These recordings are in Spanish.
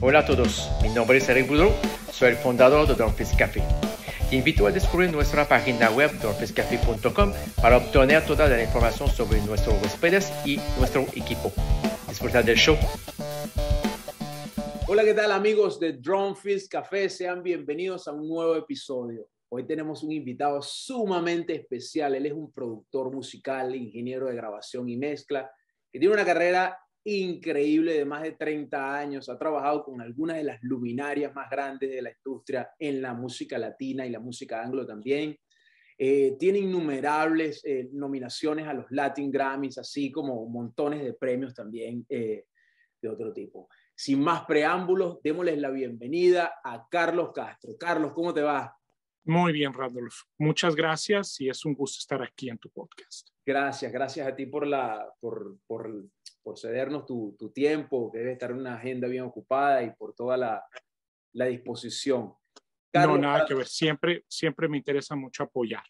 Hola a todos, mi nombre es Eric Boudreau, soy el fundador de Dorfis Café. Te invito a descubrir nuestra página web dorfiscafé.com para obtener toda la información sobre nuestros huéspedes y nuestro equipo. Disfruta del show. Hola, ¿qué tal amigos de Dronefish Café? Sean bienvenidos a un nuevo episodio. Hoy tenemos un invitado sumamente especial. Él es un productor musical, ingeniero de grabación y mezcla, que tiene una carrera increíble de más de 30 años. Ha trabajado con algunas de las luminarias más grandes de la industria en la música latina y la música anglo también. Eh, tiene innumerables eh, nominaciones a los Latin Grammys, así como montones de premios también eh, de otro tipo sin más preámbulos, démosles la bienvenida a Carlos Castro. Carlos, ¿cómo te va? Muy bien, Randolph. Muchas gracias y es un gusto estar aquí en tu podcast. Gracias, gracias a ti por, la, por, por, por cedernos tu, tiempo, que debe estar en una agenda bien ocupada y por toda la, disposición. no, nada que ver. Siempre, siempre me interesa mucho apoyar.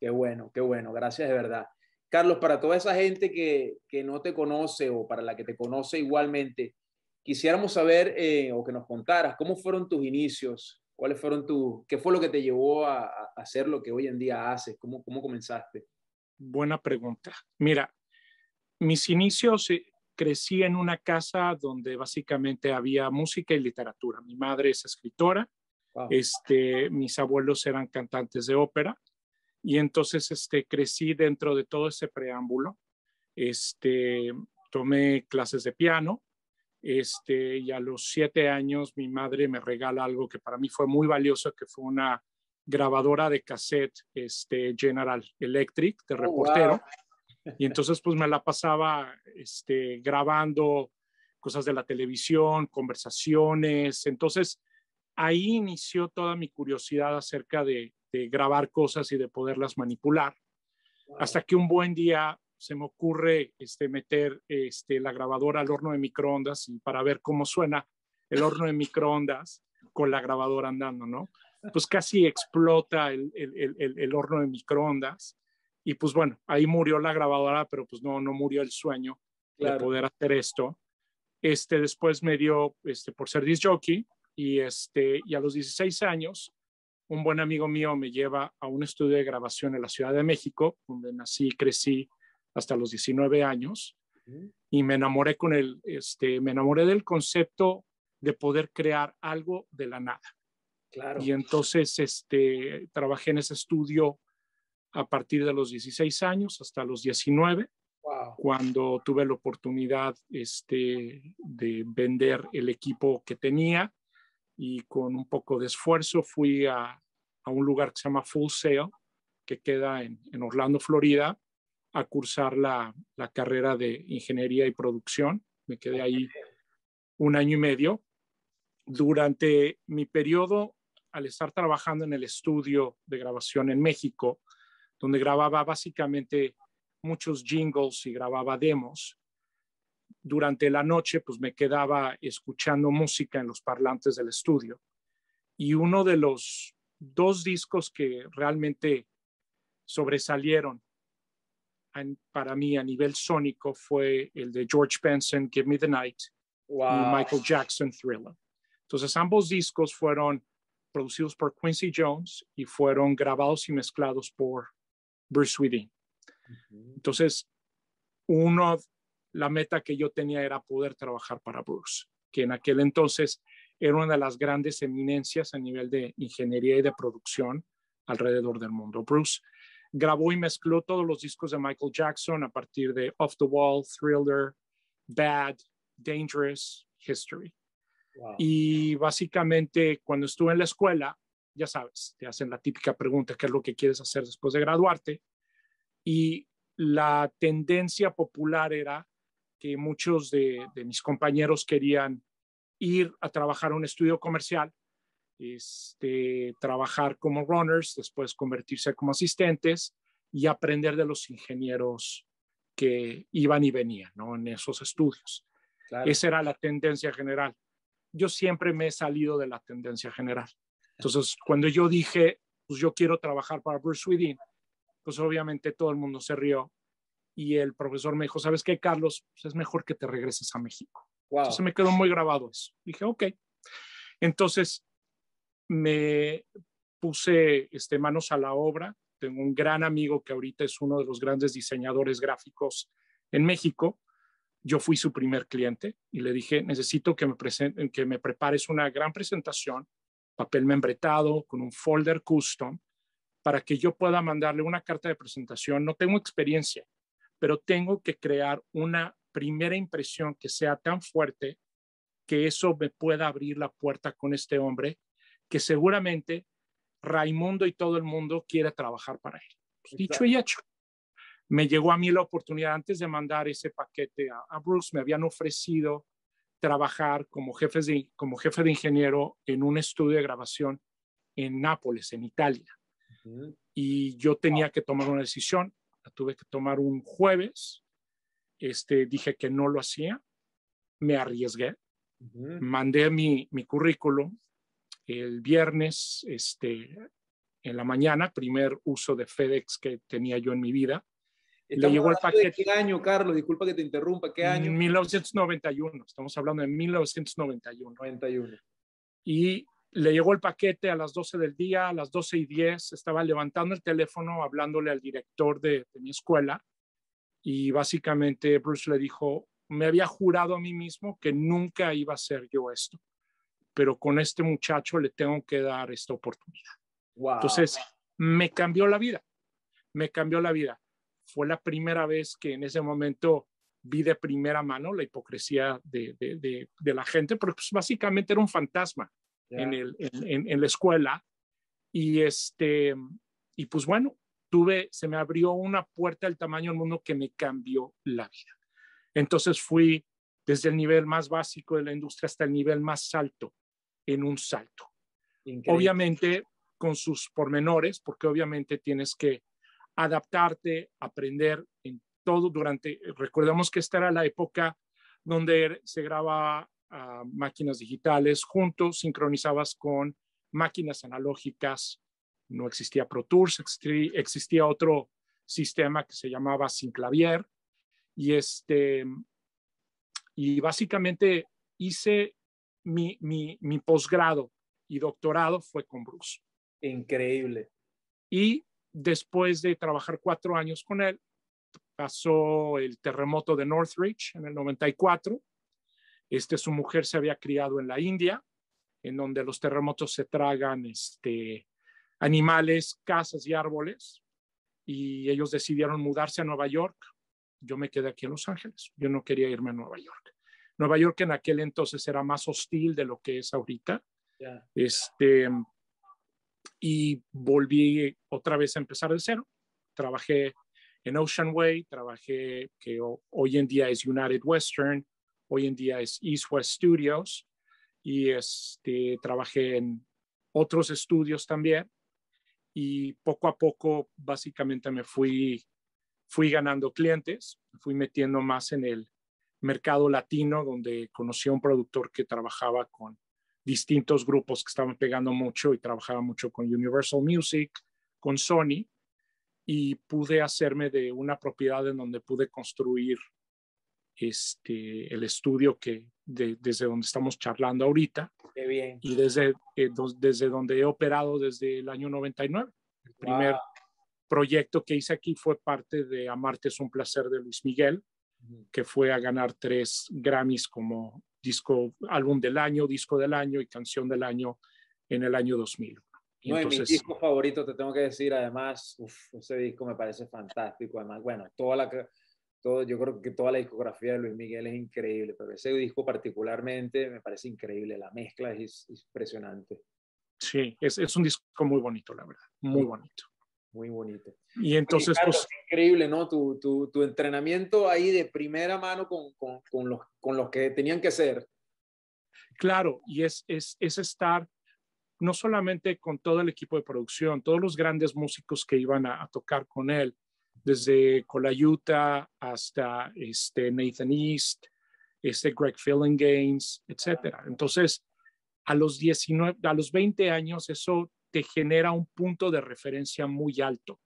Qué bueno, qué bueno. Gracias de verdad. Carlos, para toda esa gente que, que no te conoce o para la que te conoce igualmente, Quisiéramos saber eh, o que nos contaras cómo fueron tus inicios, cuáles fueron tu qué fue lo que te llevó a, hacer lo que hoy en día haces, cómo, cómo comenzaste. Buena pregunta. Mira, mis inicios eh, crecí en una casa donde básicamente había música y literatura. Mi madre es escritora, este, mis abuelos eran cantantes de ópera y entonces este, crecí dentro de todo ese preámbulo. Este, tomé clases de piano, este, y a los siete años mi madre me regala algo que para mí fue muy valioso, que fue una grabadora de cassette este, General Electric de oh, reportero. Y entonces pues me la pasaba este, grabando cosas de la televisión, conversaciones. Entonces ahí inició toda mi curiosidad acerca de, grabar cosas y de poderlas manipular. Hasta que un buen día se me ocurre este, meter este, la grabadora al horno de microondas y para ver cómo suena el horno de microondas con la grabadora andando, ¿no? Pues casi explota el, horno de microondas y pues bueno, ahí murió la grabadora, pero pues no, no murió el sueño de poder hacer esto. Este, después me dio este, por ser disc jockey y, este, y a los 16 años un buen amigo mío me lleva a un estudio de grabación en la Ciudad de México, donde nací y crecí hasta los 19 años y me enamoré con el, este, me enamoré del concepto de poder crear algo de la nada. Y entonces este, trabajé en ese estudio a partir de los 16 años hasta los 19, cuando tuve la oportunidad este, de vender el equipo que tenía y con un poco de esfuerzo fui a, un lugar que se llama Full Sail, que queda en, en Orlando, Florida, a cursar la, carrera de ingeniería y producción. Me quedé ahí un año y medio. Durante mi periodo, al estar trabajando en el estudio de grabación en México, donde grababa básicamente muchos jingles y grababa demos, durante la noche pues me quedaba escuchando música en los parlantes del estudio. Y uno de los dos discos que realmente sobresalieron para mí a nivel sónico fue el de George Benson, Give Me the Night, o y Michael Jackson, Thriller. Entonces ambos discos fueron producidos por Quincy Jones y fueron grabados y mezclados por Bruce Whedon. Entonces, uno, la meta que yo tenía era poder trabajar para Bruce, que en aquel entonces era una de las grandes eminencias a nivel de ingeniería y de producción alrededor del mundo. Bruce grabó y mezcló todos los discos de Michael Jackson a partir de Off the Wall, Thriller, Bad, Dangerous, History. Y básicamente cuando estuve en la escuela, ya sabes, te hacen la típica pregunta, ¿qué es lo que quieres hacer después de graduarte? Y la tendencia popular era que muchos de, de mis compañeros querían ir a trabajar a un estudio comercial este, trabajar como runners, después convertirse como asistentes y aprender de los ingenieros que iban y venían en esos estudios. Esa era la tendencia general. Yo siempre me he salido de la tendencia general. Entonces, cuando yo dije, pues yo quiero trabajar para Bruce Sweden, pues obviamente todo el mundo se rió y el profesor me dijo, ¿sabes qué, Carlos? Pues, es mejor que te regreses a México. Wow. Entonces me quedó muy grabado eso. Dije, ok. Entonces, me puse este, manos a la obra. Tengo un gran amigo que ahorita es uno de los grandes diseñadores gráficos en México. Yo fui su primer cliente y le dije, necesito que me, que me prepares una gran presentación, papel membretado, con un folder custom, para que yo pueda mandarle una carta de presentación. No tengo experiencia, pero tengo que crear una primera impresión que sea tan fuerte que eso me pueda abrir la puerta con este hombre que seguramente Raimundo y todo el mundo quiera trabajar para él. Pues, dicho y hecho. Me llegó a mí la oportunidad antes de mandar ese paquete a, Brooks, me habían ofrecido trabajar como, de, como jefe de ingeniero en un estudio de grabación en Nápoles, en Italia. Y yo tenía que tomar una decisión, la tuve que tomar un jueves, este, dije que no lo hacía, me arriesgué, mandé mi, mi currículum, el viernes este, en la mañana, primer uso de FedEx que tenía yo en mi vida. le llegó el paquete. ¿Qué año, Carlos? Disculpa que te interrumpa. ¿Qué año? En 1991. Estamos hablando de 1991. 91. Y le llegó el paquete a las 12 del día, a las 12 y 10. Estaba levantando el teléfono, hablándole al director de, de mi escuela. Y básicamente Bruce le dijo, me había jurado a mí mismo que nunca iba a hacer yo esto pero con este muchacho le tengo que dar esta oportunidad. Entonces, me cambió la vida, me cambió la vida. Fue la primera vez que en ese momento vi de primera mano la hipocresía de, la gente, porque pues, básicamente era un fantasma en, la escuela. Y, este, y pues bueno, tuve, se me abrió una puerta del tamaño del mundo que me cambió la vida. Entonces fui desde el nivel más básico de la industria hasta el nivel más alto en un salto. Obviamente con sus pormenores, porque obviamente tienes que adaptarte, aprender en todo durante, recordemos que esta era la época donde er, se grababa ah, máquinas digitales juntos, sincronizabas con máquinas analógicas, no existía Pro Tools, existía, otro sistema que se llamaba Sinclavier y este y básicamente hice mi, mi, mi posgrado y doctorado fue con Bruce. Increíble. Y después de trabajar cuatro años con él, pasó el terremoto de Northridge en el 94. Este, su mujer se había criado en la India, en donde los terremotos se tragan este, animales, casas y árboles. Y ellos decidieron mudarse a Nueva York. Yo me quedé aquí en Los Ángeles. Yo no quería irme a Nueva York. Nueva York en aquel entonces era más hostil de lo que es ahorita. Este, y volví otra vez a empezar de cero. Trabajé en Ocean Way, trabajé que hoy en día es United Western, hoy en día es East West Studios y este, trabajé en otros estudios también y poco a poco básicamente me fui, fui ganando clientes, fui metiendo más en el, mercado latino, donde conocí a un productor que trabajaba con distintos grupos que estaban pegando mucho y trabajaba mucho con Universal Music, con Sony, y pude hacerme de una propiedad en donde pude construir este, el estudio que desde donde estamos charlando ahorita. Y desde, eh, desde donde he operado desde el año 99. El primer proyecto que hice aquí fue parte de Amarte es un placer de Luis Miguel, que fue a ganar tres Grammys como disco, álbum del año, disco del año y canción del año en el año 2000. no, mi disco favorito, te tengo que decir, además, ese disco me parece fantástico. Además, bueno, toda la, todo, yo creo que toda la discografía de Luis Miguel es increíble, pero ese disco particularmente me parece increíble. La mezcla es, impresionante. Sí, es, es un disco muy bonito, la verdad, muy bonito muy bonito. Y entonces, pues Increíble, ¿no? Tu, entrenamiento ahí de primera mano con, con, con, los, que tenían que ser. Claro, y es, es, estar no solamente con todo el equipo de producción, todos los grandes músicos que iban a, tocar con él, desde Colayuta hasta este Nathan East, este Greg Gaines, etc. Entonces, a los 19, a los 20 años, eso te genera un punto de referencia muy alto.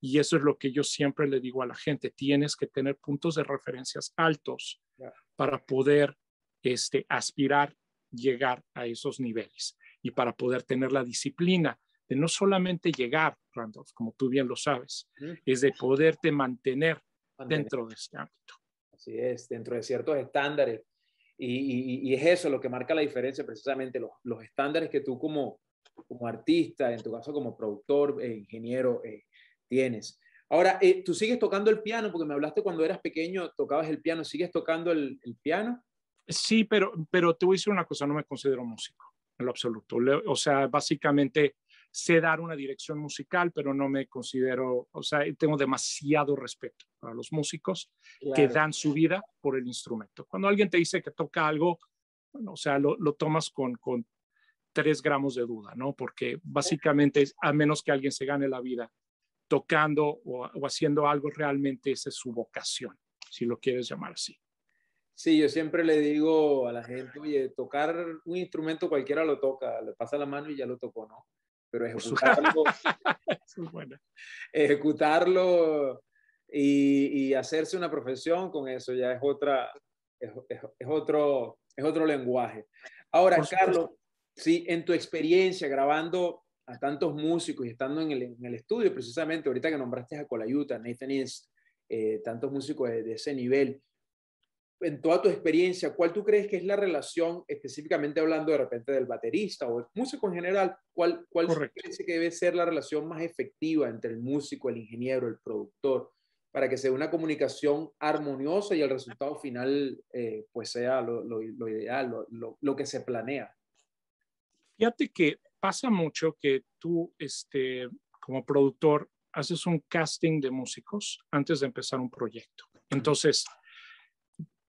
Y eso es lo que yo siempre le digo a la gente, tienes que tener puntos de referencias altos para poder este, aspirar, llegar a esos niveles y para poder tener la disciplina de no solamente llegar, Randolph, como tú bien lo sabes, es de poderte mantener, dentro de este ámbito. Así es, dentro de ciertos estándares. Y, es eso lo que marca la diferencia, precisamente los estándares que tú como, como artista, en tu caso como productor, eh, ingeniero, eh, tienes. Ahora, eh, tú sigues tocando el piano, porque me hablaste cuando eras pequeño, tocabas el piano, ¿sigues tocando el, piano? Sí, pero, pero te voy a decir una cosa, no me considero músico, en lo absoluto. O sea, básicamente sé dar una dirección musical, pero no me considero, o sea, tengo demasiado respeto para los músicos que dan su vida por el instrumento. Cuando alguien te dice que toca algo, bueno, o sea, lo, tomas con tres gramos de duda, ¿no? Porque básicamente, a menos que alguien se gane la vida tocando o, haciendo algo, realmente esa es su vocación, si lo quieres llamar así. Sí, yo siempre le digo a la gente, oye, tocar un instrumento cualquiera lo toca, le pasa la mano y ya lo tocó, ¿no? Pero ejecutarlo, ejecutarlo y, hacerse una profesión con eso ya es otra, otro, es otro lenguaje. Ahora, Carlos, Sí, en tu experiencia grabando a tantos músicos y estando en el, estudio, precisamente ahorita que nombraste a Colayuta, Nathan East, eh, tantos músicos de, ese nivel, en toda tu experiencia, ¿cuál tú crees que es la relación, específicamente hablando de repente del baterista o el músico en general, cuál, cuál crees que debe ser la relación más efectiva entre el músico, el ingeniero, el productor, para que sea una comunicación armoniosa y el resultado final eh, pues sea lo, ideal, lo que se planea? Fíjate que pasa mucho que tú, este, como productor, haces un casting de músicos antes de empezar un proyecto. Entonces,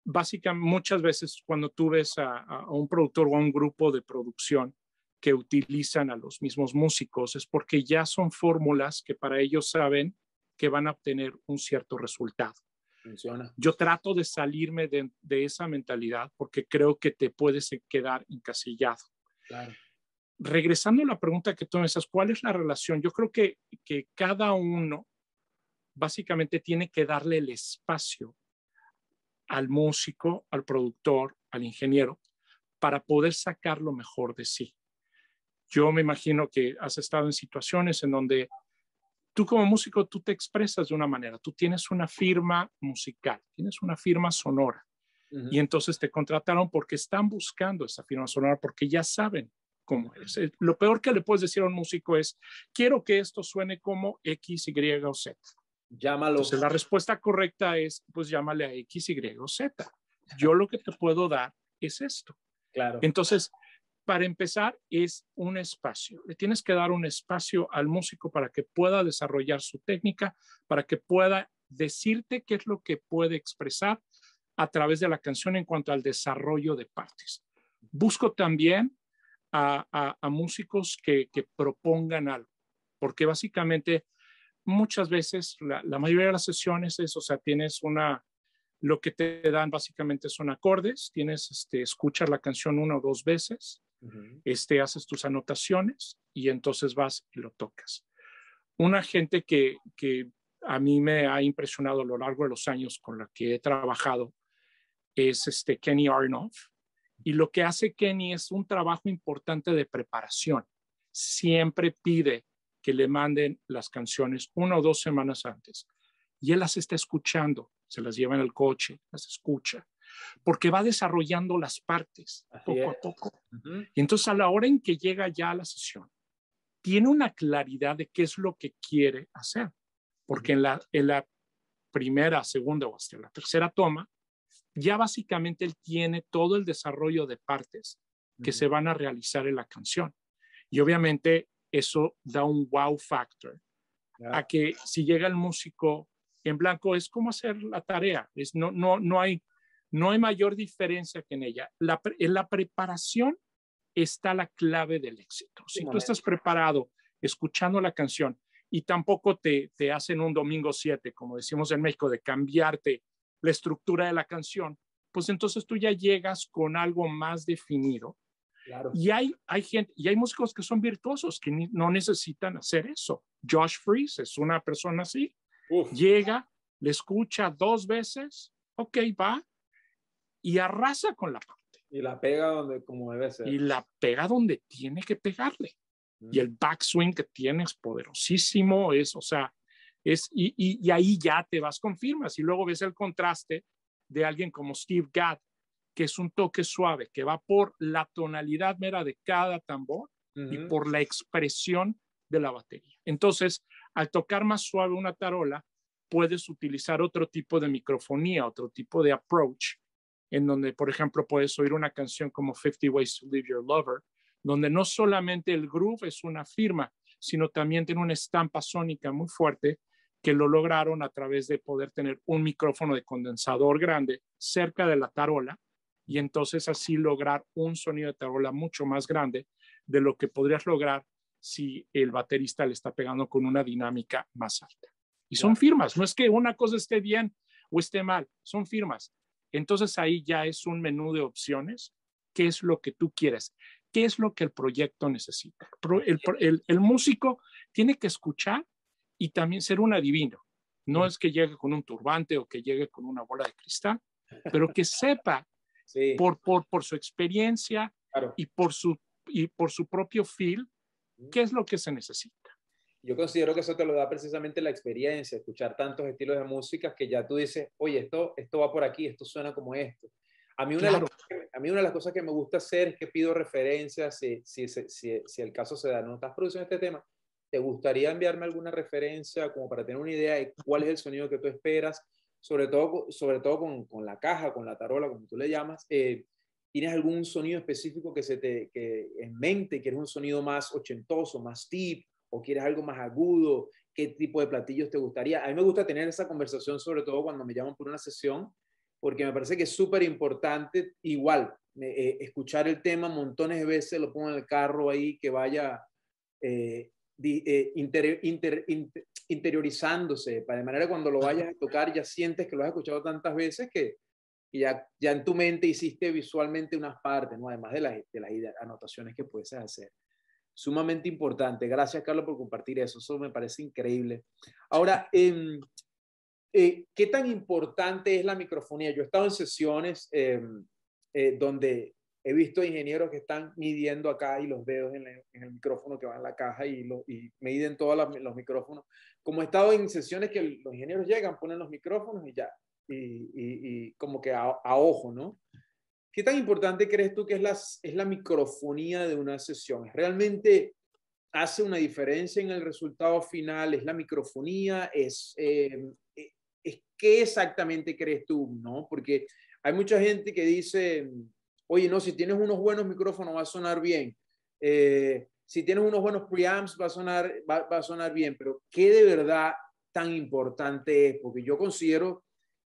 básicamente, muchas veces cuando tú ves a, un productor o a un grupo de producción que utilizan a los mismos músicos, es porque ya son fórmulas que para ellos saben que van a obtener un cierto resultado. Yo trato de salirme de, de esa mentalidad porque creo que te puedes quedar encasillado. Claro regresando a la pregunta que tú me haces, ¿cuál es la relación? Yo creo que, que cada uno básicamente tiene que darle el espacio al músico, al productor, al ingeniero, para poder sacar lo mejor de sí. Yo me imagino que has estado en situaciones en donde tú como músico, tú te expresas de una manera, tú tienes una firma musical, tienes una firma sonora. Y entonces te contrataron porque están buscando esa firma sonora, porque ya saben eh, lo peor que le puedes decir a un músico es, quiero que esto suene como X, Y o Z. Llámalo. la respuesta correcta es, pues llámale a X, Y o Z. Yo lo que te puedo dar es esto. Claro. Entonces, para empezar, es un espacio. Le tienes que dar un espacio al músico para que pueda desarrollar su técnica, para que pueda decirte qué es lo que puede expresar a través de la canción en cuanto al desarrollo de partes. Busco también a, músicos que, propongan algo, porque básicamente muchas veces, la, mayoría de las sesiones es, o sea, tienes una, lo que te dan básicamente son acordes, tienes, este, escuchas la canción una o dos veces, este, haces tus anotaciones y entonces vas y lo tocas. Una gente que, a mí me ha impresionado a lo largo de los años con la que he trabajado es este Kenny Arnoff, y lo que hace Kenny es un trabajo importante de preparación. Siempre pide que le manden las canciones una o dos semanas antes. Y él las está escuchando, se las lleva en el coche, las escucha, porque va desarrollando las partes poco a poco. Y entonces a la hora en que llega ya a la sesión, tiene una claridad de qué es lo que quiere hacer, porque en, la, en la primera, segunda o hasta la tercera toma, ya básicamente él tiene todo el desarrollo de partes que se van a realizar en la canción. Y obviamente eso da un wow factor a que si llega el músico en blanco es como hacer la tarea, es no no no hay no hay mayor diferencia que en ella. La, en la preparación está la clave del éxito. Si tú estás preparado escuchando la canción y tampoco te, te hacen un domingo 7, como decimos en México, de cambiarte la estructura de la canción, pues entonces tú ya llegas con algo más definido. Claro. Y hay, hay gente, y hay músicos que son virtuosos, que no necesitan hacer eso. Josh Fries es una persona así. Llega, le escucha dos veces, ok, va, y arrasa con la parte. Y la pega donde, como debe ser. Y la pega donde tiene que pegarle. Mm. Y el backswing que tiene es poderosísimo, es, o sea, y, ahí ya te vas con firmas y luego ves el contraste de alguien como Steve Gadd, que es un toque suave, que va por la tonalidad mera de cada tambor y por la expresión de la batería. Entonces, al tocar más suave una tarola, puedes utilizar otro tipo de microfonía, otro tipo de approach, en donde, por ejemplo, puedes oír una canción como 50 Ways to Leave Your Lover, donde no solamente el groove es una firma, sino también tiene una estampa sónica muy fuerte que lo lograron a través de poder tener un micrófono de condensador grande cerca de la tarola y entonces así lograr un sonido de tarola mucho más grande de lo que podrías lograr si el baterista le está pegando con una dinámica más alta. Y son firmas, no es que una cosa esté bien o esté mal, son firmas. Entonces ahí ya es un menú de opciones, qué es lo que tú quieres, qué es lo que el proyecto necesita. El, el músico tiene que escuchar y también ser un adivino. No es que llegue con un turbante o que llegue con una bola de cristal, pero que sepa por, por, por, su experiencia y, por su, y por su propio feel qué es lo que se necesita. Yo considero que eso te lo da precisamente la experiencia, escuchar tantos estilos de música que ya tú dices, oye, esto, esto va por aquí, esto suena como esto. A mí, una de las, a mí una de las cosas que me gusta hacer es que pido referencias, si, si, si, si el caso se da, no estás produciendo este tema, ¿Te gustaría enviarme alguna referencia como para tener una idea de cuál es el sonido que tú esperas? Sobre todo, sobre todo con, con la caja, con la tarola, como tú le llamas. Eh, ¿Tienes algún sonido específico que se te que en mente? ¿Quieres un sonido más ochentoso, más tip ¿O quieres algo más agudo? ¿Qué tipo de platillos te gustaría? A mí me gusta tener esa conversación, sobre todo cuando me llaman por una sesión, porque me parece que es súper importante, igual, eh, escuchar el tema montones de veces, lo pongo en el carro ahí, que vaya eh, eh, interiorizándose, para de manera que cuando lo vayas a tocar ya sientes que lo has escuchado tantas veces que, ya, ya en tu mente hiciste visualmente unas partes, ¿no? además de las, de las anotaciones que puedes hacer. Sumamente importante. Gracias, Carlos, por compartir eso. Eso me parece increíble. Ahora, em, eh, ¿qué tan importante es la microfonía? Yo he estado en sesiones em, eh, donde he visto ingenieros que están midiendo acá y los dedos en, el micrófono que va en la caja y, miden todos los micrófonos. Como he estado en sesiones que los ingenieros llegan, ponen los micrófonos y ya, y, como que a, ojo, ¿no? ¿Qué tan importante crees tú que es la, es la microfonía de una sesión? ¿Realmente hace una diferencia en el resultado final? ¿Es la microfonía? ¿Es, eh, eh, es qué exactamente crees tú? ¿No? Porque hay mucha gente que dice, oye, no, si tienes unos buenos micrófonos va a sonar bien. Eh, si tienes unos buenos preamps va a, sonar, va, a sonar bien, pero ¿qué de verdad tan importante es? Porque yo considero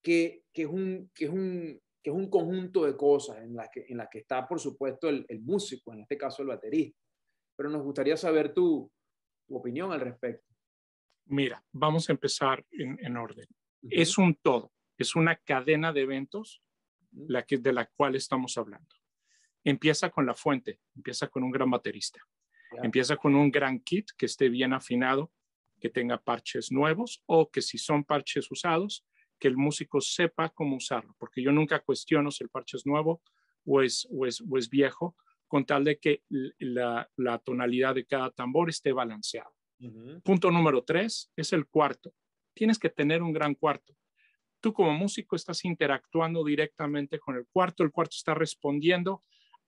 que, es, un, es, un, conjunto de cosas en las que, en que está, por supuesto, el, músico, en este caso el baterista. Pero nos gustaría saber tu, opinión al respecto. Mira, vamos a empezar en, orden. Es un todo, es una cadena de eventos de la cual estamos hablando. Empieza con la fuente, empieza con un gran baterista, empieza con un gran kit que esté bien afinado, que tenga parches nuevos o que si son parches usados, que el músico sepa cómo usarlo, porque yo nunca cuestiono si el parche es nuevo o es, o es, viejo, con tal de que la, tonalidad de cada tambor esté balanceado. Punto número tres es el cuarto. Tienes que tener un gran cuarto. Tú como músico estás interactuando directamente con el cuarto, el cuarto está respondiendo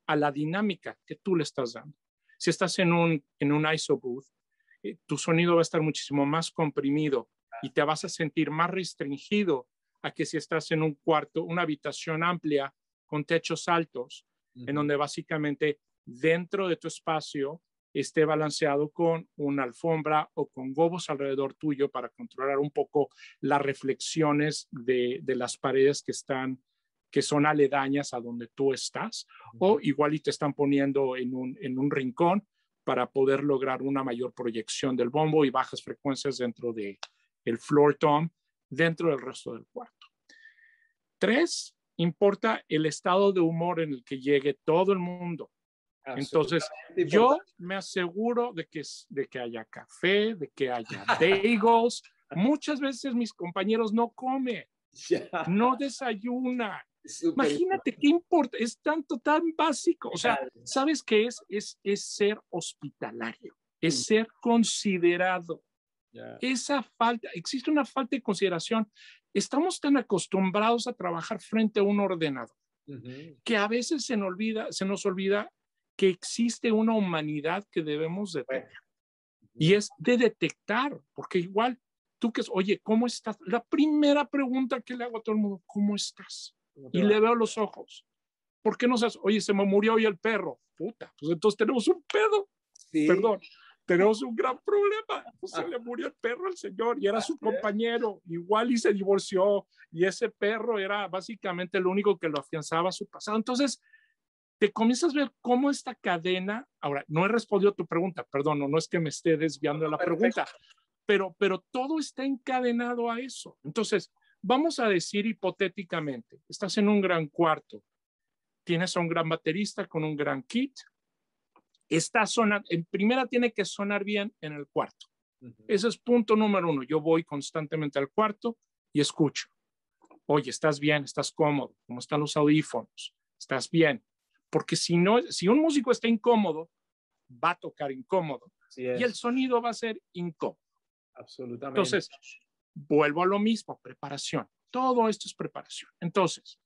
a la dinámica que tú le estás dando. Si estás en un, en un ISO booth, eh, tu sonido va a estar muchísimo más comprimido y te vas a sentir más restringido a que si estás en un cuarto, una habitación amplia con techos altos, en donde básicamente dentro de tu espacio esté balanceado con una alfombra o con gobos alrededor tuyo para controlar un poco las reflexiones de, las paredes que están que son aledañas a donde tú estás o igual y te están poniendo en un, rincón para poder lograr una mayor proyección del bombo y bajas frecuencias dentro de el floor tom dentro del resto del cuarto. Tres, importa el estado de humor en el que llegue todo el mundo. Entonces, yo me aseguro de que, de que haya café, de que haya bagels. Muchas veces mis compañeros no comen, no desayunan. Imagínate qué importa, es tanto tan básico. O sea, ¿sabes qué es? Es, es ser hospitalario, es mm. ser considerado. Esa falta, existe una falta de consideración. Estamos tan acostumbrados a trabajar frente a un ordenador que a veces se nos olvida que existe una humanidad que debemos de Y es de detectar, porque igual tú que es, oye, ¿cómo estás? La primera pregunta que le hago a todo el mundo, ¿cómo estás? y le veo los ojos. ¿Por qué no seas, oye, se me murió hoy el perro? Puta, pues entonces tenemos un pedo. Perdón, tenemos un gran problema. Pues, se le murió el perro al señor y era su compañero. Igual y se divorció y ese perro era básicamente el único que lo afianzaba a su pasado. Entonces, te comienzas a ver cómo esta cadena, ahora, no he respondido a tu pregunta, perdón, no, es que me esté desviando de la pregunta, pero, pero todo está encadenado a eso. Entonces, vamos a decir hipotéticamente, estás en un gran cuarto, tienes a un gran baterista con un gran kit, Esta zona en primera tiene que sonar bien en el cuarto. Ese es punto número uno. Yo voy constantemente al cuarto y escucho. Oye, estás bien, estás cómodo, cómo están los audífonos, estás bien, porque si, no, si un músico está incómodo, va a tocar incómodo y el sonido va a ser incómodo. Absolutamente. Entonces, vuelvo a lo mismo, preparación. Todo esto es preparación. Entonces,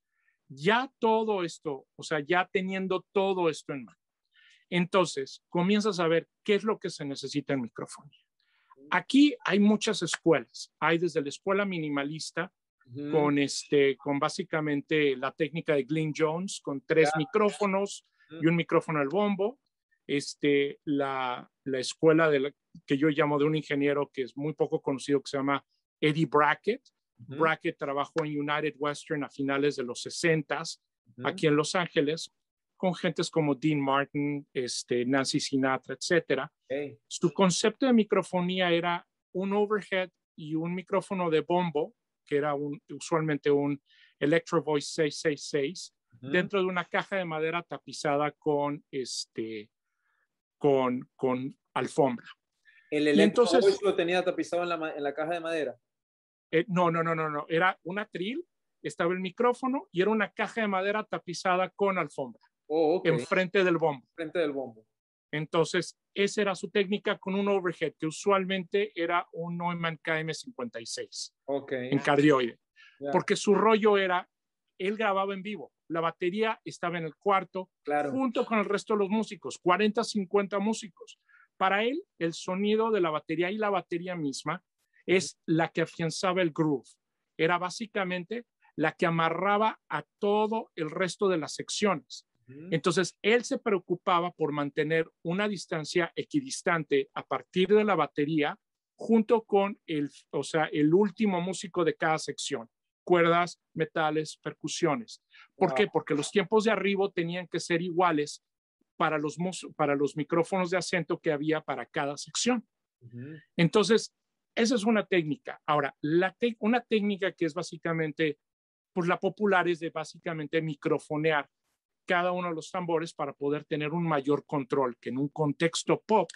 ya todo esto, o sea, ya teniendo todo esto en mano, entonces comienzas a ver qué es lo que se necesita en microfonía. Aquí hay muchas escuelas. Hay desde la escuela minimalista, con, este, con básicamente la técnica de Glenn Jones, con tres micrófonos y un micrófono al bombo. Este, la, escuela de que yo llamo de un ingeniero que es muy poco conocido, que se llama Eddie Brackett. Brackett trabajó en United Western a finales de los 60 aquí en Los Ángeles, con gentes como Dean Martin, este, Nancy Sinatra, etc. Su concepto de microfonía era un overhead y un micrófono de bombo era un, usualmente un Electro Voice 666, dentro de una caja de madera tapizada con, este, con, con alfombra. ¿El Electro Voice lo tenía tapizado en la, caja de madera? no, no, no, no, no. Era un atril, estaba el micrófono y era una caja de madera tapizada con alfombra. Oh, okay. Enfrente del bombo. Enfrente del bombo. Entonces, esa era su técnica con un overhead que usualmente era un Neumann KM56 en cardioide. Porque su rollo era, él grababa en vivo, la batería estaba en el cuarto, junto con el resto de los músicos, 40, 50 músicos. Para él, el sonido de la batería y la batería misma es la que afianzaba el groove. Era básicamente la que amarraba a todo el resto de las secciones. Entonces, él se preocupaba por mantener una distancia equidistante a partir de la batería junto con el, o sea, el último músico de cada sección, cuerdas, metales, percusiones. ¿Por qué? Porque los tiempos de arribo tenían que ser iguales para los, para los micrófonos de acento que había para cada sección. Entonces, esa es una técnica. Ahora, la una técnica que es básicamente, pues la popular es de básicamente microfonear cada uno de los tambores para poder tener un mayor control, que en un contexto pop,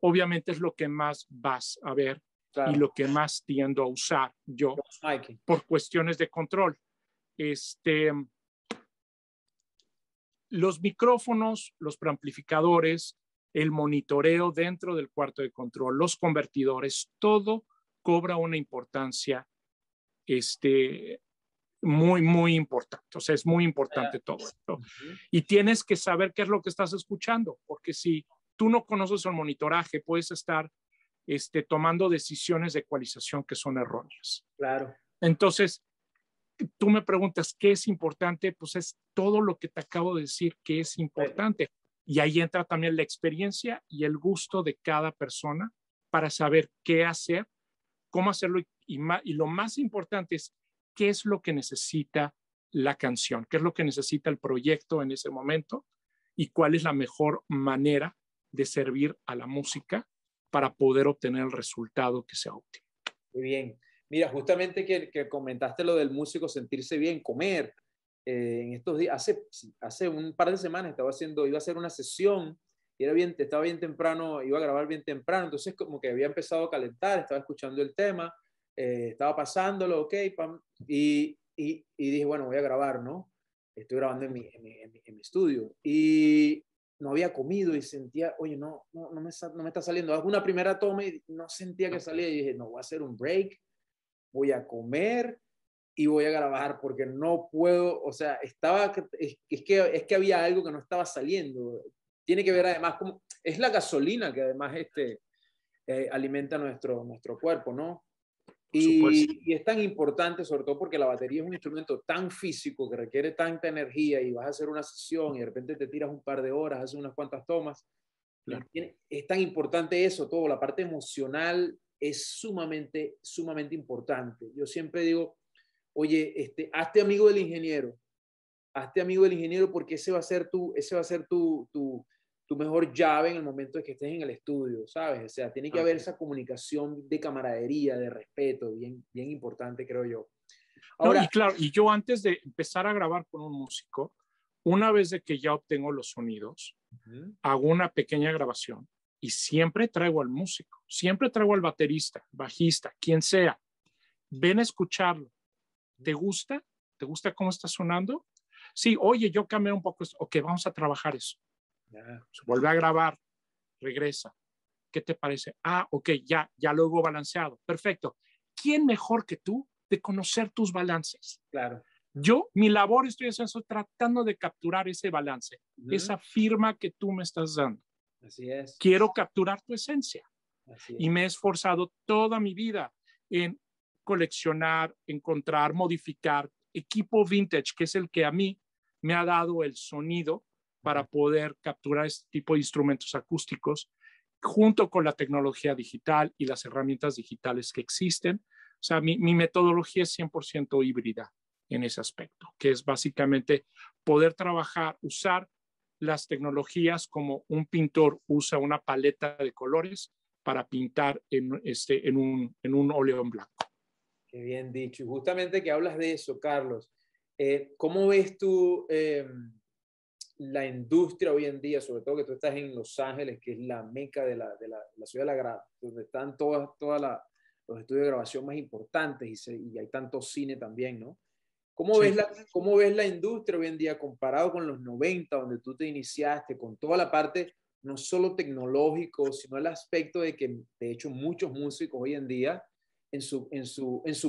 obviamente es lo que más vas a ver y lo que más tiendo a usar yo por cuestiones de control. Este, los micrófonos, los preamplificadores, el monitoreo dentro del cuarto de control, los convertidores, todo cobra una importancia este, muy, muy importante. O sea, es muy importante todo esto. Y tienes que saber qué es lo que estás escuchando, porque si tú no conoces el monitoraje, puedes estar este, tomando decisiones de ecualización que son erróneas. Claro. Entonces, tú me preguntas qué es importante, pues es todo lo que te acabo de decir que es importante. Y ahí entra también la experiencia y el gusto de cada persona para saber qué hacer, cómo hacerlo y, y, y lo más importante es qué es lo que necesita la canción, qué es lo que necesita el proyecto en ese momento y cuál es la mejor manera de servir a la música para poder obtener el resultado que sea óptimo. Muy bien. Mira, justamente que, comentaste lo del músico sentirse bien, comer. Eh, en estos días, hace, hace un par de semanas estaba haciendo, iba a hacer una sesión y era bien, estaba bien temprano, iba a grabar bien temprano, entonces como que había empezado a calentar, estaba escuchando el tema, eh, estaba pasándolo, ok, y, dije, bueno, voy a grabar, ¿no? Estoy grabando en mi, estudio. Y no había comido y sentía, oye, no, no, me, está saliendo. Hago una primera toma y no sentía que salía. Y dije, no, voy a hacer un break, voy a comer y voy a grabar porque no puedo, o sea, estaba, es, que, es que había algo que no estaba saliendo. Tiene que ver además es la gasolina que además este, eh, alimenta nuestro, nuestro cuerpo, ¿no? Y, es tan importante, sobre todo porque la batería es un instrumento tan físico que requiere tanta energía y vas a hacer una sesión y de repente te tiras un par de horas, haces unas cuantas tomas. Es tan importante eso, todo, la parte emocional es sumamente, sumamente importante. Yo siempre digo, oye, este, hazte amigo del ingeniero, hazte amigo del ingeniero porque ese va a ser tu, ese va a ser tu tu mejor llave en el momento de que estés en el estudio, ¿sabes? O sea, tiene que haber esa comunicación de camaradería, de respeto, bien, bien importante, creo yo. y claro, y yo antes de empezar a grabar con un músico, una vez de que ya obtengo los sonidos, hago una pequeña grabación y siempre traigo al músico, siempre traigo al baterista, bajista, quien sea. Ven a escucharlo. ¿Te gusta? ¿Te gusta cómo está sonando? Sí, oye, yo cambié un poco esto. Ok, vamos a trabajar eso se vuelve a grabar, regresa. ¿Qué te parece? Ah, ok, ya, ya lo hubo balanceado. Perfecto. ¿Quién mejor que tú de conocer tus balances? Claro. Yo, mi labor estoy haciendo tratando de capturar ese balance, esa firma que tú me estás dando. Así es. Quiero capturar tu esencia. Y me he esforzado toda mi vida en coleccionar, encontrar, modificar equipo vintage, que es el que a mí me ha dado el sonido para poder capturar este tipo de instrumentos acústicos junto con la tecnología digital y las herramientas digitales que existen. O sea, mi, metodología es 100% híbrida en ese aspecto, que es básicamente poder trabajar, usar las tecnologías como un pintor usa una paleta de colores para pintar en, este, en, un, en óleo blanco. Qué bien dicho. Y justamente que hablas de eso, Carlos, eh, ¿cómo ves tú... Em, la industria hoy en día, sobre todo que tú estás en Los Ángeles, que es la meca de la, de de la ciudad donde están todas los estudios de grabación más importantes y, hay tanto cine también, ¿no? ¿Cómo, ves la, ves la industria hoy en día comparado con los 90, donde tú te iniciaste, con toda la parte no solo tecnológico, sino el aspecto de que, de hecho, muchos músicos hoy en día, en su,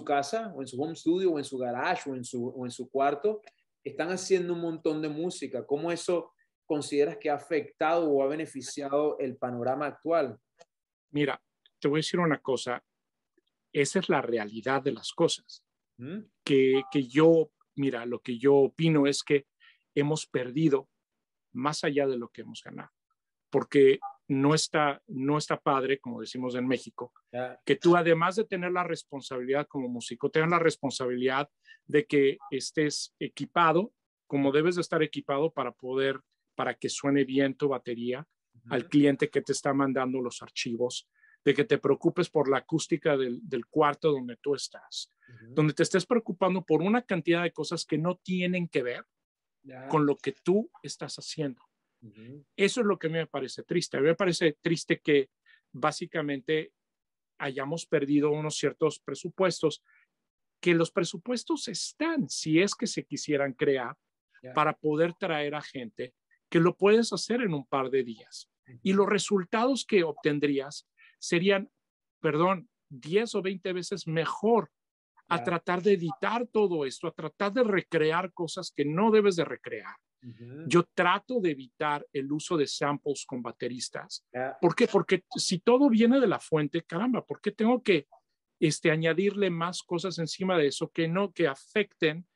casa, o en su home studio, o en su garage, en o en su cuarto, están haciendo un montón de música. ¿Cómo eso consideras que ha afectado o ha beneficiado el panorama actual? Mira, te voy a decir una cosa. Esa es la realidad de las cosas. ¿Mm? Que, que yo, mira, lo que yo opino es que hemos perdido más allá de lo que hemos ganado. Porque no está, no está padre, como decimos en México, que tú además de tener la responsabilidad como músico, tengas la responsabilidad de que estés equipado, como debes de estar equipado para poder, para que suene bien tu batería al cliente que te está mandando los archivos, de que te preocupes por la acústica del, cuarto donde tú estás, donde te estés preocupando por una cantidad de cosas que no tienen que ver con lo que tú estás haciendo. Eso es lo que me parece triste. me parece triste que básicamente hayamos perdido unos ciertos presupuestos, que los presupuestos están, si es que se quisieran crear, para poder traer a gente, que lo puedes hacer en un par de días. Y los resultados que obtendrías serían, perdón, 10 o 20 veces mejor a tratar de editar todo esto, a tratar de recrear cosas que no debes de recrear, yo trato de evitar el uso de samples con bateristas. Ah. ¿Por qué? Porque si todo viene de la fuente, caramba, ¿por qué tengo que este, añadirle más cosas encima de eso que no que afecten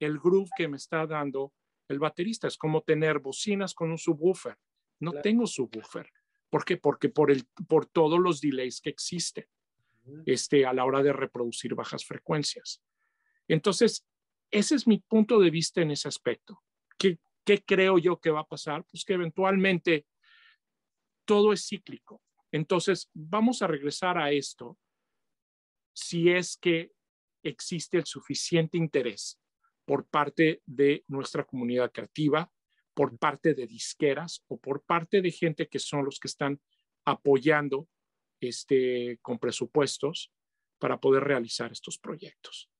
el groove que me está dando el baterista? Es como tener bocinas con un subwoofer. No tengo subwoofer. ¿Por qué? Porque por, el, por todos los delays que existen este, a la hora de reproducir bajas frecuencias. Entonces, ese es mi punto de vista en ese aspecto. Que ¿Qué creo yo que va a pasar? Pues que eventualmente todo es cíclico. Entonces, vamos a regresar a esto si es que existe el suficiente interés por parte de nuestra comunidad creativa, por parte de disqueras o por parte de gente que son los que están apoyando este, con presupuestos para poder realizar estos proyectos.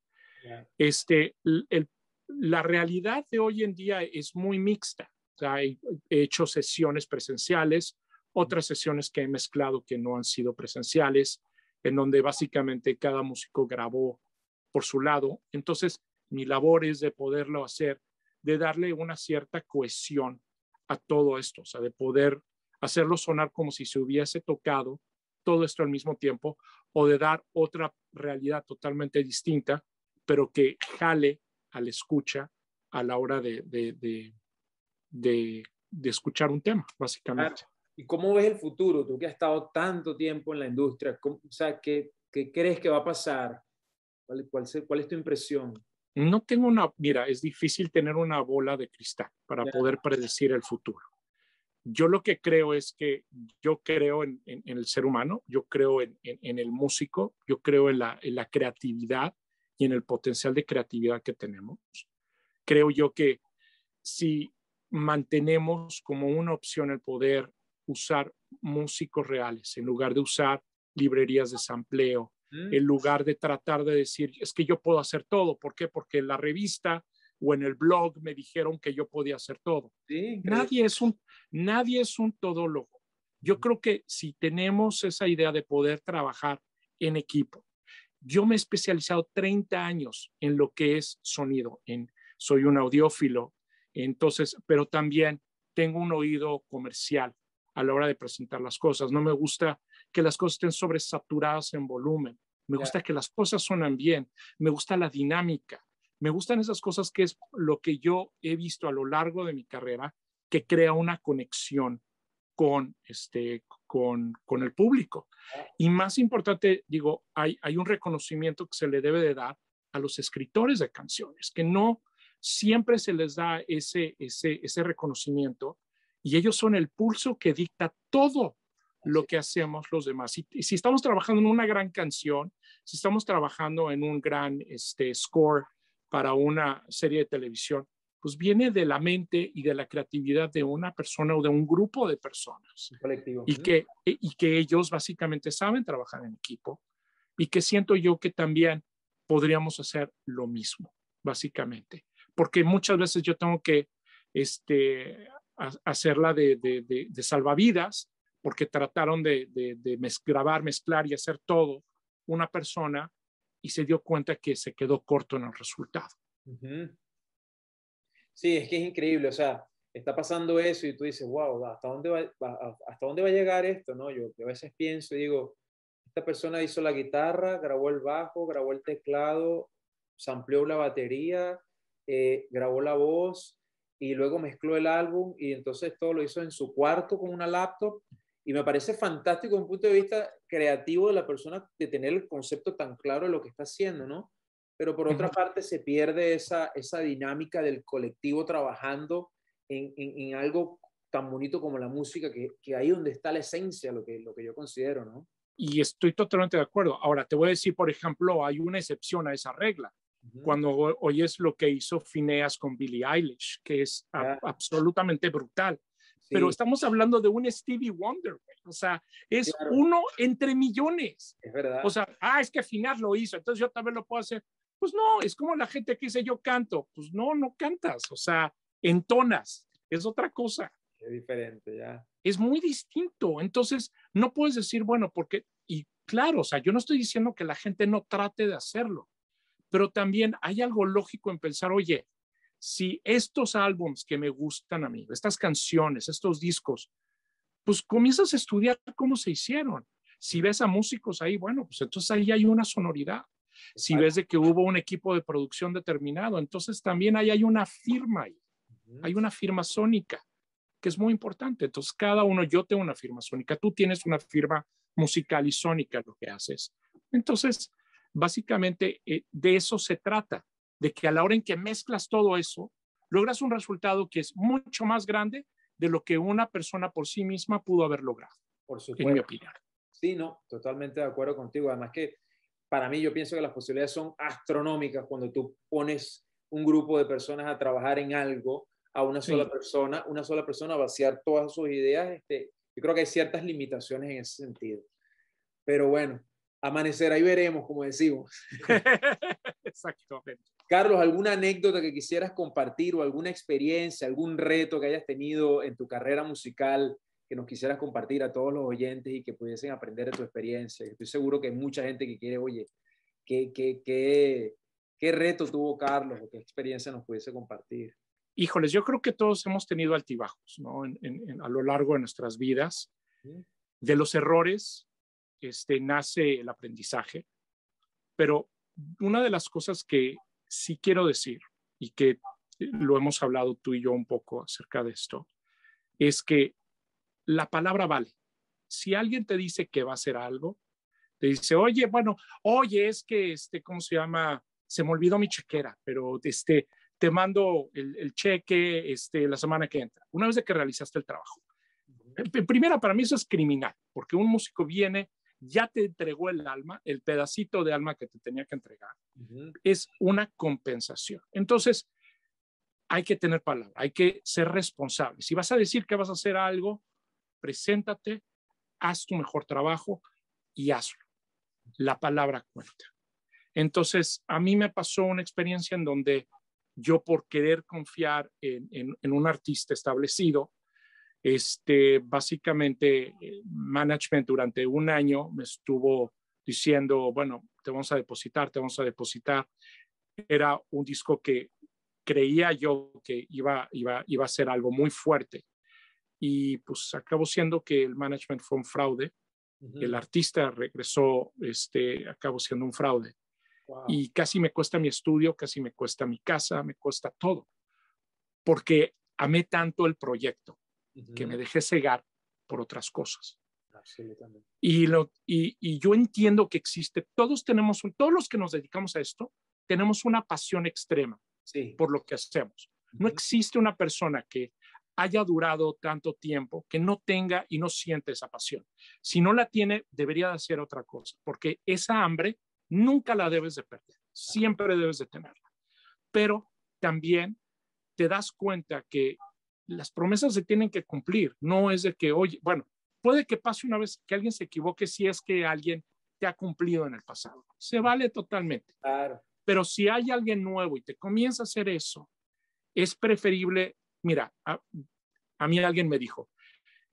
Este, el, la realidad de hoy en día es muy mixta. O sea, he hecho sesiones presenciales, otras sesiones que he mezclado que no han sido presenciales, en donde básicamente cada músico grabó por su lado. Entonces, mi labor es de poderlo hacer, de darle una cierta cohesión a todo esto, o sea, de poder hacerlo sonar como si se hubiese tocado todo esto al mismo tiempo o de dar otra realidad totalmente distinta, pero que jale a la escucha a la hora de, de, escuchar un tema, básicamente. ¿Y cómo ves el futuro? Tú que has estado tanto tiempo en la industria, o sea, ¿qué, ¿qué, crees que va a pasar? ¿Cuál, cuál es tu impresión? No tengo una, mira, es difícil tener una bola de cristal para poder predecir el futuro. Yo lo que creo es que yo creo en, el ser humano, yo creo en, el músico, yo creo en la, la creatividad, y en el potencial de creatividad que tenemos. Creo yo que si mantenemos como una opción el poder usar músicos reales en lugar de usar librerías de sampleo, mm. en lugar de tratar de decir, es que yo puedo hacer todo. ¿Por qué? Porque en la revista o en el blog me dijeron que yo podía hacer todo. nadie, es un, nadie es un todólogo. Yo mm. creo que si tenemos esa idea de poder trabajar en equipo, yo me he especializado 30 años en lo que es sonido, en, soy un audiófilo, entonces, pero también tengo un oído comercial a la hora de presentar las cosas. No me gusta que las cosas estén sobresaturadas en volumen. Me gusta que las cosas suenan bien. Me gusta la dinámica. Me gustan esas cosas que es lo que yo he visto a lo largo de mi carrera que crea una conexión con, este, con, el público. Y más importante, digo, hay, hay un reconocimiento que se le debe de dar a los escritores de canciones, que no siempre se les da ese, ese, reconocimiento y ellos son el pulso que dicta todo lo que hacemos los demás. Y, si estamos trabajando en una gran canción, si estamos trabajando en un gran este, score para una serie de televisión, pues viene de la mente y de la creatividad de una persona o de un grupo de personas. Y que, eh, y que ellos básicamente saben trabajar en equipo y que siento yo que también podríamos hacer lo mismo, básicamente. Porque muchas veces yo tengo que este, hacerla de, salvavidas porque trataron de, grabar, mezclar y hacer todo una persona y se dio cuenta que se quedó corto en el resultado. Sí, es que es increíble, o sea, está pasando eso y tú dices, wow, ¿hasta dónde va, hasta dónde va a llegar esto? ¿No? Yo, a veces pienso y digo, esta persona hizo la guitarra, grabó el bajo, grabó el teclado, se amplió la batería, eh, grabó la voz y luego mezcló el álbum y entonces todo lo hizo en su cuarto con una laptop y me parece fantástico desde un punto de vista creativo de la persona de tener el concepto tan claro de lo que está haciendo, ¿no? pero por otra parte se pierde esa, esa dinámica del colectivo trabajando en, en, algo tan bonito como la música, que, que, ahí donde está la esencia, lo que, lo que yo considero, ¿no? Y estoy totalmente de acuerdo. Ahora, te voy a decir, por ejemplo, hay una excepción a esa regla. Cuando oyes lo que hizo Phineas con Billie Eilish, que es ah. absolutamente brutal. Pero estamos hablando de un Stevie Wonder, o sea, es uno entre millones. Es verdad. O sea, ah, es que Phineas lo hizo, entonces yo también lo puedo hacer. Pues no, es como la gente que dice yo canto. Pues no, no cantas, o sea, entonas, es otra cosa. Es diferente, ya. Es muy distinto. Entonces, no puedes decir, bueno, porque, y claro, o sea, yo no estoy diciendo que la gente no trate de hacerlo, pero también hay algo lógico en pensar, oye, si estos álbums que me gustan a mí, estas canciones, estos discos, pues comienzas a estudiar cómo se hicieron. Si ves a músicos ahí, bueno, pues entonces ahí hay una sonoridad si ves de que hubo un equipo de producción determinado. Entonces también ahí hay una firma Hay una firma sónica que es muy importante. Entonces, cada uno, yo tengo una firma sónica, tú tienes una firma musical y sónica lo que haces. Entonces, básicamente eh, de eso se trata, de que a la hora en que mezclas todo eso, logras un resultado que es mucho más grande de lo que una persona por sí misma pudo haber logrado. En mi opinión. Sí, no, totalmente de acuerdo contigo. Además que para mí yo pienso que las posibilidades son astronómicas cuando tú pones un grupo de personas a trabajar en algo, a una sola persona, una sola persona a vaciar todas sus ideas. Este, yo creo que hay ciertas limitaciones en ese sentido. Pero bueno, amanecer ahí veremos, como decimos. Carlos, ¿alguna anécdota que quisieras compartir o alguna experiencia, algún reto que hayas tenido en tu carrera musical que nos quisieras compartir a todos los oyentes y que pudiesen aprender de tu experiencia. Estoy seguro que hay mucha gente que quiere, oye, ¿qué, qué, retos tuvo Carlos o qué experiencia nos pudiese compartir? Híjoles, yo creo que todos hemos tenido altibajos, ¿no? a lo largo de nuestras vidas. De los errores este, nace el aprendizaje, pero una de las cosas que sí quiero decir y que eh, lo hemos hablado tú y yo un poco acerca de esto, es que la palabra vale. Si alguien te dice que va a hacer algo, te dice, oye, bueno, oye, es que, este, ¿cómo se llama? Se me olvidó mi chequera, pero este, te mando el, cheque este, la semana que entra, una vez que realizaste el trabajo. Primera, para mí eso es criminal, porque un músico viene, ya te entregó el alma, el pedacito de alma que te tenía que entregar. Es una compensación. Entonces, hay que tener palabra, hay que ser responsable. Si vas a decir que vas a hacer algo, preséntate, haz tu mejor trabajo y hazlo. La palabra cuenta. Entonces, a mí me pasó una experiencia en donde yo por querer confiar en, un artista establecido, este, básicamente, eh, management durante un año me estuvo diciendo, bueno, te vamos a depositar, te vamos a depositar. Era un disco que creía yo que iba, iba, iba a ser algo muy fuerte y pues acabó siendo que el management fue un fraude, el artista regresó, este, acabó siendo un fraude. Y casi me cuesta mi estudio, casi me cuesta mi casa, me cuesta todo, porque amé tanto el proyecto que me dejé cegar por otras cosas. Y, lo, y, yo entiendo que existe, todos tenemos, todos los que nos dedicamos a esto, tenemos una pasión extrema por lo que hacemos. No existe una persona que haya durado tanto tiempo, que no tenga y no siente esa pasión. Si no la tiene, debería de hacer otra cosa, porque esa hambre nunca la debes de perder, siempre debes de tenerla. Pero también te das cuenta que las promesas se tienen que cumplir, no es de que, oye, bueno, puede que pase una vez que alguien se equivoque si es que alguien te ha cumplido en el pasado. Se vale totalmente. Pero si hay alguien nuevo y te comienza a hacer eso, es preferible mira, a, mí alguien me dijo,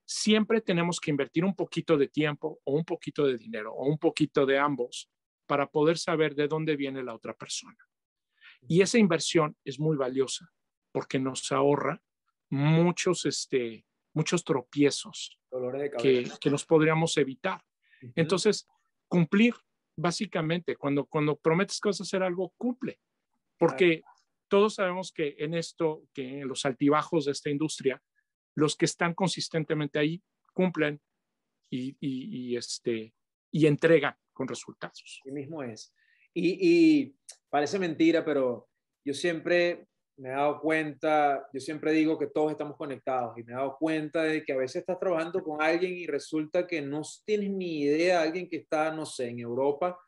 siempre tenemos que invertir un poquito de tiempo o un poquito de dinero o un poquito de ambos para poder saber de dónde viene la otra persona. Y esa inversión es muy valiosa porque nos ahorra muchos, este, muchos tropiezos que, nos podríamos evitar. Entonces, cumplir, básicamente, cuando, cuando prometes que vas a hacer algo, cumple. Porque todos sabemos que en esto, que en los altibajos de esta industria, los que están consistentemente ahí cumplen y, este, y entregan con resultados. Sí mismo es. Y, y parece mentira, pero yo siempre me he dado cuenta, yo siempre digo que todos estamos conectados y me he dado cuenta de que a veces estás trabajando con alguien y resulta que no tienes ni idea de alguien que está, no sé, en Europa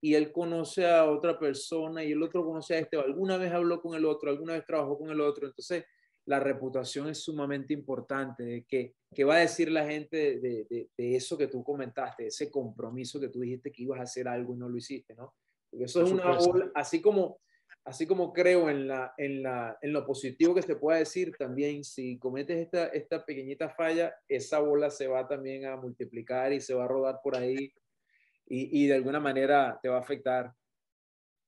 y él conoce a otra persona y el otro conoce a este, o alguna vez habló con el otro, alguna vez trabajó con el otro. Entonces, la reputación es sumamente importante, de que, va a decir la gente de, eso que tú comentaste, ese compromiso que tú dijiste que ibas a hacer algo y no lo hiciste, ¿no? eso es una bola, así como, así como creo en, la, en, lo positivo que se pueda decir, también si cometes esta, esta pequeñita falla, esa bola se va también a multiplicar y se va a rodar por ahí y, de alguna manera te va a afectar.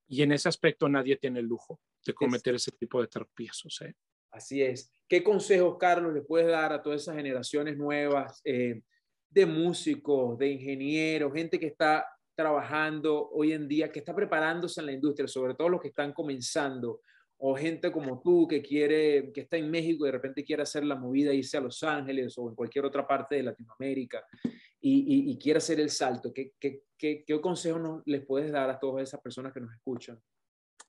Y en ese aspecto nadie tiene el lujo de cometer ese tipo de tropiezos. ¿eh? Así es. ¿Qué consejos, Carlos, le puedes dar a todas esas generaciones nuevas eh, de músicos, de ingenieros, gente que está trabajando hoy en día, que está preparándose en la industria, sobre todo los que están comenzando, o gente como tú que quiere, que está en México y de repente quiere hacer la movida, irse a Los Ángeles o en cualquier otra parte de Latinoamérica, y, y, quiere hacer el salto, ¿qué, qué, qué, qué consejo nos, les puedes dar a todas esas personas que nos escuchan?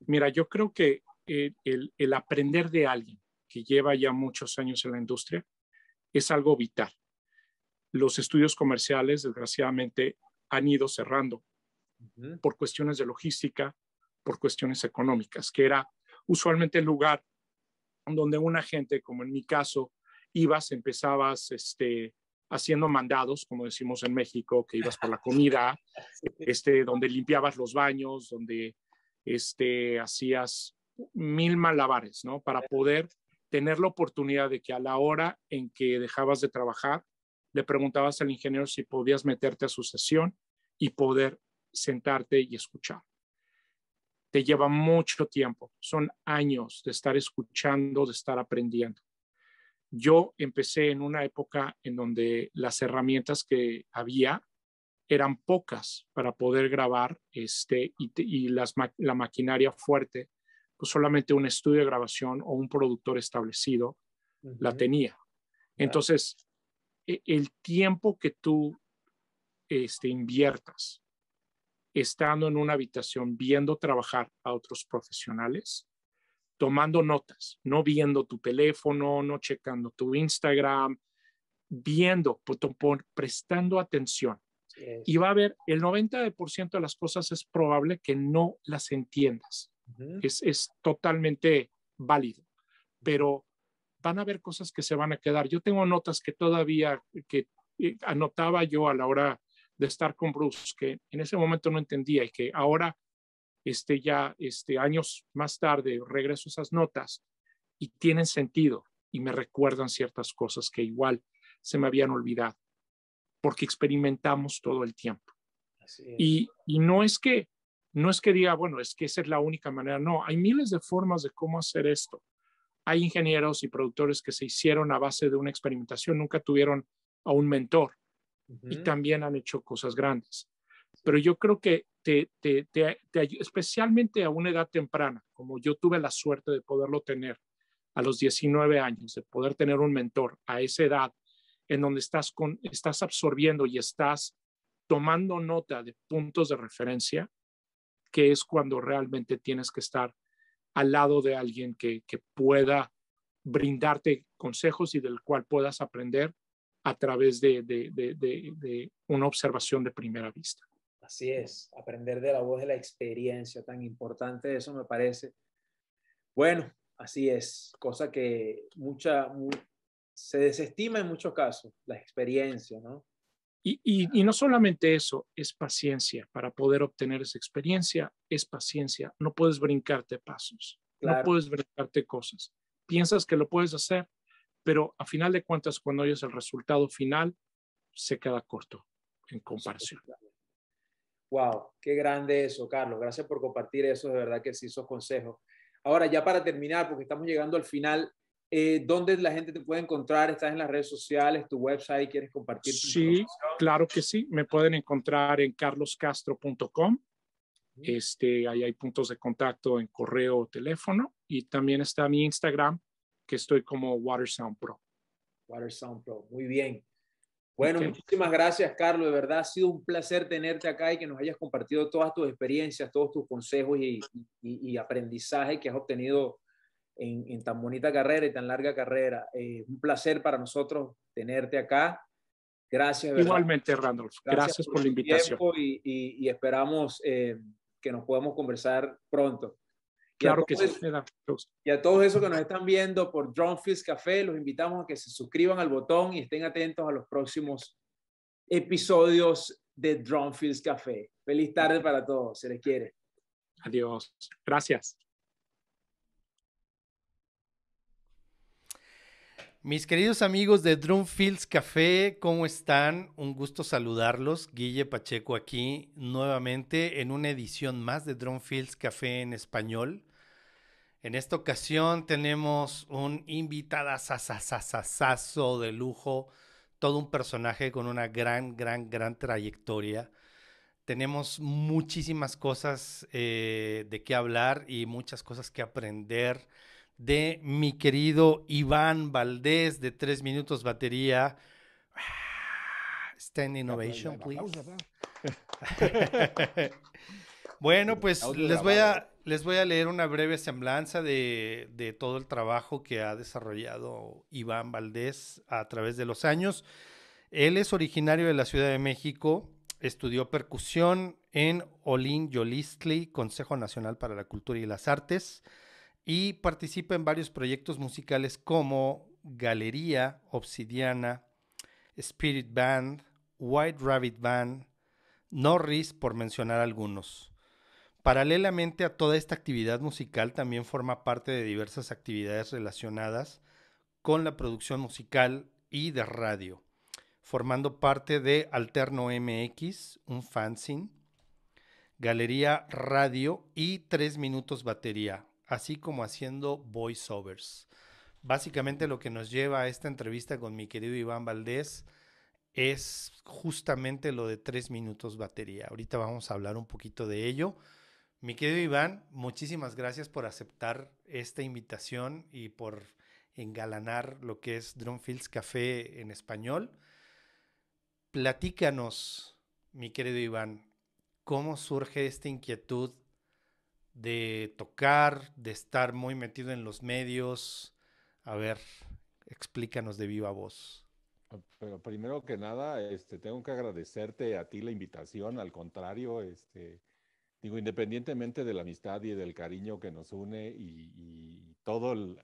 Mira, yo creo que eh, el, el, aprender de alguien que lleva ya muchos años en la industria es algo vital. Los estudios comerciales, desgraciadamente, han ido cerrando por cuestiones de logística, por cuestiones económicas, que era usualmente el lugar donde una gente, como en mi caso, ibas, empezabas este, haciendo mandados, como decimos en México, que ibas por la comida, este, donde limpiabas los baños, donde este, hacías mil malabares, ¿no? Para poder tener la oportunidad de que a la hora en que dejabas de trabajar, le preguntabas al ingeniero si podías meterte a su sesión y poder sentarte y escuchar. Te lleva mucho tiempo, son años de estar escuchando, de estar aprendiendo. Yo empecé en una época en donde las herramientas que había eran pocas para poder grabar este, y, la maquinaria fuerte, pues solamente un estudio de grabación o un productor establecido la tenía. Entonces, e, el tiempo que tú este, inviertas estando en una habitación viendo trabajar a otros profesionales tomando notas, no viendo tu teléfono, no checando tu Instagram, viendo, prestando atención. Y va a haber el 90% de las cosas es probable que no las entiendas. es, es totalmente válido, pero van a haber cosas que se van a quedar. Yo tengo notas que todavía que eh, anotaba yo a la hora de estar con Bruce, que en ese momento no entendía y que ahora este, ya este, años más tarde regreso esas notas y tienen sentido y me recuerdan ciertas cosas que igual se me habían olvidado, porque experimentamos todo el tiempo. Y, no es que no es que diga, bueno, es que esa es la única manera, no, hay miles de formas de cómo hacer esto. Hay ingenieros y productores que se hicieron a base de una experimentación, nunca tuvieron a un mentor y también han hecho cosas grandes. Pero yo creo que especialmente a una edad temprana, como yo tuve la suerte de poderlo tener a los 19 años, de poder tener un mentor a esa edad, en donde estás, con, estás absorbiendo y estás tomando nota de puntos de referencia, que es cuando realmente tienes que estar al lado de alguien que, pueda brindarte consejos y del cual puedas aprender a través de, de una observación de primera vista. Así es, aprender de la voz de la experiencia, tan importante eso me parece. Bueno, así es, cosa que mucha, se desestima en muchos casos, la experiencia, ¿no? Y, no solamente eso, es paciencia. Para poder obtener esa experiencia, es paciencia. No puedes brincarte pasos, no puedes brincarte cosas. Piensas que lo puedes hacer, pero a final de cuentas, cuando oyes el resultado final, se queda corto en comparación. Wow, qué grande eso, Carlos. Gracias por compartir eso, de verdad que sí, esos consejos. Ahora, ya para terminar, porque estamos llegando al final, eh, ¿dónde la gente te puede encontrar? ¿Estás en las redes sociales, tu website? ¿Quieres compartir? sí, claro que sí. Me pueden encontrar en carloscastro.com. Este, ahí hay puntos de contacto en correo o teléfono. Y también está mi Instagram, que estoy como watersoundpro. Watersoundpro. Pro, muy bien. Bueno, muchísimas gracias, Carlos. De verdad ha sido un placer tenerte acá y que nos hayas compartido todas tus experiencias, todos tus consejos y, aprendizaje que has obtenido en, tan bonita carrera y tan larga carrera. Eh, un placer para nosotros tenerte acá. Gracias. Igualmente, Randolph. Gracias, por, la invitación. Y, esperamos eh, que nos podamos conversar pronto. Y a todos esos que nos están viendo por Dronefields Café, los invitamos a que se suscriban al botón y estén atentos a los próximos episodios de Dronefields Café. Feliz tarde para todos, se les quiere. Adiós. Gracias. Mis queridos amigos de Drumfields Café, ¿cómo están? Un gusto saludarlos. Guille Pacheco aquí nuevamente en una edición más de Drumfields Café en español. En esta ocasión tenemos un invitada sasasasaso de lujo, todo un personaje con una gran, gran, gran trayectoria. Tenemos muchísimas cosas eh, de qué hablar y muchas cosas que aprender de mi querido Iván Valdés de Tres Minutos Batería. Ah, stand Innovation, please. bueno, pues les voy a les voy a leer una breve semblanza de, todo el trabajo que ha desarrollado Iván Valdés a través de los años. Él es originario de la Ciudad de México, estudió percusión en Olin Yolistli, Consejo Nacional para la Cultura y las Artes, y participa en varios proyectos musicales como Galería, Obsidiana, Spirit Band, White Rabbit Band, Norris, por mencionar algunos. Paralelamente a toda esta actividad musical, también forma parte de diversas actividades relacionadas con la producción musical y de radio, formando parte de Alterno MX, un fanzine, Galería Radio y Tres Minutos Batería, así como haciendo voiceovers. Básicamente lo que nos lleva a esta entrevista con mi querido Iván Valdés es justamente lo de Tres Minutos Batería. Ahorita vamos a hablar un poquito de ello mi querido Iván, muchísimas gracias por aceptar esta invitación y por engalanar lo que es Drumfields Café en español. Platícanos, mi querido Iván, cómo surge esta inquietud de tocar, de estar muy metido en los medios. A ver, explícanos de viva voz. Ah, pero primero que nada, este, tengo que agradecerte a ti la invitación, al contrario, este, digo, independientemente de la amistad y del cariño que nos une y, todo,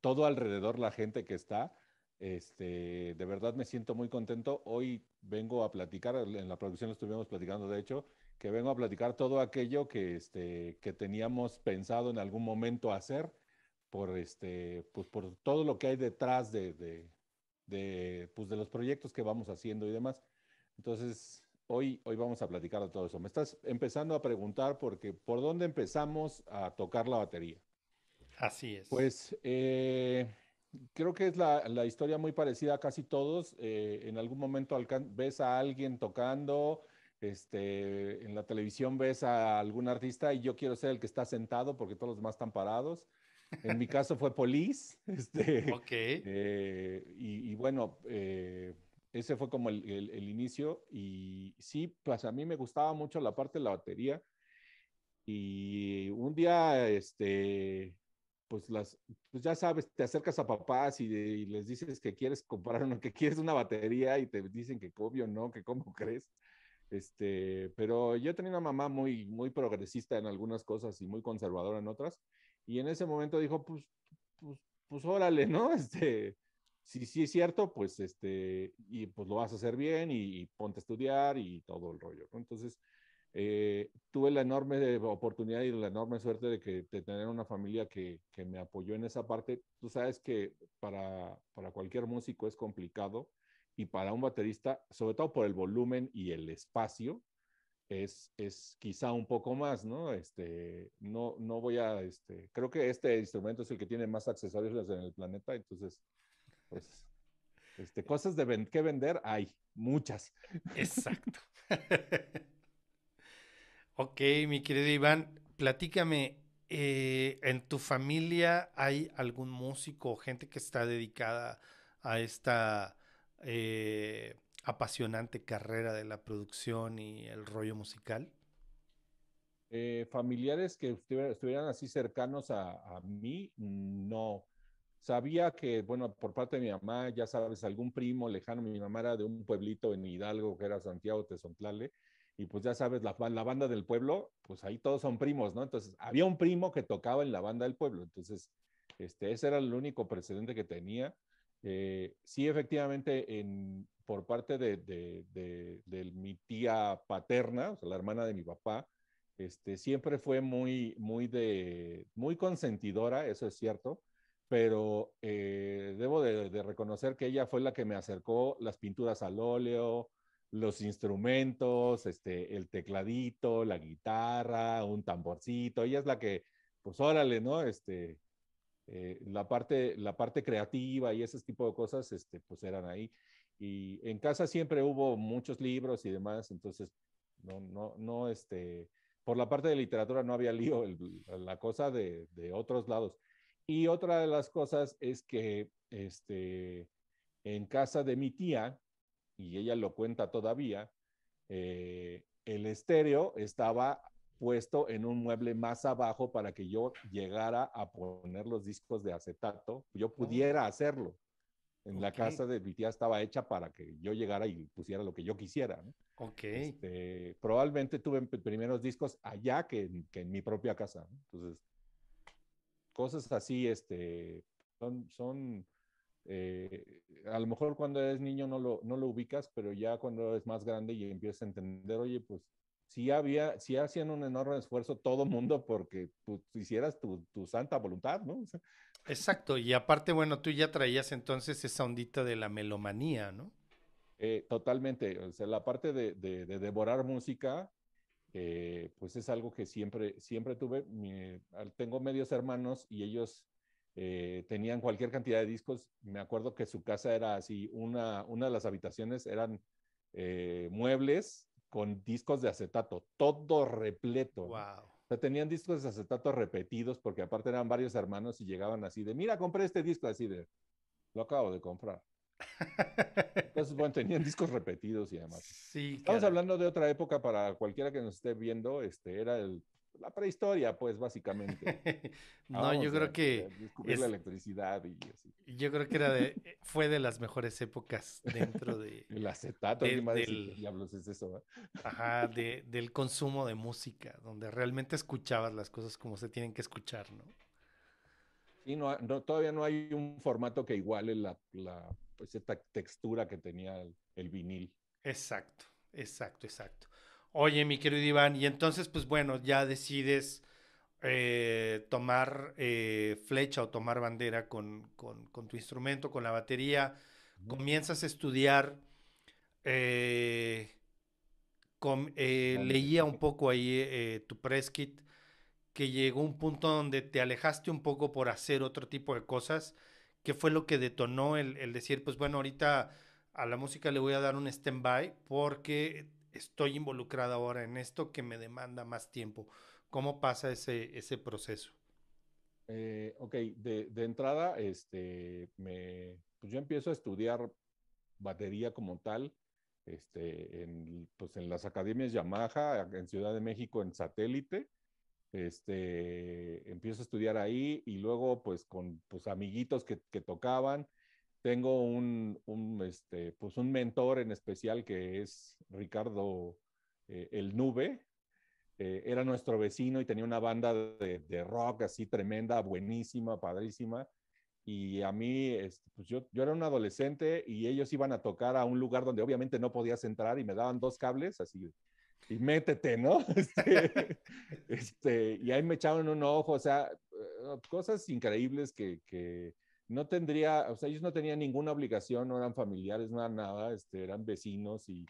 todo alrededor la gente que está, este, de verdad me siento muy contento. Hoy vengo a platicar, en la producción lo estuvimos platicando, de hecho, que vengo a platicar todo aquello que, este, que teníamos pensado en algún momento hacer por, este, pues, por todo lo que hay detrás de, de, de pues, los proyectos que vamos haciendo y demás. Entonces, Hoy, hoy vamos a platicar de todo eso. Me estás empezando a preguntar porque ¿por dónde empezamos a tocar la batería? Así es. Pues eh, creo que es la, historia muy parecida a casi todos. Eh, en algún momento ves a alguien tocando, este, en la televisión ves a algún artista y yo quiero ser el que está sentado porque todos los demás están parados. En mi caso fue Police. Este, ok. Eh, y, bueno, ese fue como el, inicio y sí, pues a mí me gustaba mucho la parte de la batería y un día, este, pues las, pues, ya sabes, te acercas a papás y, les dices que quieres comprar una, que quieres una batería y te dicen que obvio no, que cómo crees. Este, pero yo tenía una mamá muy, muy progresista en algunas cosas y muy conservadora en otras y en ese momento dijo, pues, pues, pues órale, ¿no? Este, si sí es cierto, pues este, y pues lo vas a hacer bien y, ponte a estudiar y todo el rollo, Entonces, eh, tuve la enorme oportunidad y la enorme suerte de, que, tener una familia que, me apoyó en esa parte. Tú sabes que para, para cualquier músico es complicado y para un baterista, sobre todo por el volumen y el espacio, es, es quizá un poco más, ¿no? Este, no, no voy a, este, creo que este instrumento es el que tiene más accesorios en el planeta, entonces pues, este, cosas de que vender hay, muchas. Exacto. ok, mi querido Iván, platícame, eh, ¿en tu familia hay algún músico o gente que está dedicada a esta eh, apasionante carrera de la producción y el rollo musical? Eh, familiares que estuvieran, así cercanos a, a, mí, no. Sabía que, bueno, por parte de mi mamá, ya sabes, algún primo lejano, mi mamá era de un pueblito en Hidalgo que era Santiago Tezontlale, y pues ya sabes, la, la banda del pueblo, pues ahí todos son primos, ¿no? Entonces, había un primo que tocaba en la banda del pueblo, entonces, este, ese era el único precedente que tenía. Eh, sí, efectivamente, en, por parte de, de, mi tía paterna, o la hermana de mi papá, este, siempre fue muy, muy, de, muy consentidora, eso es cierto, pero eh, debo de, reconocer que ella fue la que me acercó las pinturas al óleo, los instrumentos, este, el tecladito, la guitarra, un tamborcito. Ella es la que, pues órale, ¿no? Este, eh, la, parte, la parte creativa y ese tipo de cosas, este, pues eran ahí. Y en casa siempre hubo muchos libros y demás, entonces, no, no, no, este, por la parte de literatura no había lío, la cosa de otros lados y otra de las cosas es que este, en casa de mi tía, y ella lo cuenta todavía, eh, el estéreo estaba puesto en un mueble más abajo para que yo llegara a poner los discos de acetato, yo oh. pudiera hacerlo. En la casa de mi tía estaba hecha para que yo llegara y pusiera lo que yo quisiera. Ok. Este, probablemente tuve primeros discos allá que, en mi propia casa. Entonces, cosas así, este, son, son eh, a lo mejor cuando eres niño no lo, no lo ubicas, pero ya cuando eres más grande y empiezas a entender, oye, pues si había, si hacían un enorme esfuerzo todo mundo porque tú, pues, hicieras tu, tu, santa voluntad, ¿no? Exacto, y aparte, bueno, tú ya traías entonces esa ondita de la melomanía, ¿no? Eh, totalmente, o sea, la parte de, de, de devorar música eh, pues es algo que siempre, siempre tuve. tengo medios hermanos y ellos eh, tenían cualquier cantidad de discos. Me acuerdo que su casa era así, una, una de las habitaciones eran eh, muebles con discos de acetato, todo repleto. Wow. tenían discos de acetato repetidos porque aparte eran varios hermanos y llegaban así de, mira, compré este disco así de, lo acabo de comprar. Entonces, bueno, tenían discos repetidos y además Sí. Estamos hablando de otra época para cualquiera que nos esté viendo, este era el, la prehistoria, pues básicamente. no, ah, yo creo que... descubrir la electricidad y así. Yo creo que era de, fue de las mejores épocas dentro de... el acetato, de, del, diablos es eso. Ah?". ajá, del consumo de música, donde realmente escuchabas las cosas como se tienen que escuchar, ¿no? Sí, no, todavía no hay un formato que iguale la pues esta textura que tenía el, vinil. Exacto, exacto, exacto. Oye, mi querido Iván, y entonces, pues bueno, ya decides eh, tomar eh, flecha o tomar bandera con, tu instrumento, con la batería, comienzas a estudiar. Eh, leía un poco ahí tu press kit, que llegó un punto donde te alejaste un poco por hacer otro tipo de cosas ¿Qué fue lo que detonó el, decir, pues bueno, ahorita a la música le voy a dar un stand-by porque estoy involucrada ahora en esto que me demanda más tiempo? ¿Cómo pasa ese, ese proceso? Eh, ok, de, entrada, este, me, pues yo empiezo a estudiar batería como tal, este, en, pues en las academias Yamaha, en Ciudad de México, en satélite, este, empiezo a estudiar ahí y luego pues con pues, amiguitos que, tocaban. Tengo un, un, este, pues, un mentor en especial que es Ricardo eh, El Nube. Eh, era nuestro vecino y tenía una banda de, de rock así tremenda, buenísima, padrísima. Y a mí, este, pues yo, yo era un adolescente y ellos iban a tocar a un lugar donde obviamente no podías entrar y me daban dos cables así y métete, ¿no? Este, este, y ahí me echaron un ojo, o sea, eh, cosas increíbles que, que, no tendría, o sea, ellos no tenían ninguna obligación, no eran familiares, no eran nada, este, eran vecinos y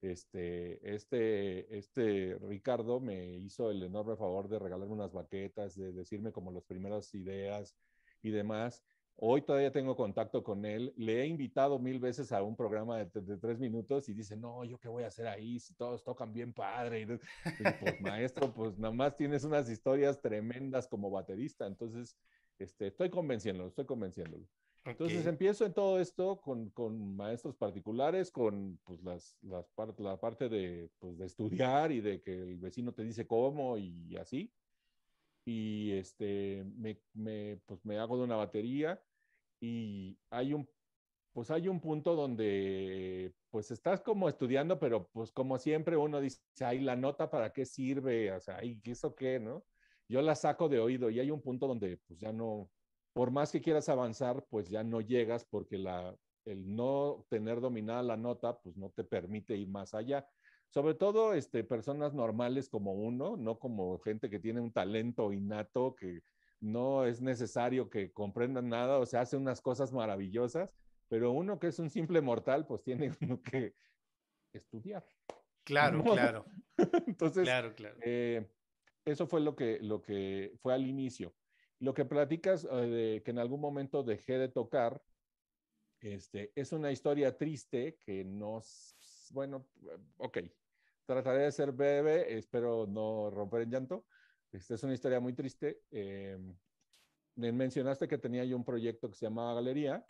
este, este, este Ricardo me hizo el enorme favor de regalarme unas baquetas, de decirme como las primeras ideas y demás. Hoy todavía tengo contacto con él. Le he invitado mil veces a un programa de, tres minutos y dice, no, yo qué voy a hacer ahí si todos tocan bien padre. Pues, maestro, pues nada más tienes unas historias tremendas como baterista. Entonces, este, estoy convenciéndolo, estoy convenciéndolo. Entonces empiezo en todo esto con, con maestros particulares, con pues, las, las la parte de, pues, de, estudiar y de que el vecino te dice cómo y así. Y este, me, me, pues, me hago de una batería y hay un, pues hay un punto donde pues estás como estudiando, pero pues como siempre uno dice, ay, la nota para qué sirve, o sea, ¿y eso qué, no? Yo la saco de oído y hay un punto donde pues ya no, por más que quieras avanzar, pues ya no llegas porque la, el no tener dominada la nota, pues no te permite ir más allá. Sobre todo este, personas normales como uno, no como gente que tiene un talento innato que no es necesario que comprendan nada, o sea, hace unas cosas maravillosas, pero uno que es un simple mortal, pues tiene que estudiar. Claro, claro. Entonces, eh, eso fue lo que, lo que fue al inicio. Lo que platicas eh, de que en algún momento dejé de tocar, este, es una historia triste que nos, bueno, eh, ok, trataré de ser breve, espero no romper el llanto. Esta es una historia muy triste. Eh, mencionaste que tenía yo un proyecto que se llamaba Galería.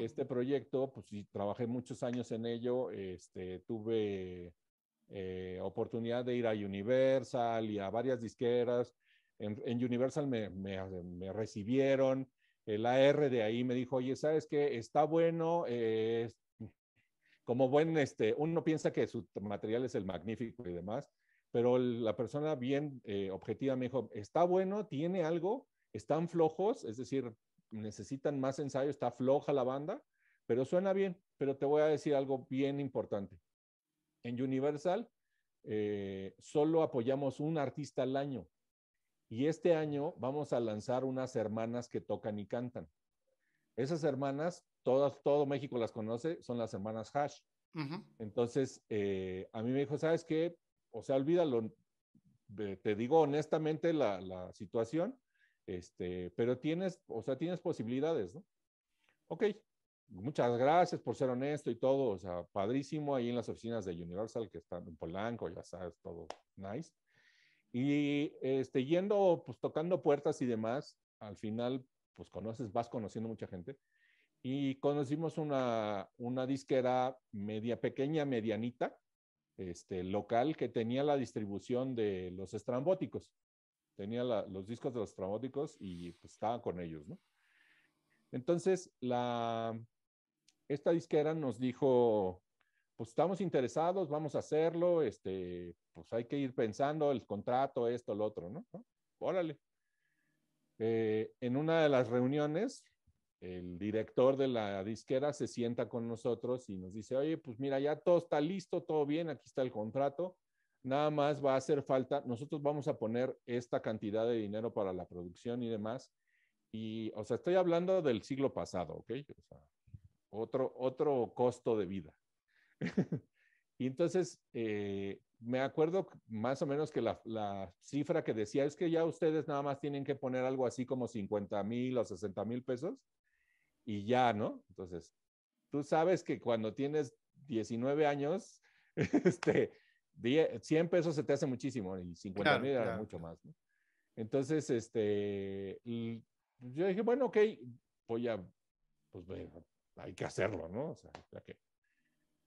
Este proyecto, pues sí, trabajé muchos años en ello. Este, tuve eh, oportunidad de ir a Universal y a varias disqueras. En, Universal me, recibieron. El AR de ahí me dijo, oye, ¿sabes qué? Está bueno. Eh, como buen, este, uno piensa que su material es el magnífico y demás pero la persona bien eh, objetiva me dijo, está bueno, tiene algo, están flojos, es decir, necesitan más ensayo, está floja la banda, pero suena bien, pero te voy a decir algo bien importante. En Universal eh, solo apoyamos un artista al año y este año vamos a lanzar unas hermanas que tocan y cantan. Esas hermanas, todas, todo México las conoce, son las hermanas Hash. Entonces, eh, a mí me dijo, ¿sabes qué? o sea, olvídalo, te digo honestamente la, situación, este, pero tienes, o sea, tienes posibilidades, ¿no? Ok, muchas gracias por ser honesto y todo, o sea, padrísimo ahí en las oficinas de Universal que están en Polanco, ya sabes, todo nice. Y este, yendo, pues tocando puertas y demás, al final, pues conoces, vas conociendo mucha gente. Y conocimos una, una disquera media pequeña, medianita, este, local que tenía la distribución de los estrambóticos. Tenía los discos de los estrambóticos y pues, estaba con ellos, Entonces, esta disquera nos dijo, pues estamos interesados, vamos a hacerlo, este, pues hay que ir pensando el contrato, esto, lo otro, ¿no? Órale. Eh, en una de las reuniones el director de la disquera se sienta con nosotros y nos dice, oye, pues mira, ya todo está listo, todo bien, aquí está el contrato, nada más va a hacer falta, nosotros vamos a poner esta cantidad de dinero para la producción y demás. Y, o sea, estoy hablando del siglo pasado, ¿ok? O sea, otro, otro costo de vida. y entonces, eh, me acuerdo más o menos que la, la, cifra que decía es que ya ustedes nada más tienen que poner algo así como 50 mil o 60 mil pesos y ya, ¿no? Entonces, tú sabes que cuando tienes 19 años, este, 100 pesos se te hace muchísimo y 50 mil era mucho más, ¿no? Entonces, este, yo dije, bueno, ok, voy a, pues hay que hacerlo, ¿no? O sea,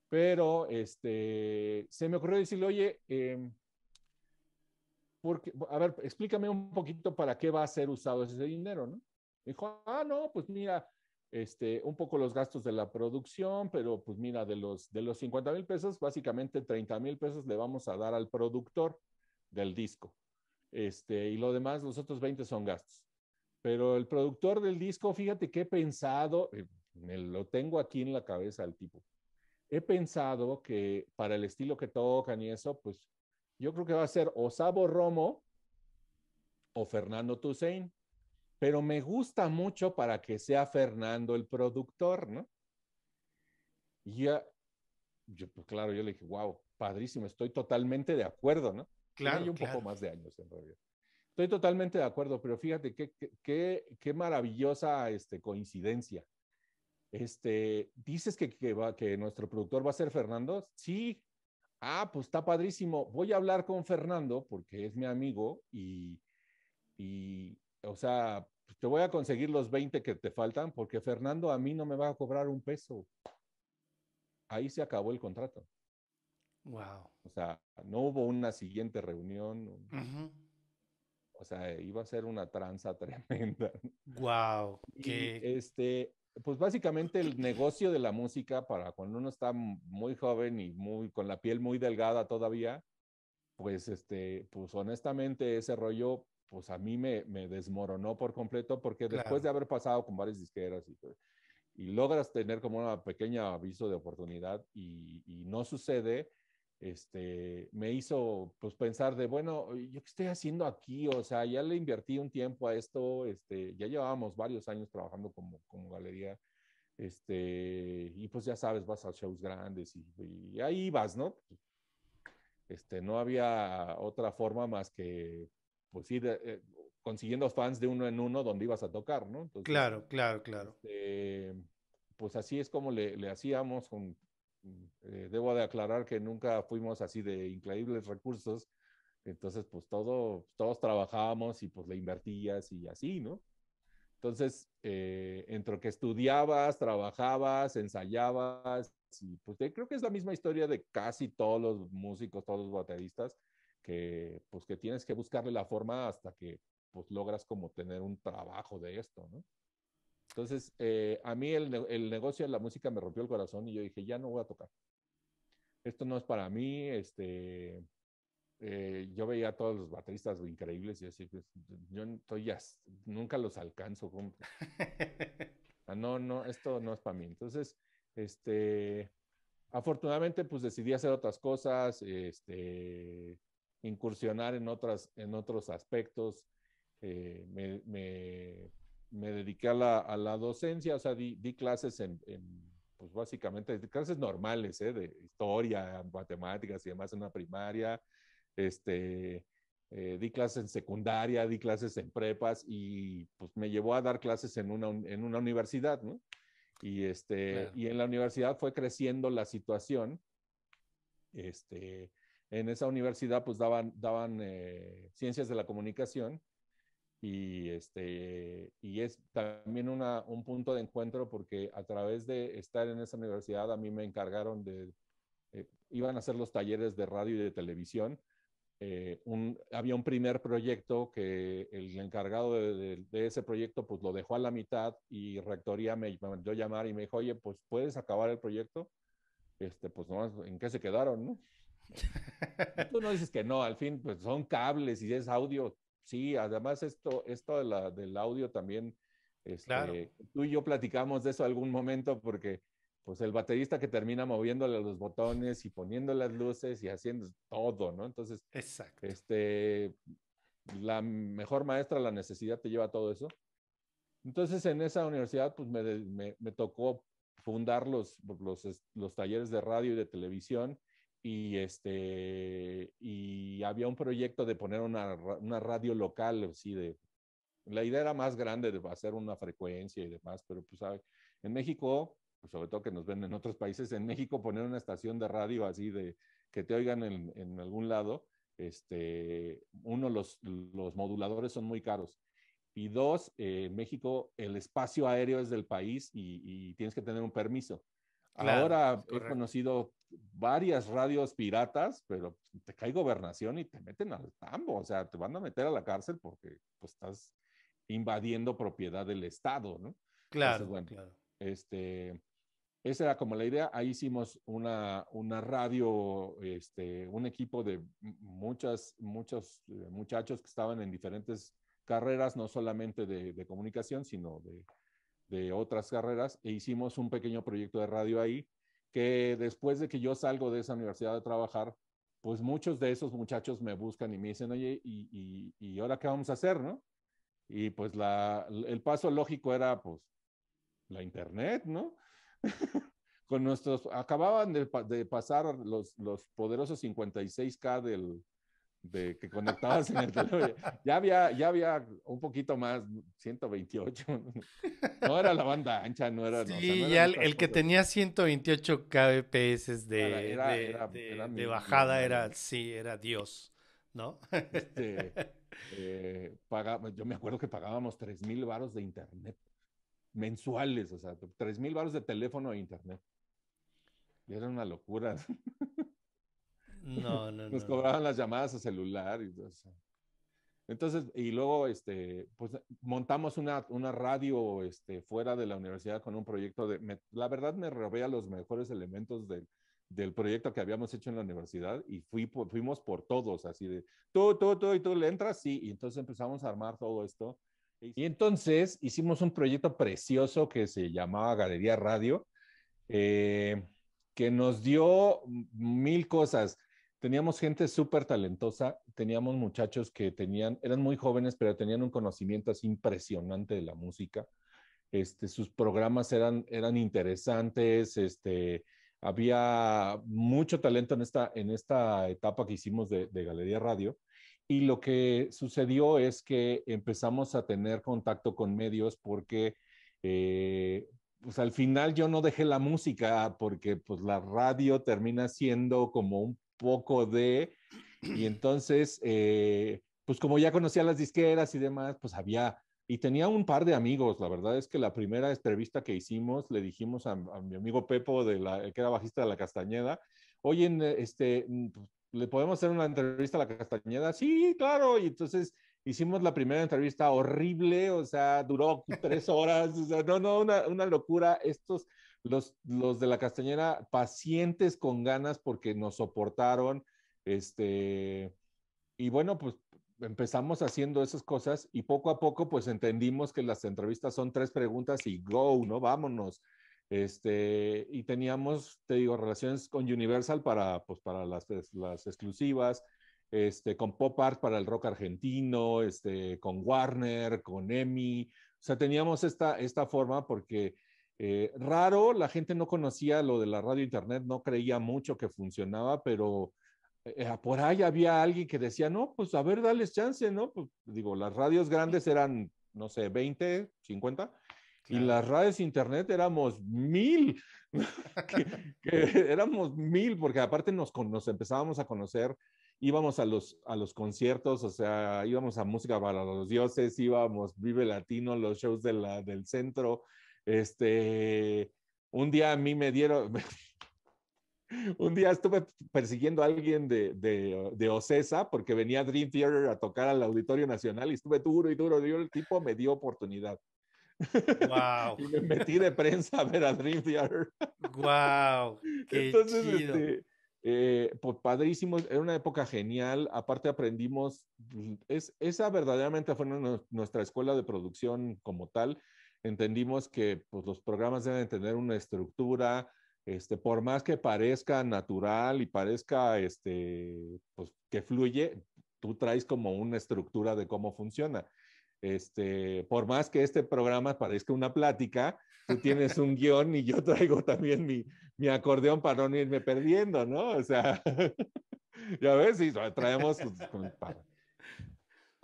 Pero, este, se me ocurrió decirle, oye, em, porque, a ver, explícame un poquito para qué va a ser usado ese dinero, ¿no? dijo, ah, no, pues mira, este, un poco los gastos de la producción, pero pues mira, de los, de los 50 mil pesos, básicamente 30 mil pesos le vamos a dar al productor del disco. Este, y lo demás, los otros 20 son gastos. Pero el productor del disco, fíjate que he pensado, eh, lo tengo aquí en la cabeza el tipo, he pensado que para el estilo que tocan y eso, pues yo creo que va a ser o Sabo Romo o Fernando Toussaint pero me gusta mucho para que sea Fernando el productor, ¿no? Y ya, yo, pues claro, yo le dije, wow, padrísimo, estoy totalmente de acuerdo, ¿no? Claro. Hay un poco más de años en realidad. Estoy totalmente de acuerdo, pero fíjate qué, qué, maravillosa este, coincidencia. Este, dices que, que, que nuestro productor va a ser Fernando. Sí. Ah, pues está padrísimo. Voy a hablar con Fernando porque es mi amigo y, o sea, te voy a conseguir los 20 que te faltan porque Fernando a mí no me va a cobrar un peso. Ahí se acabó el contrato. Wow. O sea, no hubo una siguiente reunión. O sea, iba a ser una tranza tremenda. Wow. ¿Qué? este, pues básicamente el negocio de la música para cuando uno está muy joven y muy con la piel muy delgada todavía, pues este, pues honestamente ese rollo pues a mí me, desmoronó por completo porque después de haber pasado con varias disqueras y, logras tener como un pequeño aviso de oportunidad y, no sucede, este, me hizo pues pensar de, bueno, ¿yo qué estoy haciendo aquí? O sea, ya le invertí un tiempo a esto, este, ya llevábamos varios años trabajando como, galería, este, y pues ya sabes, vas a shows grandes y, y ahí vas, ¿no? Este, no había otra forma más que pues ir eh, consiguiendo fans de uno en uno donde ibas a tocar, ¿no? claro, claro, claro. Este, pues así es como le, hacíamos. Eh, debo de aclarar que nunca fuimos así de increíbles recursos. Entonces, pues todo, todos trabajábamos y pues le invertías y así, ¿no? Entonces, eh, entre que estudiabas, trabajabas, ensayabas, y pues creo que es la misma historia de casi todos los músicos, todos los bateristas, que pues que tienes que buscarle la forma hasta que pues logras como tener un trabajo de esto, ¿no? Entonces, eh, a mí el, el, negocio de la música me rompió el corazón y yo dije, ya no voy a tocar. Esto no es para mí, este, eh, yo veía a todos los bateristas increíbles y así, pues, yo estoy ya, nunca los alcanzo. Ah, no, no, esto no es para mí. Entonces, este, afortunadamente, pues decidí hacer otras cosas, este, incursionar en, otras, en otros aspectos. Eh, me, me, dediqué a la, a la, docencia, o sea, di, clases en, en, pues básicamente, clases normales, ¿eh? de historia, matemáticas y demás en la primaria. Este, eh, di clases en secundaria, di clases en prepas y pues me llevó a dar clases en una, en una universidad, ¿no? Y, este, y en la universidad fue creciendo la situación. Este, en esa universidad pues daban, eh, ciencias de la comunicación y, este, y es también un punto de encuentro porque a través de estar en esa universidad a mí me encargaron de, eh, iban a hacer los talleres de radio y de televisión. Eh, había un primer proyecto que el encargado de, ese proyecto pues lo dejó a la mitad y Rectoría me, mandó llamar y me dijo, oye, pues puedes acabar el proyecto. Este, pues ¿en qué se quedaron? No? Tú no dices que no, al fin, pues son cables y es audio. Sí, además esto, esto del audio también, este, tú y yo platicamos de eso algún momento porque pues el baterista que termina moviéndole los botones y poniendo las luces y haciendo todo, ¿no? Entonces, este, la mejor maestra, la necesidad te lleva a todo eso. Entonces, en esa universidad, pues me, tocó fundar los, los, talleres de radio y de televisión y este y había un proyecto de poner una, radio local de la idea era más grande de hacer una frecuencia y demás pero pues ¿sabe? en México pues, sobre todo que nos ven en otros países en México poner una estación de radio así de que te oigan en, algún lado este uno los los moduladores son muy caros y dos eh, en México el espacio aéreo es del país y, tienes que tener un permiso ahora he conocido varias radios piratas, pero te cae gobernación y te meten al tambo, o sea, te van a meter a la cárcel porque pues, estás invadiendo propiedad del Estado, ¿no? Claro, Este, esa era como la idea. Ahí hicimos una, una radio, este, un equipo de muchas, muchos eh, muchachos que estaban en diferentes carreras, no solamente de, de comunicación, sino de, de otras carreras, e hicimos un pequeño proyecto de radio ahí que después de que yo salgo de esa universidad a trabajar, pues muchos de esos muchachos me buscan y me dicen, oye, ¿y, ahora qué vamos a hacer, no? Y pues el paso lógico era, pues, la internet, ¿no? Con nuestros, acababan de, de pasar los, los poderosos 56K del, de que conectabas en el teléfono. Ya había, ya había un poquito más, 128. No era la banda ancha, no era. Sí, el, que tenía 128 kbps de, de, bajada era, sí, era Dios, ¿no? Este, eh, yo me acuerdo que pagábamos 3 mil varos de internet mensuales, o sea, 3 mil varos de teléfono e internet. Y era una locura. No, no, Nos cobraban las llamadas a celular y eso. Entonces, y luego, este, pues montamos una, una radio este, fuera de la universidad con un proyecto de, la verdad me robé a los mejores elementos del, del proyecto que habíamos hecho en la universidad y fuimos por todos, así de, tú, tú, tú, y tú le entras, sí, y entonces empezamos a armar todo esto. Y entonces hicimos un proyecto precioso que se llamaba Galería Radio, eh, que nos dio mil cosas teníamos gente súper talentosa, teníamos muchachos que tenían, eran muy jóvenes, pero tenían un conocimiento así impresionante de la música. Este, sus programas eran, eran interesantes, este, había mucho talento en esta, en esta etapa que hicimos de, Galería Radio. Y lo que sucedió es que empezamos a tener contacto con medios porque eh, pues al final yo no dejé la música porque pues la radio termina siendo como un poco de, y entonces, eh, pues como ya conocía las disqueras y demás, pues había, y tenía un par de amigos, la verdad es que la primera entrevista que hicimos, le dijimos a, mi amigo Pepo, de la, que era bajista de La Castañeda, oye, este, pues, ¿le podemos hacer una entrevista a La Castañeda? Sí, claro, y entonces hicimos la primera entrevista horrible, o sea, duró tres horas, o sea, no, no, una, una locura, estos los, de la Castañera, pacientes con ganas porque nos soportaron, este, y bueno, pues empezamos haciendo esas cosas y poco a poco pues entendimos que las entrevistas son tres preguntas y go, ¿no? Vámonos. Este, y teníamos, te digo, relaciones con Universal para, pues, para las, las exclusivas, este, con Pop Art para el rock argentino, este, con Warner, con Emmy. O sea, teníamos esta, esta forma porque eh, raro, la gente no conocía lo de la radio internet, no creía mucho que funcionaba, pero eh, eh, por ahí había alguien que decía, no, pues a ver, dales chance, ¿no? Pues, digo, las radios grandes eran, no sé, 20, 50, Y las radios internet éramos mil, éramos mil, porque aparte nos, nos, empezábamos a conocer, íbamos a los, a los conciertos, o sea, íbamos a música para los dioses, íbamos Vive Latino, los shows de del centro, este, un día a mí me dieron, un día estuve persiguiendo a alguien de, de, Ocesa porque venía Dream Theater a tocar al Auditorio Nacional y estuve duro y duro. Y el tipo me dio oportunidad. Wow. me metí de prensa a ver a Dream Theater. wow. Entonces, chido. Este, eh, pues, padrísimo, era una época genial. Aparte aprendimos, es, esa verdaderamente fue nuestra escuela de producción como tal entendimos que pues, los programas deben tener una estructura, este, por más que parezca natural y parezca este, pues, que fluye, tú traes como una estructura de cómo funciona. Este, por más que este programa parezca una plática, tú tienes un guión y yo traigo también mi, mi acordeón para no irme perdiendo, ¿no? O sea, ya ves, y traemos, pues,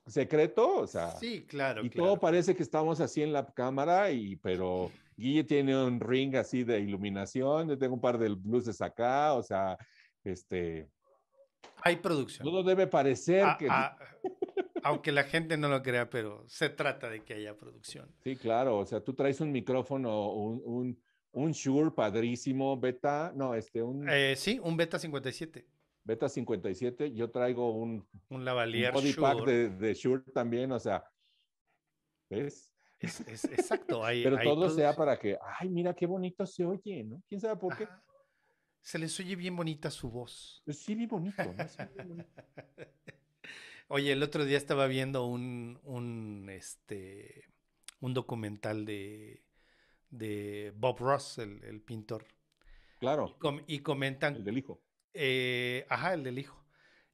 secreto, o sea. Sí, claro. Y todo parece que estamos así en la cámara, y, pero Guille tiene un ring así de iluminación, yo tengo un par de luces acá, o sea, este. Hay producción. Todo debe parecer ah, que. Ah, aunque la gente no lo crea, pero se trata de que haya producción. Sí, claro, o sea, tú traes un micrófono, un, un, un Shure padrísimo, beta, no, este, un. Eh, sí, un beta 57. Beta 57, yo traigo un, un body pack de, de, Shure también, o sea, ¿ves? Es, exacto. Pero todo sea para que, ay, mira qué bonito se oye, ¿no? ¿Quién sabe por qué? Se les oye bien bonita su voz. Pues sí, bien bonito. Oye, el otro día estaba viendo un, este, un documental de, Bob Ross, el, pintor. Claro. Y, y comentan. El del hijo eh, ajá, el del hijo.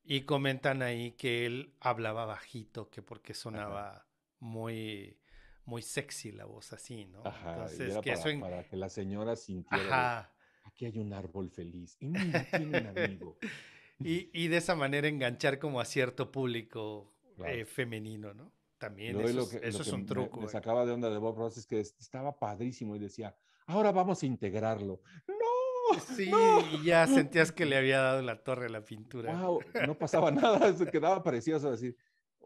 Y comentan ahí que él hablaba bajito, que porque sonaba muy muy sexy la voz así, ¿no? Ajá, Entonces, que para, para que la señora sintiera ajá. aquí hay un árbol feliz y tiene un amigo. y, de esa manera enganchar como a cierto público eh, femenino, ¿no? También eso, lo eso es un truco. Me, eh. sacaba de onda de Bob Ross es que estaba padrísimo y decía, ahora vamos a integrarlo. Sí, y ya sentías que le había dado la torre a la pintura. Wow, no pasaba nada, se quedaba precioso decir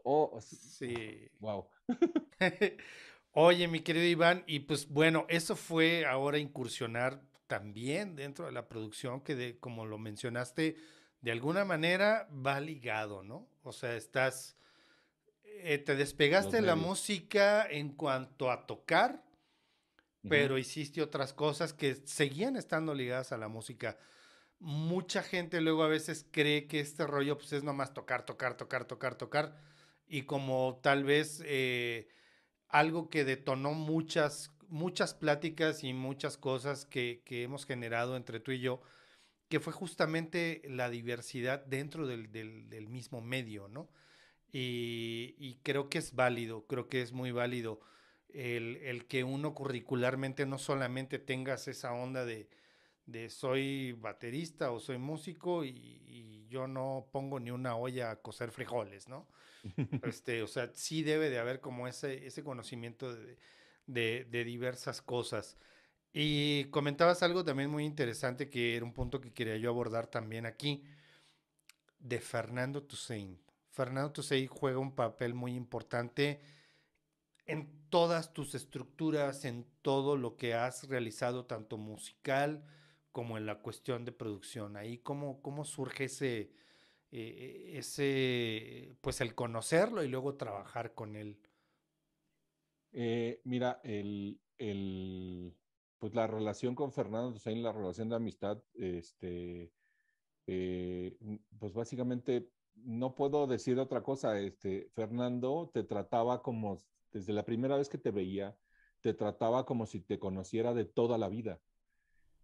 Oh, sí. Wow. Oye, mi querido Iván, y pues bueno, eso fue ahora incursionar también dentro de la producción que, de, como lo mencionaste, de alguna manera va ligado, ¿no? O sea, estás, eh, te despegaste de la música en cuanto a tocar, pero hiciste otras cosas que seguían estando ligadas a la música. Mucha gente luego a veces cree que este rollo pues es nomás tocar, tocar, tocar, tocar, tocar. Y como tal vez eh, algo que detonó muchas, muchas pláticas y muchas cosas que, hemos generado entre tú y yo, que fue justamente la diversidad dentro del, mismo medio, ¿no? y creo que es válido, creo que es muy válido el, que uno curricularmente no solamente tengas esa onda de, soy baterista o soy músico y, yo no pongo ni una olla a cocer frijoles, ¿no? este, o sea, sí debe de haber como ese, conocimiento de, diversas cosas. Y comentabas algo también muy interesante que era un punto que quería yo abordar también aquí, de Fernando Toussaint. Fernando Toussaint juega un papel muy importante en todas tus estructuras, en todo lo que has realizado, tanto musical como en la cuestión de producción. Ahí, ¿cómo, cómo surge ese, eh, e, ese, pues el conocerlo y luego trabajar con él? Eh, mira, pues la relación con Fernando la relación de amistad, este, eh, pues básicamente no puedo decir otra cosa. Este, Fernando te trataba como desde la primera vez que te veía, te trataba como si te conociera de toda la vida.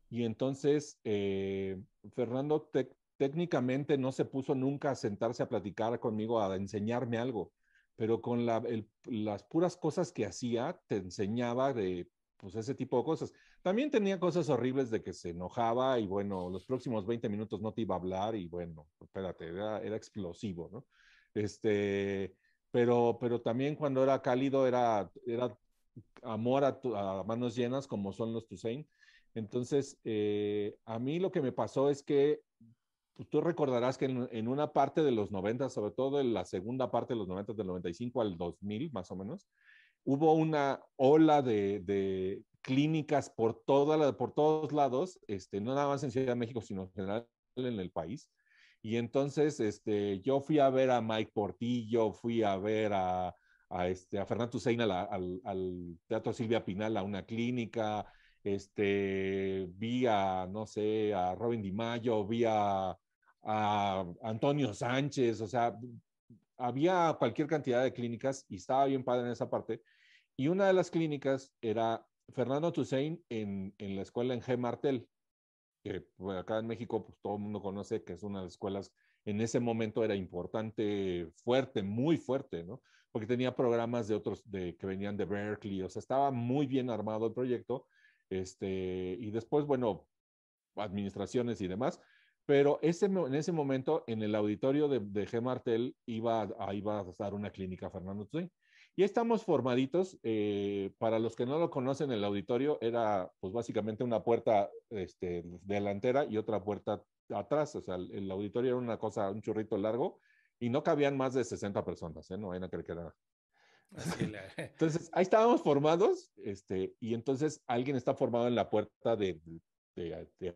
Y entonces, eh, Fernando técnicamente no se puso nunca a sentarse a platicar conmigo, a enseñarme algo, pero con las puras cosas que hacía, te enseñaba de pues ese tipo de cosas. También tenía cosas horribles de que se enojaba y bueno, los próximos 20 minutos no te iba a hablar y bueno, espérate, era, era explosivo, ¿no? Este, pero, también cuando era cálido era, era amor a, manos llenas, como son los Toussaint. Entonces, eh, a mí lo que me pasó es que pues, tú recordarás que en, una parte de los 90, sobre todo en la segunda parte de los 90, del 95 al 2000 más o menos, hubo una ola de, clínicas por, por todos lados, este, no nada más en Ciudad de México, sino en general en el país, y entonces, este, yo fui a ver a Mike Portillo, fui a ver a, este, a Fernando Tussain al, Teatro Silvia Pinal, a una clínica, este, vi a, no sé, a Robin Di Mayo, vi a, Antonio Sánchez, o sea, había cualquier cantidad de clínicas y estaba bien padre en esa parte. Y una de las clínicas era Fernando Toussaint en la escuela en G. Martel que pues, acá en México pues, todo el mundo conoce que es una de las escuelas, en ese momento era importante, fuerte, muy fuerte, ¿no? Porque tenía programas de otros de, que venían de Berkeley, o sea, estaba muy bien armado el proyecto, este, y después, bueno, administraciones y demás, pero ese, en ese momento en el auditorio de, G. Martel iba a, iba a estar una clínica Fernando Tuzín. Y estamos formaditos, eh, para los que no lo conocen, el auditorio era pues básicamente una puerta este, delantera y otra puerta atrás, o sea, el, auditorio era una cosa, un churrito largo y no cabían más de 60 personas, ¿eh? No hay nada que que nada. Entonces, ahí estábamos formados, este, y entonces alguien está formado en la puerta de,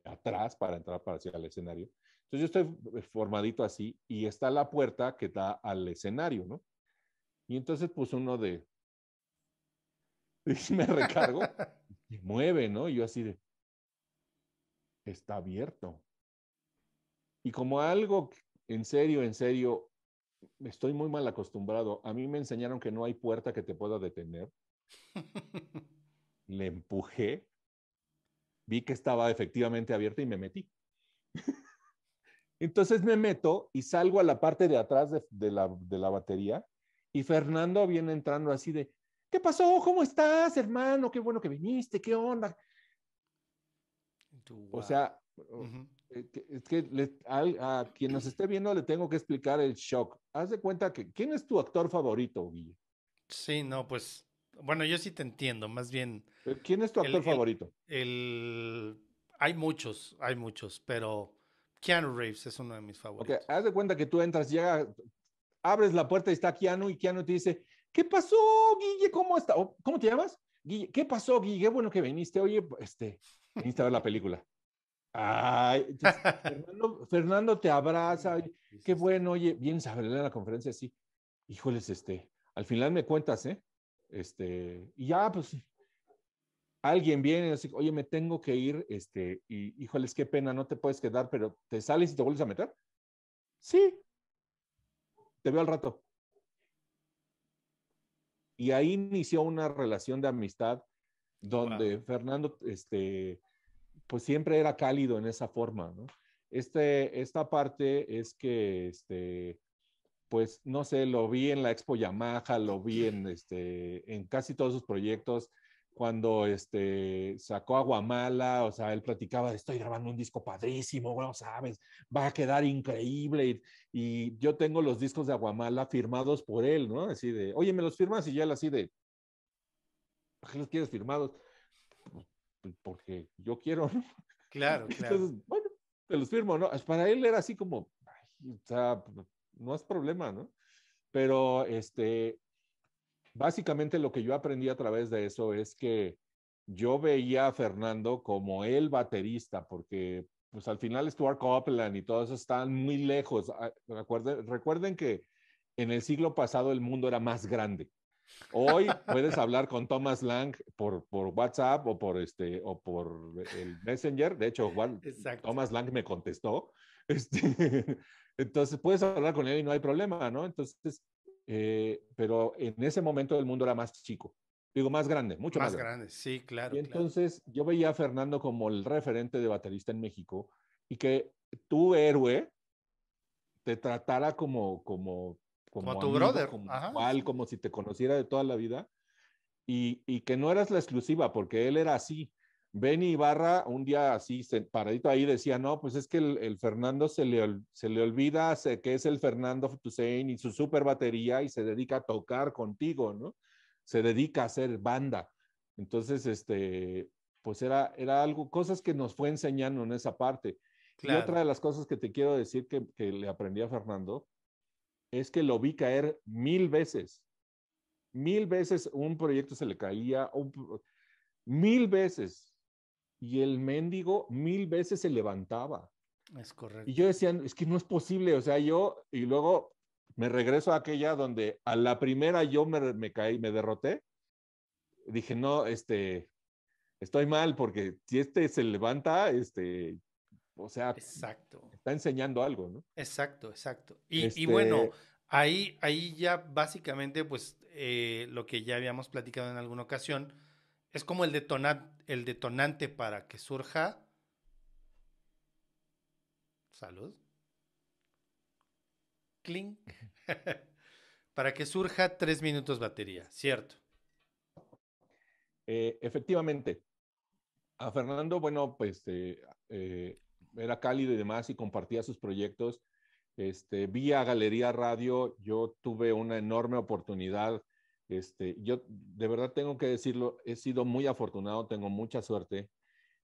atrás para entrar para hacia el escenario. Entonces yo estoy eh, formadito así y está la puerta que da al escenario, ¿no? Y entonces, pues uno de. me recargo, y mueve, ¿no? Y yo así de. Está abierto. Y como algo, en serio, en serio, estoy muy mal acostumbrado. A mí me enseñaron que no hay puerta que te pueda detener. Le empujé, vi que estaba efectivamente abierta y me metí. Entonces me meto y salgo a la parte de atrás la, de la batería y Fernando viene entrando así de, ¿qué pasó? ¿Cómo estás, hermano? Qué bueno que viniste, ¿qué onda? O sea, eh, es que a, quien nos esté viendo le tengo que explicar el shock. Haz de cuenta que, ¿quién es tu actor favorito, Guille? Sí, no, pues, bueno, yo sí te entiendo, más bien. Eh, ¿Quién es tu actor favorito? hay muchos, hay muchos, pero Keanu Reeves es uno de mis favoritos. Okay, haz de cuenta que tú entras, llega abres la puerta y está Keanu y Keanu te dice, ¿qué pasó, Guille? ¿Cómo está? ¿Cómo te llamas? ¿qué pasó, Guille? Qué bueno que viniste. Oye, este, viniste a ver la película. Ay, Fernando, te abraza. qué bueno, oye, vienes a ver la conferencia, así. Híjoles, este, al final me cuentas, ¿eh? Este, y ya, pues, alguien viene y oye, me tengo que ir, este, y híjoles, qué pena, no te puedes quedar, pero te sales y te vuelves a meter. Sí, te veo al rato. Y ahí inició una relación de amistad donde Fernando, este, pues siempre era cálido en esa forma, ¿no? Este, esta parte es que, este, pues no sé, lo vi en la Expo Yamaha, lo vi en, este, en casi todos sus proyectos, cuando este, sacó Aguamala, o sea, él platicaba, estoy grabando un disco padrísimo, bueno, sabes, va a quedar increíble. Y, yo tengo los discos de Aguamala firmados por él, ¿no? Así de, oye, ¿me los firmas? Y ya él así de, ¿por qué los quieres firmados? Pues, porque yo quiero, ¿no? Claro, claro. Entonces, bueno, te los firmo, ¿no? Pues, para él era así como, o sea, no es problema, ¿no? Pero este, básicamente lo que yo aprendí a través de eso es que yo veía a Fernando como el baterista, porque pues al final Stuart Copeland y todo eso están muy lejos. Ah, recuerden, recuerden que en el siglo pasado el mundo era más grande. Hoy puedes hablar con Thomas Lang por, por WhatsApp o por, este, o por el Messenger. De hecho, Thomas Lang me contestó. Este, entonces puedes hablar con él y no hay problema, ¿no? Entonces eh, pero en ese momento el mundo era más chico, digo más grande, mucho más, grande. Sí, claro. Y entonces yo veía a Fernando como el referente de baterista en México y que tu héroe te tratara como, como, como, tu brother, como, como si te conociera de toda la vida y, y que no eras la exclusiva porque él era así. Benny Ibarra, un día así, paradito ahí, decía, no, pues es que el, Fernando se le, se le olvida que es el Fernando Tusein y su super batería y se dedica a tocar contigo, ¿no? Se dedica a hacer banda. Entonces, este, pues era, era algo, cosas que nos fue enseñando en esa parte. Y otra de las cosas que te quiero decir que, que le aprendí a Fernando es que lo vi caer mil veces. Mil veces un proyecto se le caía, mil veces y el mendigo mil veces se levantaba. Es correcto. Y yo decía, es que no es posible, o sea, yo, y luego me regreso a aquella donde a la primera yo me, me caí, me derroté. Dije, no, este, estoy mal porque si este se levanta, este, o sea, está enseñando algo, ¿no? Exacto, exacto. Y, este, bueno, ahí, ahí ya básicamente, pues, eh, lo que ya habíamos platicado en alguna ocasión, es como el, detonante, el detonante para que surja. Salud. clink, para que surja tres minutos batería, ¿cierto? Eh, efectivamente. A Fernando, bueno, pues eh, eh, era cálido y demás y compartía sus proyectos. Este, vía Galería Radio, yo tuve una enorme oportunidad este, yo de verdad tengo que decirlo, he sido muy afortunado, tengo mucha suerte.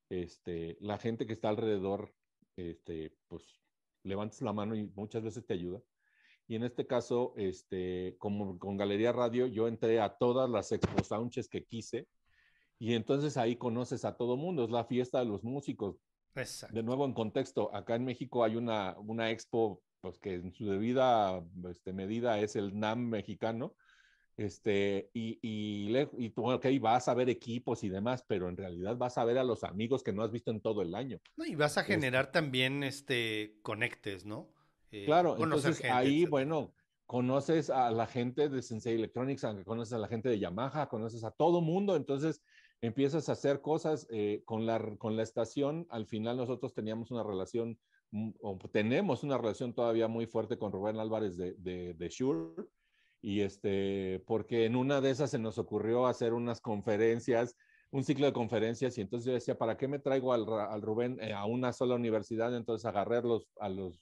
Este, la gente que está alrededor, este, pues levantas la mano y muchas veces te ayuda. Y en este caso, este, como con Galería Radio, yo entré a todas las expo que quise y entonces ahí conoces a todo mundo, es la fiesta de los músicos. De nuevo, en contexto, acá en México hay una, una expo pues, que en su debida este, medida es el NAM mexicano, este, y, y, y tú, ok, vas a ver equipos y demás, pero en realidad vas a ver a los amigos que no has visto en todo el año. y vas a este generar también este, conectes, ¿no? Eh, claro, entonces ahí, bueno, conoces a la gente de Sensei Electronics, conoces a la gente de Yamaha, conoces a todo mundo, entonces empiezas a hacer cosas eh, con, la, con la estación. Al final nosotros teníamos una relación, mm, o tenemos una relación todavía muy fuerte con Rubén Álvarez de, de, de Shure y este, porque en una de esas se nos ocurrió hacer unas conferencias, un ciclo de conferencias, y entonces yo decía, ¿para qué me traigo al, Rubén eh, a una sola universidad? Entonces agarré a, los,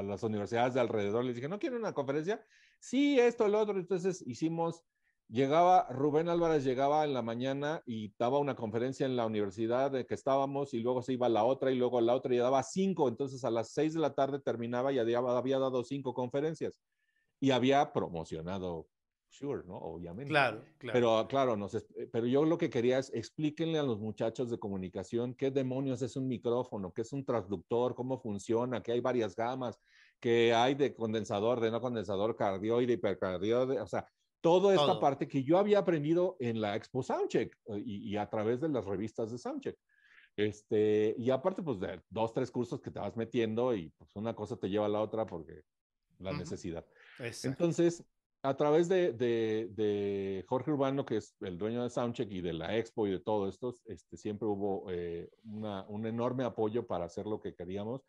las universidades de alrededor, les dije, ¿no quieren una conferencia? Sí, esto, el otro, entonces hicimos, llegaba, Rubén Álvarez llegaba en la mañana y daba una conferencia en la universidad de que estábamos, y luego se iba a la otra, y luego a la otra, y daba cinco, entonces a las seis de la tarde terminaba y había dado cinco conferencias y había promocionado Sure, ¿no? Obviamente. Claro, claro. Pero claro, eh, pero yo lo que quería es explíquenle a los muchachos de comunicación qué demonios es un micrófono, qué es un transductor, cómo funciona, que hay varias gamas, que hay de condensador, de no condensador, cardioide, hipercardioide, o sea, toda esta parte que yo había aprendido en la Expo Soundcheck eh, y, a través de las revistas de Soundcheck. Este, y aparte, pues, de dos, tres cursos que te vas metiendo y pues una cosa te lleva a la otra porque la necesidad. Entonces, a través de, Jorge Urbano, que es el dueño de Soundcheck y de la Expo y de todo esto, este, siempre hubo eh, un enorme apoyo para hacer lo que queríamos.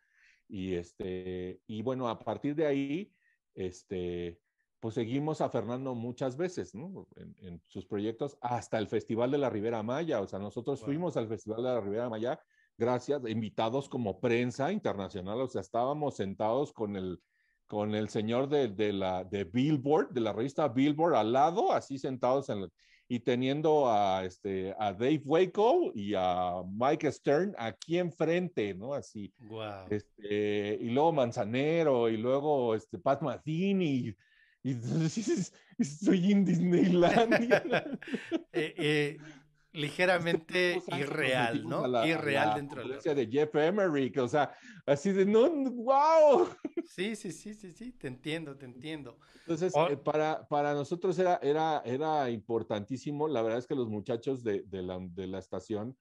Y, este, y bueno, a partir de ahí, este, pues seguimos a Fernando muchas veces en, sus proyectos, hasta el Festival de la Ribera Maya. O sea, nosotros fuimos al Festival de la Ribera Maya, gracias, invitados como prensa internacional. O sea, estábamos sentados con el con el señor de, la, de Billboard, de la revista Billboard, al lado, así sentados y teniendo a, este, a Dave Waco y a Mike Stern aquí enfrente, ¿no? Así. Este, y luego Manzanero, y luego este, Pat Matheny, y, estoy en Disneylandia. Eh, eh, ligeramente irreal, ¿no? irreal dentro de la de Jeff Emerick, o sea, así de no, wow. Sí, sí, sí, sí, sí, te entiendo, te entiendo. Entonces, eh, para, para nosotros era, era, era importantísimo, la verdad es que los muchachos de, de, la, de la estación,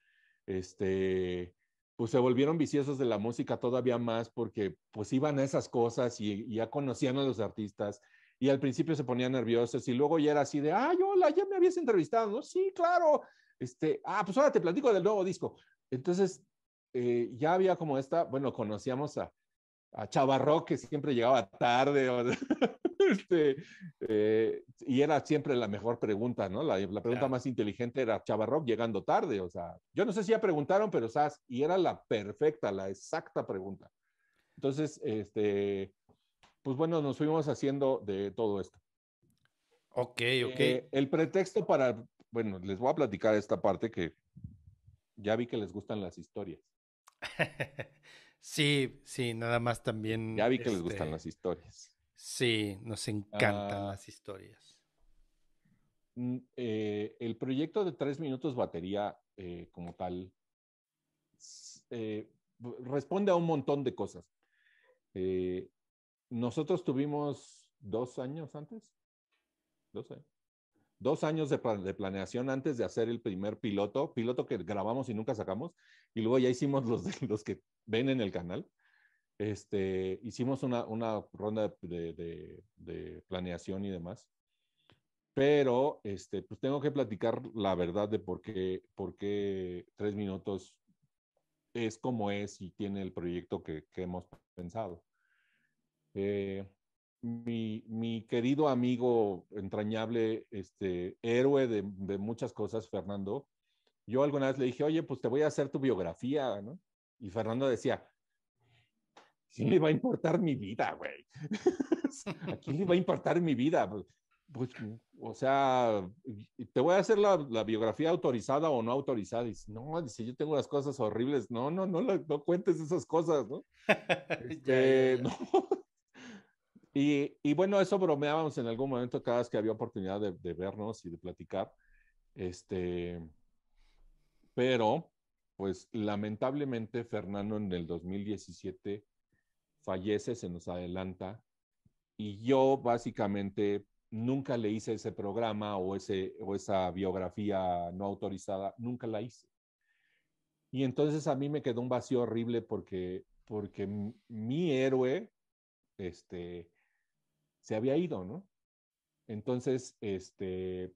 este, pues se volvieron viciosos de la música todavía más porque pues iban a esas cosas y, y ya conocían a los artistas y al principio se ponían nerviosos y luego ya era así de, ay, hola, ya me habías entrevistado, ¿no? Sí, claro. Este, ah, pues ahora te platico del nuevo disco. Entonces, eh, ya había como esta, bueno, conocíamos a, a Chavarro, que siempre llegaba tarde, este, eh, y era siempre la mejor pregunta, ¿no? La, la pregunta más inteligente era Chavarro llegando tarde, o sea, yo no sé si ya preguntaron, pero, ¿sabes? Y era la perfecta, la exacta pregunta. Entonces, este, pues bueno, nos fuimos haciendo de todo esto. Ok, ok. Eh, el pretexto para bueno, les voy a platicar esta parte que ya vi que les gustan las historias. sí, sí, nada más también. Ya vi que les gustan este, las historias. Sí, nos encantan ah. las historias. Mm, eh, el proyecto de tres minutos batería eh, como tal eh, responde a un montón de cosas. nosotros tuvimos dos años antes, dos años, dos años de, planeación antes de hacer el primer piloto, piloto que grabamos y nunca sacamos, y luego ya hicimos los, los que ven en el canal. Este, hicimos una, una ronda de, de, planeación y demás. Pero este, pues tengo que platicar la verdad de por qué, por qué tres minutos es como es y tiene el proyecto que, que hemos pensado. Eh, mi, mi, querido amigo entrañable, este héroe de, muchas cosas, Fernando, yo alguna vez le dije, oye, pues te voy a hacer tu biografía, ¿no? Y Fernando decía, ¿quién le va a importar mi vida, güey? ¿A quién le va a importar mi vida? Pues, pues o sea, te voy a hacer la, biografía autorizada o no autorizada. dice, no, dice, yo tengo unas cosas horribles. No, no, no, no, cuentes esas cosas, ¿no? Este, no y, bueno, eso bromeábamos en algún momento cada vez que había oportunidad de, de vernos y de platicar. Este, pero, pues lamentablemente, Fernando en el 2017 fallece, se nos adelanta. Y yo básicamente nunca le hice ese programa o, ese, o esa biografía no autorizada, nunca la hice. Y entonces a mí me quedó un vacío horrible porque, porque mi héroe, este, se había ido, ¿no? Entonces, este,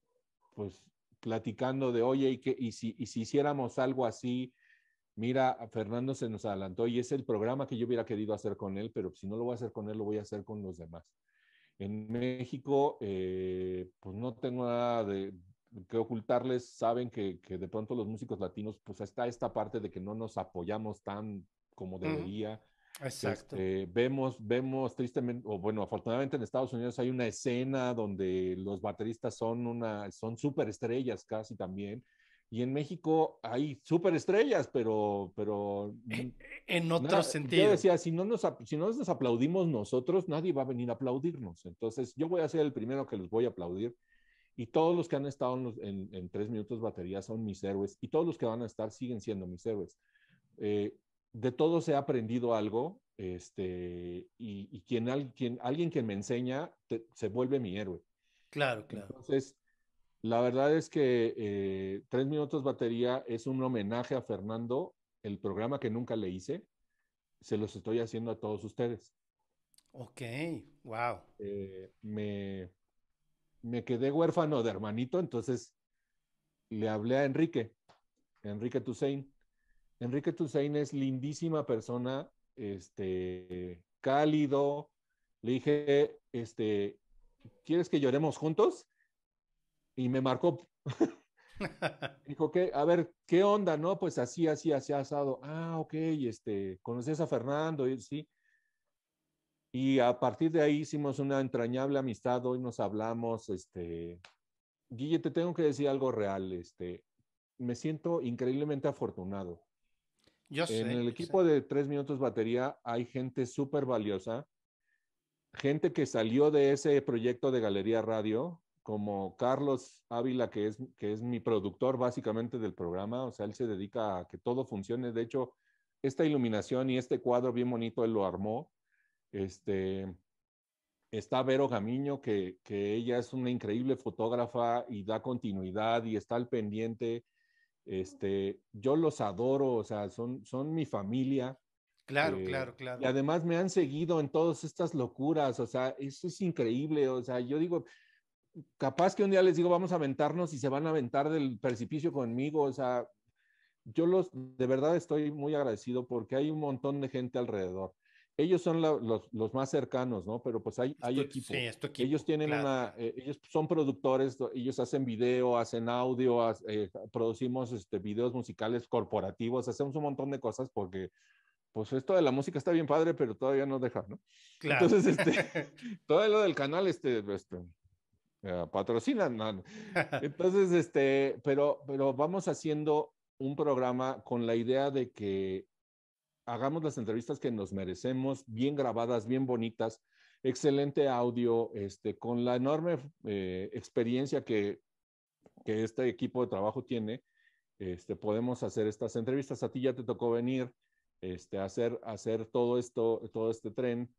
pues platicando de, oye, ¿y, que, y, si, y si hiciéramos algo así? Mira, Fernando se nos adelantó y es el programa que yo hubiera querido hacer con él, pero si no lo voy a hacer con él, lo voy a hacer con los demás. En México, eh, pues no tengo nada de, que ocultarles, saben que, de pronto los músicos latinos, pues está esta parte de que no nos apoyamos tan como debería, Exacto. Este, vemos, vemos tristemente, o bueno, afortunadamente en Estados Unidos hay una escena donde los bateristas son una, son superestrellas casi también. Y en México hay superestrellas, pero, pero e, en, otro sentido. Yo decía, si no, nos, si no nos aplaudimos nosotros, nadie va a venir a aplaudirnos. Entonces, yo voy a ser el primero que los voy a aplaudir. Y todos los que han estado en, en tres minutos batería son mis héroes. Y todos los que van a estar siguen siendo mis héroes. Eh, de todo se ha aprendido algo este, y, quien, al, alguien que me enseña se vuelve mi héroe. Claro, claro. Entonces, la verdad es que eh, Tres Minutos Batería es un homenaje a Fernando, el programa que nunca le hice, se los estoy haciendo a todos ustedes. Ok, wow. Eh, me, me quedé huérfano de hermanito, entonces le hablé a Enrique, Enrique Tusein Enrique Tusain es lindísima persona, este, cálido. Le dije, este, ¿quieres que lloremos juntos? Y me marcó. Dijo, a ver, ¿qué onda? No, pues así, así, así ha asado. Ah, ok, este, conoces a Fernando, y, sí. Y a partir de ahí hicimos una entrañable amistad, hoy nos hablamos, este, Guille, te tengo que decir algo real, este, me siento increíblemente afortunado en el equipo de tres minutos batería hay gente súper valiosa, gente que salió de ese proyecto de Galería Radio, como Carlos Ávila, que es, que es mi productor básicamente del programa, o sea, él se dedica a que todo funcione. De hecho, esta iluminación y este cuadro bien bonito, él lo armó. Este, está Vero Gamiño, que, que ella es una increíble fotógrafa y da continuidad y está al pendiente este, yo los adoro, o sea, son, son mi familia. Claro, claro, eh, claro. Y además me han seguido en todas estas locuras, o sea, eso es increíble, o sea, yo digo, capaz que un día les digo, vamos a aventarnos y se van a aventar del precipicio conmigo, o sea, yo los, de verdad estoy muy agradecido porque hay un montón de gente alrededor ellos son los, más cercanos, ¿no? Pero pues hay, hay equipo. Sí, Ellos tienen una, eh, ellos son productores, ellos hacen video, hacen audio, eh, producimos este, videos musicales corporativos, hacemos un montón de cosas porque pues esto de la música está bien padre, pero todavía no deja, ¿no? Claro. Entonces, este, todo lo del canal, este, este eh, patrocinan, ¿no? Entonces, este, pero, pero vamos haciendo un programa con la idea de que hagamos las entrevistas que nos merecemos, bien grabadas, bien bonitas, excelente audio, este, con la enorme eh, experiencia que, que, este equipo de trabajo tiene, este, podemos hacer estas entrevistas. A ti ya te tocó venir, este, hacer, hacer todo esto, todo este tren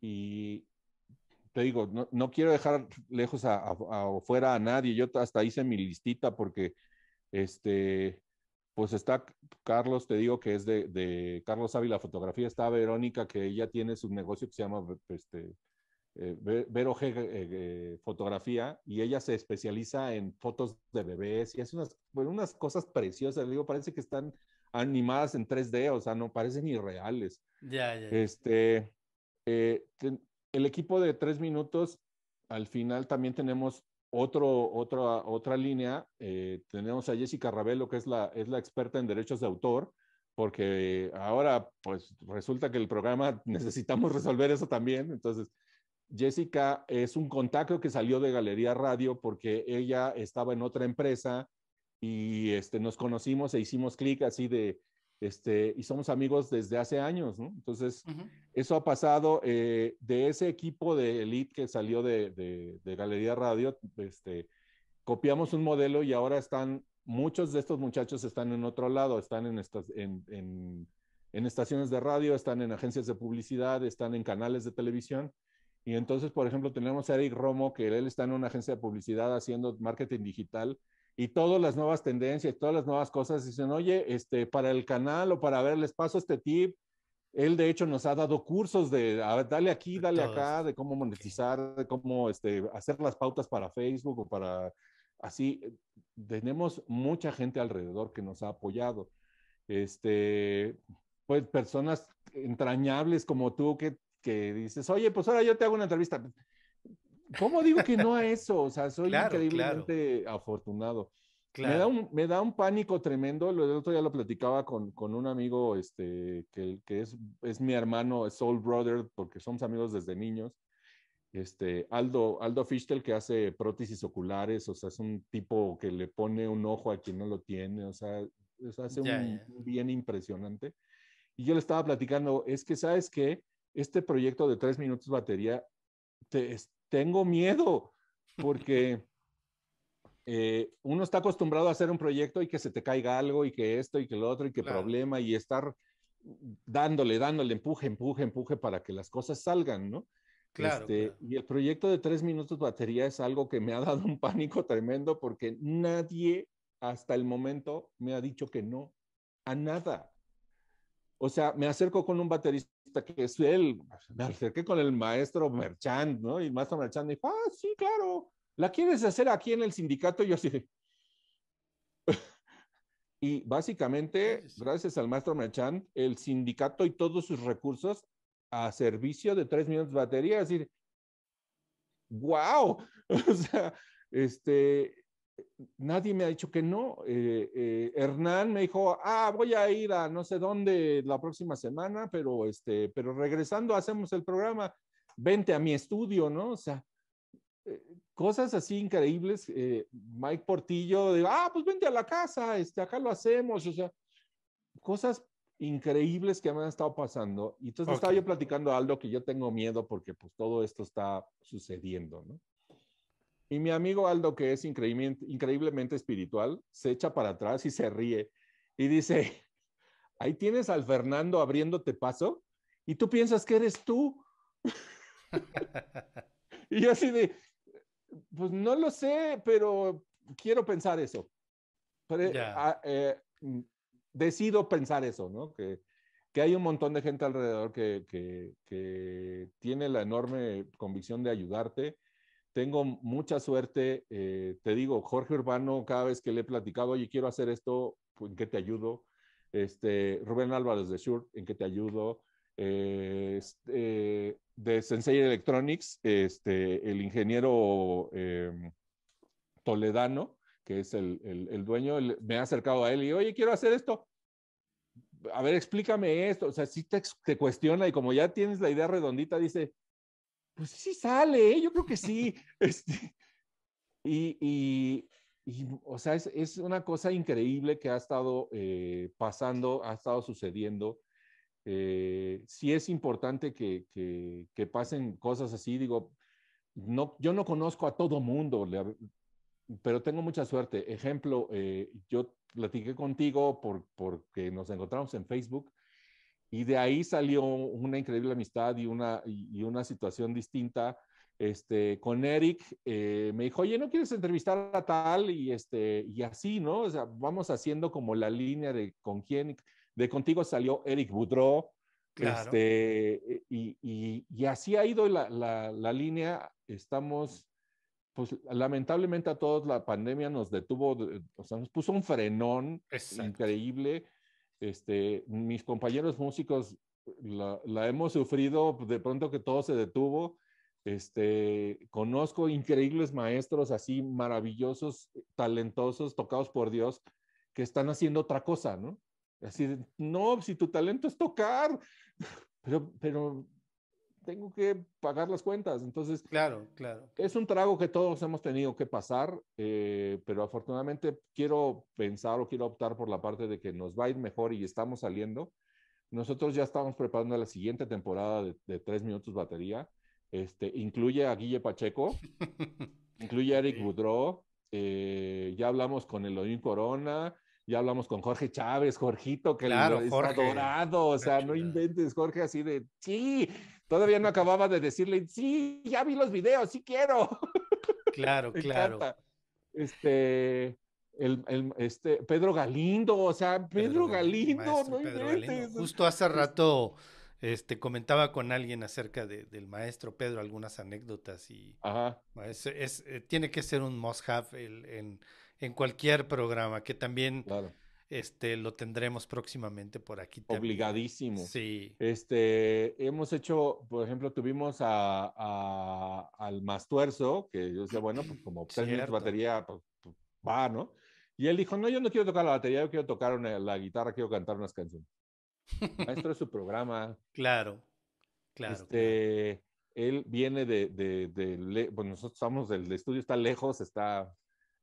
y te digo, no, no quiero dejar lejos o a, a, fuera a nadie. Yo hasta hice mi listita porque este, pues está Carlos, te digo que es de, Carlos Ávila Fotografía, está Verónica, que ella tiene su negocio que se llama este, eh, eh, eh Fotografía, y ella se especializa en fotos de bebés y hace unas, cosas preciosas, digo, parece que están animadas en 3D, o sea, no parecen irreales. Ya, ya. Este, eh, el equipo de tres minutos, al final también tenemos otro, otra, otra línea, eh, tenemos a Jessica Ravelo, que es la, es la experta en derechos de autor, porque ahora pues resulta que el programa necesitamos resolver eso también. Entonces, Jessica es un contacto que salió de Galería Radio porque ella estaba en otra empresa y este, nos conocimos e hicimos clic así de, este, y somos amigos desde hace años, Entonces, eso ha pasado eh, de ese equipo de elite que salió de, Galería Radio, este, copiamos un modelo y ahora están, muchos de estos muchachos están en otro lado, están en, en estaciones de radio, están en agencias de publicidad, están en canales de televisión. Y entonces, por ejemplo, tenemos a Eric Romo, que él está en una agencia de publicidad haciendo marketing digital y todas las nuevas tendencias, todas las nuevas cosas, dicen, oye, este, para el canal o para verles paso este tip. Él, de hecho, nos ha dado cursos de, a ver, dale aquí, dale acá, de cómo monetizar, de cómo este, hacer las pautas para Facebook o para así. Eh, tenemos mucha gente alrededor que nos ha apoyado. Este, pues personas entrañables como tú que, que dices, oye, pues ahora yo te hago una entrevista ¿Cómo digo que no a eso? O sea, soy increíblemente afortunado. Claro. Me, da un, me da un pánico tremendo. El otro día lo platicaba con, con un amigo este, que, que es, es mi hermano, es Soul Brother, porque somos amigos desde niños. Este, Aldo, Aldo Fichtel, que hace prótesis oculares, o sea, es un tipo que le pone un ojo a quien no lo tiene, o sea, es, hace un, bien impresionante. Y yo le estaba platicando, es que, ¿sabes qué? Este proyecto de tres minutos batería te, tengo miedo porque eh, uno está acostumbrado a hacer un proyecto y que se te caiga algo y que esto y que lo otro y que problema y estar dándole, dándole, empuje, empuje, empuje para que las cosas salgan, ¿no? Este, y el proyecto de tres minutos batería es algo que me ha dado un pánico tremendo porque nadie hasta el momento me ha dicho que no a nada. O sea, me acerco con un baterista que es él, me acerqué con el maestro Merchant, ¿no? Y el maestro Merchant me dijo, ah, sí, claro, ¿la quieres hacer aquí en el sindicato? Y yo así. y básicamente, gracias. al maestro Merchant, el sindicato y todos sus recursos a servicio de tres millones de baterías. Es decir, wow, o sea, este, nadie me ha dicho que no. Eh, eh, Hernán me dijo, ah, voy a ir a no sé dónde la próxima semana, pero, este, pero regresando hacemos el programa, vente a mi estudio, ¿no? O sea, eh, cosas así increíbles. Mike Portillo, de, ah, pues vente a la casa, este, acá lo hacemos, o sea, cosas increíbles que me han estado pasando. Y entonces estaba yo platicando algo que yo tengo miedo porque pues todo esto está sucediendo, ¿no? Y mi amigo Aldo, que es increíblemente, espiritual, se echa para atrás y se ríe y dice, ahí tienes al Fernando abriéndote paso y tú piensas que eres tú. y yo así de, pues no lo sé, pero quiero pensar eso. Eh, ah, eh, mm, decido pensar eso, ¿no? Que, hay un montón de gente alrededor que tiene la enorme convicción de ayudarte tengo mucha suerte. Eh, te digo, Jorge Urbano, cada vez que le he platicado, oye, quiero hacer esto, pues, ¿en qué te ayudo? Este, Rubén Álvarez de Shure, ¿en qué te ayudo? Eh, eh, de Sensei Electronics, este, el ingeniero em, Toledano, que es el, dueño, me ha acercado a él y, oye, quiero hacer esto. A ver, explícame esto. O sea, si te cuestiona y como ya tienes la idea redondita, dice, pues sí sale, ¿eh? yo creo que sí. Este, y, y, o sea, es, una cosa increíble que ha estado eh, pasando, ha estado sucediendo. Eh, sí es importante que, que, pasen cosas así, digo, no, yo no conozco a todo mundo, pero tengo mucha suerte. Ejemplo, yo platiqué contigo por, porque nos encontramos en Facebook y de ahí salió una increíble amistad y una, y una situación distinta. Este, con Eric eh, me dijo, oye, ¿no quieres entrevistar a tal? Y, este, y así, ¿no? O sea, vamos haciendo como la línea de con quién. De contigo salió Eric Boudreau. Claro. Este, y, así ha ido la, la, la línea. Estamos pues lamentablemente a todos la pandemia nos detuvo, o sea, nos puso un frenón increíble este, mis compañeros músicos la, hemos sufrido, de pronto que todo se detuvo. Este, conozco increíbles maestros así maravillosos, talentosos, tocados por Dios, que están haciendo otra cosa, ¿no? Así, no, si tu talento es tocar, pero, pero tengo que pagar las cuentas. Entonces, claro, claro. Es un trago que todos hemos tenido que pasar, eh, pero afortunadamente quiero pensar o quiero optar por la parte de que nos va a ir mejor y estamos saliendo. Nosotros ya estamos preparando la siguiente temporada de, Tres Minutos Batería. Este, incluye a Guille Pacheco, incluye a Eric Boudreau, eh, ya hablamos con Elohim Corona, ya hablamos con Jorge Chávez, Jorgito, que claro, está dorado, o sea, no inventes, Jorge, así de, sí, todavía no acababa de decirle, sí, ya vi los videos, sí quiero. Claro, claro. Este, el, el, este, Pedro Galindo, o sea, Pedro, Galindo, no Pedro Justo hace rato este, comentaba con alguien acerca del maestro Pedro algunas anécdotas y eh, tiene que ser un must have en, en, cualquier programa, que también claro. Este, lo tendremos próximamente por aquí. También. Obligadísimo. Sí. Este, hemos hecho, por ejemplo, tuvimos a, a al Mastuerzo, que yo decía, bueno, pues como tres minutos batería, pues, pues, va, ¿no? Y él dijo, no, yo no quiero tocar la batería, yo quiero tocar la guitarra, quiero cantar unas canciones. Maestro de su programa. Claro, claro. Este, Él viene de, de, de, bueno, pues, nosotros estamos, el estudio está lejos, está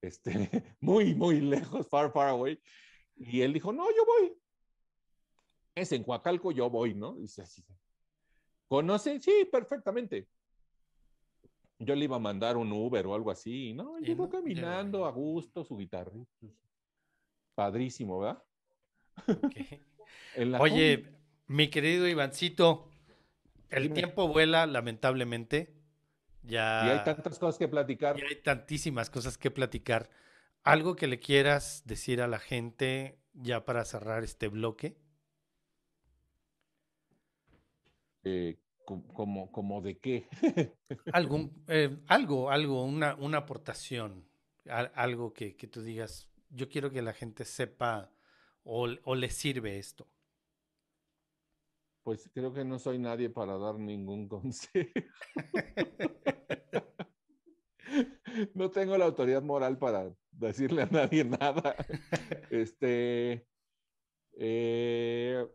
este, muy, muy lejos, far, far away. Y él dijo, no, yo voy. Es en Coacalco, yo voy, ¿no? Dice así. ¿Conoce? Sí, perfectamente. Yo le iba a mandar un Uber o algo así, ¿no? Él llegó caminando a gusto, su guitarra. Padrísimo, ¿verdad? Oye, mi querido Ivancito, el tiempo vuela, lamentablemente. Ya... Y hay tantas cosas que platicar. Y hay tantísimas cosas que platicar. ¿Algo que le quieras decir a la gente ya para cerrar este bloque? Eh, como, como de qué? Algún, eh, algo, algo, una, una aportación, algo que, tú digas, yo quiero que la gente sepa o, o le sirve esto. Pues creo que no soy nadie para dar ningún consejo. no tengo la autoridad moral para decirle a nadie nada. este, eh,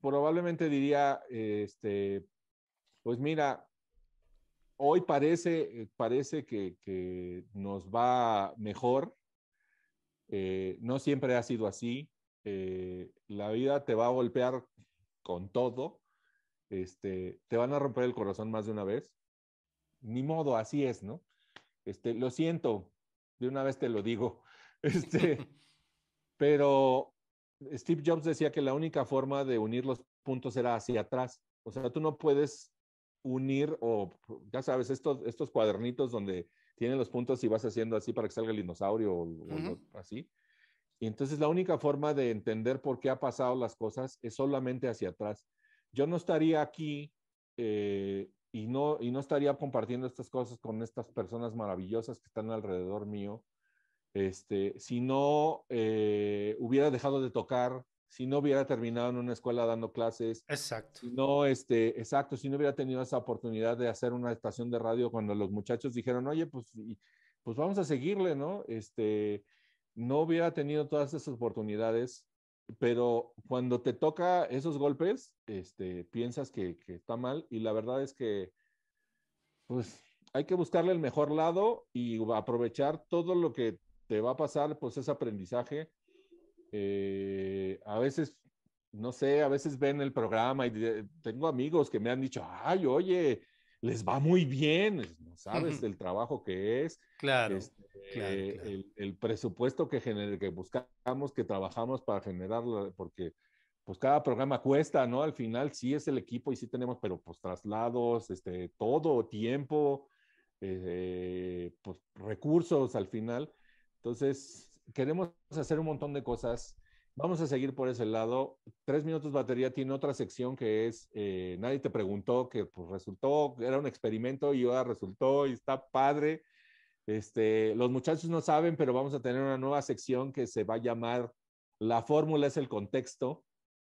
probablemente diría, este, pues mira, hoy parece, parece que, nos va mejor. Eh, no siempre ha sido así. Eh, la vida te va a golpear con todo. Este, te van a romper el corazón más de una vez. Ni modo, así es, ¿no? Este, lo siento, de una vez te lo digo. Este, pero Steve Jobs decía que la única forma de unir los puntos era hacia atrás. O sea, tú no puedes unir o, ya sabes, estos, estos cuadernitos donde tienen los puntos y vas haciendo así para que salga el dinosaurio o, así. Y entonces la única forma de entender por qué ha pasado las cosas es solamente hacia atrás. Yo no estaría aquí eh, y no, y no estaría compartiendo estas cosas con estas personas maravillosas que están alrededor mío, este, si no eh, hubiera dejado de tocar, si no hubiera terminado en una escuela dando clases. Exacto. Si no, este, exacto, si no hubiera tenido esa oportunidad de hacer una estación de radio cuando los muchachos dijeron, oye, pues, pues vamos a seguirle, ¿no? Este, no hubiera tenido todas esas oportunidades pero cuando te toca esos golpes, este, piensas que, está mal y la verdad es que, pues, hay que buscarle el mejor lado y aprovechar todo lo que te va a pasar, pues es aprendizaje. Eh, a veces, no sé, a veces ven el programa y tengo amigos que me han dicho, ay, oye, les va muy bien, sabes el trabajo que es, claro, este, El, presupuesto que, que buscamos, que trabajamos para generarlo, porque pues cada programa cuesta, ¿no? Al final sí es el equipo y sí tenemos, pero pues traslados, este, todo, tiempo, eh, pues, recursos al final. Entonces, queremos hacer un montón de cosas Vamos a seguir por ese lado. Tres minutos batería tiene otra sección que es eh, nadie te preguntó, que pues resultó, era un experimento y ahora resultó y está padre. Este, los muchachos no saben, pero vamos a tener una nueva sección que se va a llamar La fórmula es el contexto,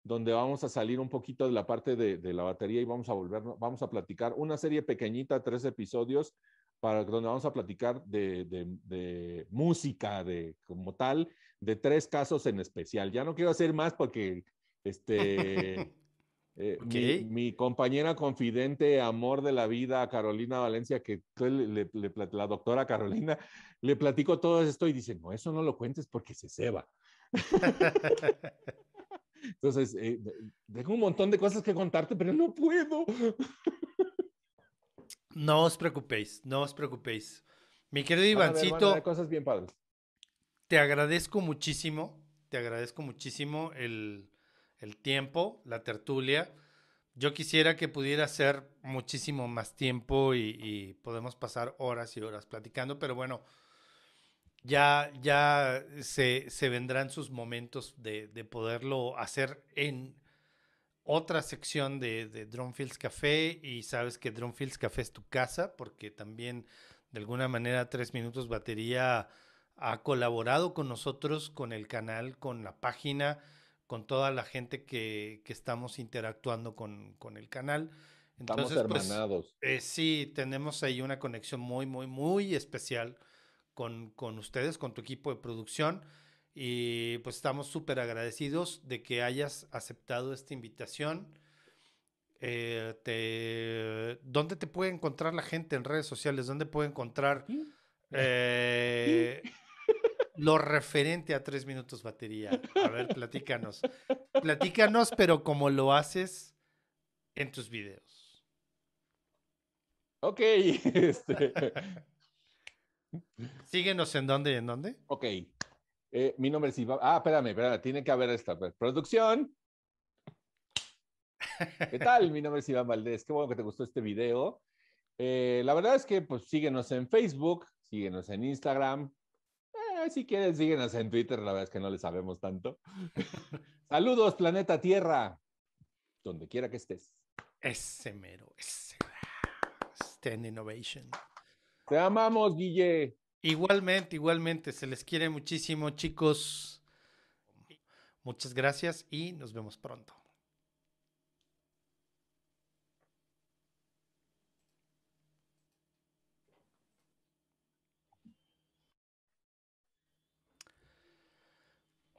donde vamos a salir un poquito de la parte de, la batería y vamos a volver, vamos a platicar una serie pequeñita, tres episodios, para donde vamos a platicar de, música de, como tal de tres casos en especial. Ya no quiero hacer más porque este, eh, mi, compañera confidente, amor de la vida, Carolina Valencia, que la doctora Carolina, le platico todo esto y dice, no, eso no lo cuentes porque se ceba. Entonces, eh, tengo un montón de cosas que contarte, pero no puedo. no os preocupéis, no os preocupéis. Mi querido Ivancito. cosas bien padres te agradezco muchísimo, te agradezco muchísimo el, el tiempo, la tertulia. Yo quisiera que pudiera ser muchísimo más tiempo y, podemos pasar horas y horas platicando, pero bueno, ya, ya se, se vendrán sus momentos de, de, poderlo hacer en otra sección de, de Drumfields Café y sabes que Drumfields Café es tu casa porque también de alguna manera tres minutos batería ha colaborado con nosotros, con el canal, con la página, con toda la gente que, estamos interactuando con, con el canal. estamos pues, hermanados. Eh, sí, tenemos ahí una conexión muy, muy, muy especial con, con ustedes, con tu equipo de producción. Y pues estamos súper agradecidos de que hayas aceptado esta invitación. Eh, ¿Dónde te puede encontrar la gente en redes sociales? ¿Dónde puede encontrar eh, lo referente a tres minutos batería. A ver, platícanos. platícanos, pero como lo haces en tus videos. Ok, este, Síguenos en dónde y en dónde. Ok. Eh, mi nombre es Iván. Ah, espérame, espérame, tiene que haber esta pues, producción. ¿Qué tal? Mi nombre es Iván Valdés. Qué bueno que te gustó este video. Eh, la verdad es que pues síguenos en Facebook, síguenos en Instagram, eh, si quieren, síguenos en Twitter, la verdad es que no le sabemos tanto. Saludos, planeta Tierra, donde quiera que estés. Ese mero, ese. Stand Innovation. Te amamos, Guille. Igualmente, igualmente, se les quiere muchísimo, chicos. Muchas gracias y nos vemos pronto.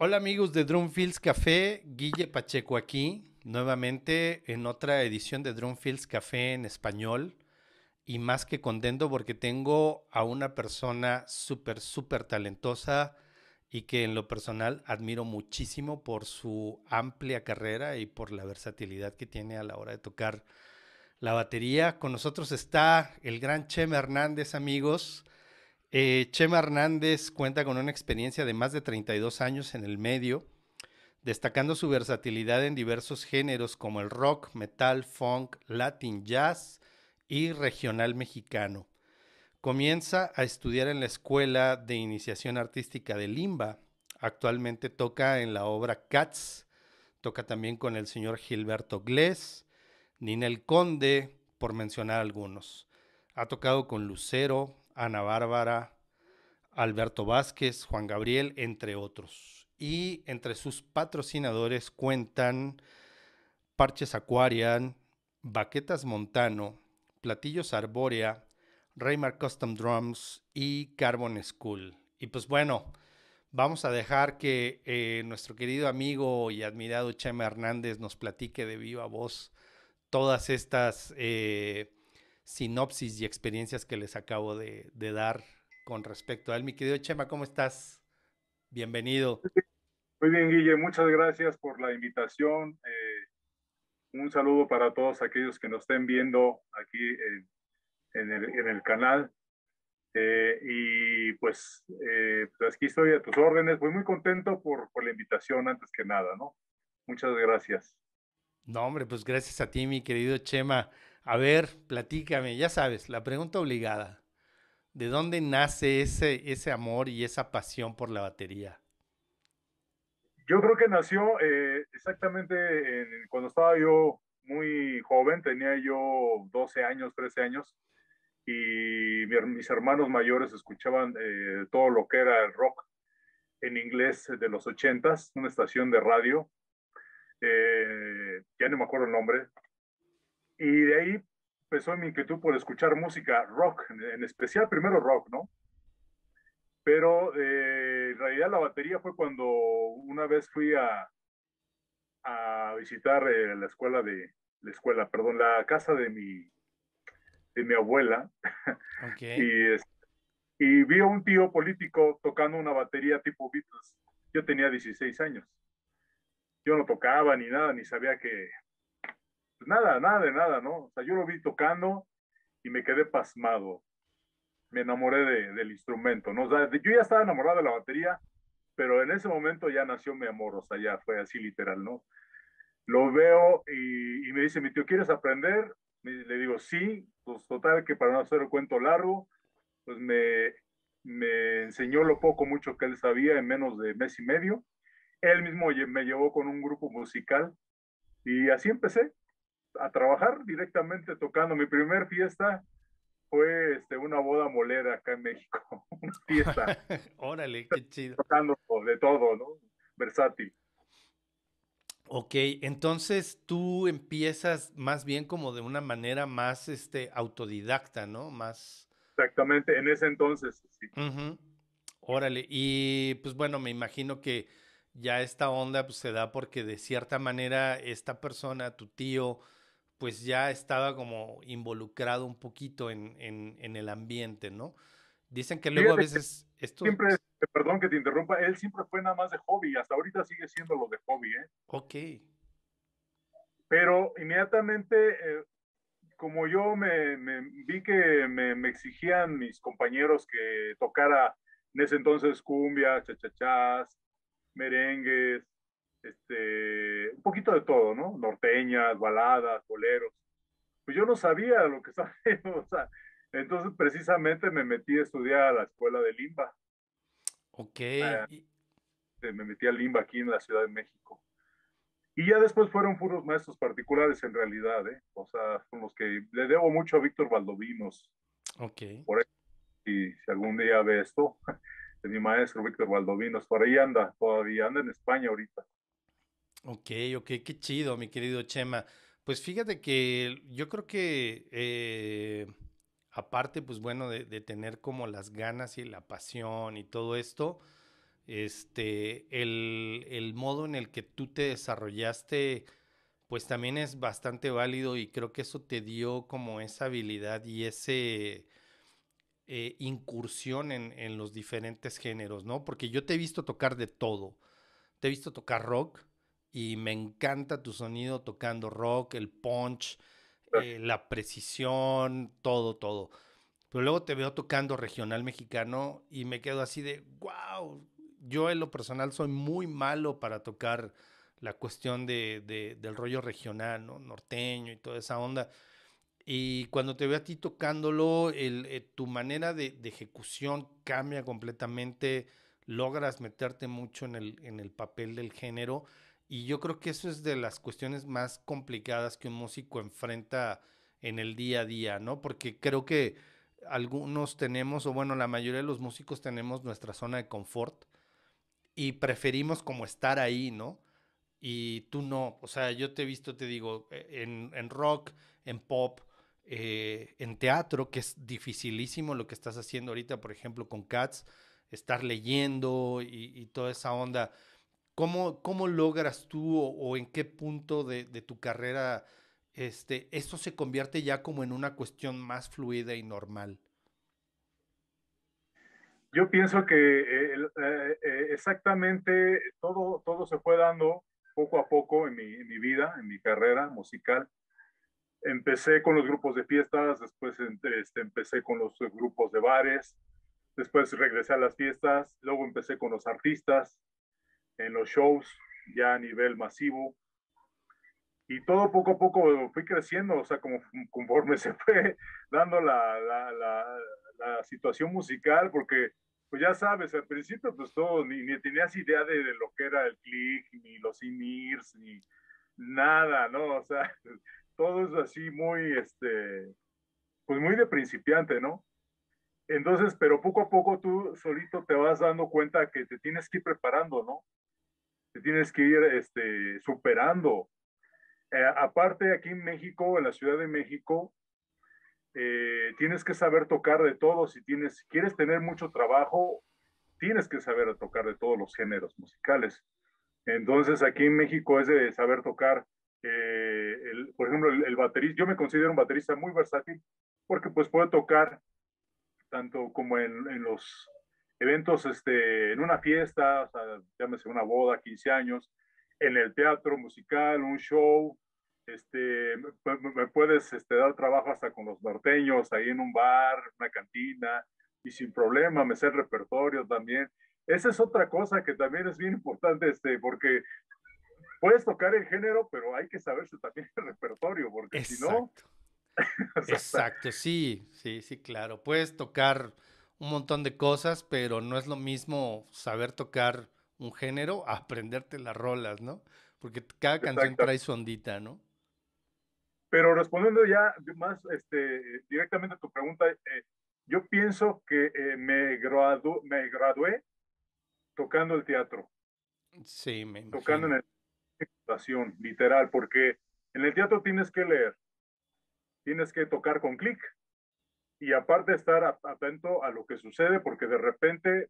Hola amigos de Drumfields Café, Guille Pacheco aquí, nuevamente en otra edición de Drumfields Café en español y más que contento porque tengo a una persona súper, súper talentosa y que en lo personal admiro muchísimo por su amplia carrera y por la versatilidad que tiene a la hora de tocar la batería. Con nosotros está el gran Chema Hernández, amigos. Eh, Chema Hernández cuenta con una experiencia de más de 32 años en el medio, destacando su versatilidad en diversos géneros como el rock, metal, funk, latin jazz y regional mexicano. Comienza a estudiar en la Escuela de Iniciación Artística de Limba. Actualmente toca en la obra Cats, toca también con el señor Gilberto Glés, Ninel Conde, por mencionar algunos. Ha tocado con Lucero, Ana Bárbara, Alberto Vázquez, Juan Gabriel, entre otros. Y entre sus patrocinadores cuentan Parches Aquarian, Baquetas Montano, Platillos Arborea, Raymar Custom Drums y Carbon School. Y pues bueno, vamos a dejar que eh, nuestro querido amigo y admirado Chema Hernández nos platique de viva voz todas estas... Eh, sinopsis y experiencias que les acabo de, dar con respecto a él. Mi querido Chema, ¿cómo estás? Bienvenido. Muy bien, Guille, muchas gracias por la invitación. Eh, un saludo para todos aquellos que nos estén viendo aquí en, el, canal. Eh, y pues, eh, pues, aquí estoy a tus órdenes. Voy pues muy contento por, por la invitación antes que nada, ¿no? Muchas gracias. No, hombre, pues gracias a ti, mi querido Chema. A ver, platícame, ya sabes, la pregunta obligada. ¿De dónde nace ese, ese amor y esa pasión por la batería? Yo creo que nació eh, exactamente cuando estaba yo muy joven, tenía yo 12 años, 13 años, y mis hermanos mayores escuchaban eh, todo lo que era el rock en inglés de los 80s, una estación de radio, eh, ya no me acuerdo el nombre, y de ahí empezó mi inquietud por escuchar música rock, en especial primero rock, ¿no? Pero eh, en realidad la batería fue cuando una vez fui a, a visitar eh, la escuela de, la escuela, perdón, la casa de mi, de mi abuela. y, y vi a un tío político tocando una batería tipo Beatles. Yo tenía 16 años. Yo no tocaba ni nada, ni sabía que nada, nada de nada, ¿no? O sea, yo lo vi tocando y me quedé pasmado. Me enamoré del instrumento, ¿no? O sea, yo ya estaba enamorado de la batería, pero en ese momento ya nació mi amor, o sea, ya fue así literal, ¿no? Lo veo y, me dice, mi tío, ¿quieres aprender? le digo, sí, pues total, que para no hacer un cuento largo, pues me, me enseñó lo poco, mucho que él sabía en menos de mes y medio. Él mismo me llevó con un grupo musical y así empecé a trabajar directamente tocando. Mi primer fiesta fue este, una boda molera acá en México, una fiesta. Órale, qué chido. Tocando de todo, ¿no? Versátil. Ok, entonces tú empiezas más bien como de una manera más este, autodidacta, ¿no? Más... Exactamente, en ese entonces, sí. Órale, y pues bueno, me imagino que ya esta onda pues, se da porque de cierta manera esta persona, tu tío, pues ya estaba como involucrado un poquito en, el ambiente, ¿no? Dicen que luego a veces... Esto... Siempre, eh, perdón que te interrumpa, él siempre fue nada más de hobby, hasta ahorita sigue siendo lo de hobby, ¿eh? Ok. Pero inmediatamente, eh, como yo me, vi que me, me, exigían mis compañeros que tocara en ese entonces cumbia, chachachás, merengues, este, un poquito de todo, ¿no? Norteñas, baladas, boleros. Pues yo no sabía lo que sabía, o sea, entonces precisamente me metí a estudiar a la escuela de Limba. Ok. Ah, este, me metí a Limba aquí en la Ciudad de México. Y ya después fueron puros maestros particulares en realidad, ¿eh? O sea, son los que le debo mucho a Víctor Valdovinos. Ok. Por eso, si algún día ve esto, de mi maestro Víctor Valdovinos, por ahí anda todavía, anda en España ahorita. Ok, ok, qué chido, mi querido Chema. Pues fíjate que yo creo que eh, aparte, pues bueno, de, tener como las ganas y la pasión y todo esto, este, el, modo en el que tú te desarrollaste, pues también es bastante válido y creo que eso te dio como esa habilidad y ese eh, incursión en los diferentes géneros, ¿no? Porque yo te he visto tocar de todo. Te he visto tocar rock, y me encanta tu sonido tocando rock, el punch, eh, la precisión, todo, todo. Pero luego te veo tocando regional mexicano y me quedo así de, wow, yo en lo personal soy muy malo para tocar la cuestión de, del rollo regional, norteño y toda esa onda. Y cuando te veo a ti tocándolo, eh, tu manera de, de, ejecución cambia completamente, logras meterte mucho en el, en el papel del género. Y yo creo que eso es de las cuestiones más complicadas que un músico enfrenta en el día a día, ¿no? Porque creo que algunos tenemos, o bueno, la mayoría de los músicos tenemos nuestra zona de confort y preferimos como estar ahí, ¿no? Y tú no, o sea, yo te he visto, te digo, e-, en, rock, en pop, eh, en teatro, que es dificilísimo lo que estás haciendo ahorita, por ejemplo, con Cats, estar leyendo y, y toda esa onda ¿Cómo, cómo logras tú o, en qué punto de, tu carrera este, esto se convierte ya como en una cuestión más fluida y normal? Yo pienso que eh, eh, exactamente todo, todo se fue dando poco a poco en mi, mi, vida, en mi carrera musical. Empecé con los grupos de fiestas, después este, empecé con los grupos de bares, después regresé a las fiestas, luego empecé con los artistas, en los shows ya a nivel masivo. Y todo poco a poco fui creciendo, o sea, como, conforme se fue dando la, la, situación musical, porque pues ya sabes, al principio pues todo, ni, ni tenías idea de, lo que era el click, ni los inirs, ni nada, ¿no? O sea, todo es así muy, este, pues muy de principiante, ¿no? Entonces, pero poco a poco tú solito te vas dando cuenta que te tienes que ir preparando, ¿no? te tienes que ir este, superando. Eh, aparte, aquí en México, en la Ciudad de México, eh, tienes que saber tocar de todo. Si tienes, quieres tener mucho trabajo, tienes que saber tocar de todos los géneros musicales. Entonces, aquí en México es de saber tocar, eh, por ejemplo, el, baterista. Yo me considero un baterista muy versátil porque pues puedo tocar tanto como en los eventos este, en una fiesta, o sea, llámese una boda, 15 años, en el teatro musical, un show, este, me puedes este, dar trabajo hasta con los norteños, ahí en un bar, una cantina, y sin problema me sé el repertorio también. Esa es otra cosa que también es bien importante, este, porque puedes tocar el género, pero hay que saberse también el repertorio, porque si no... Exacto, sí, sí, sí, claro. Puedes tocar un montón de cosas, pero no es lo mismo saber tocar un género a aprenderte las rolas, ¿no? Porque cada canción trae su ondita, ¿no? Pero respondiendo ya más este, directamente a tu pregunta, eh, yo pienso que eh, me, me gradué tocando el teatro. Sí, me Tocando en la teatro, literal, porque en el teatro tienes que leer, tienes que tocar con clic, y aparte estar atento a lo que sucede, porque de repente,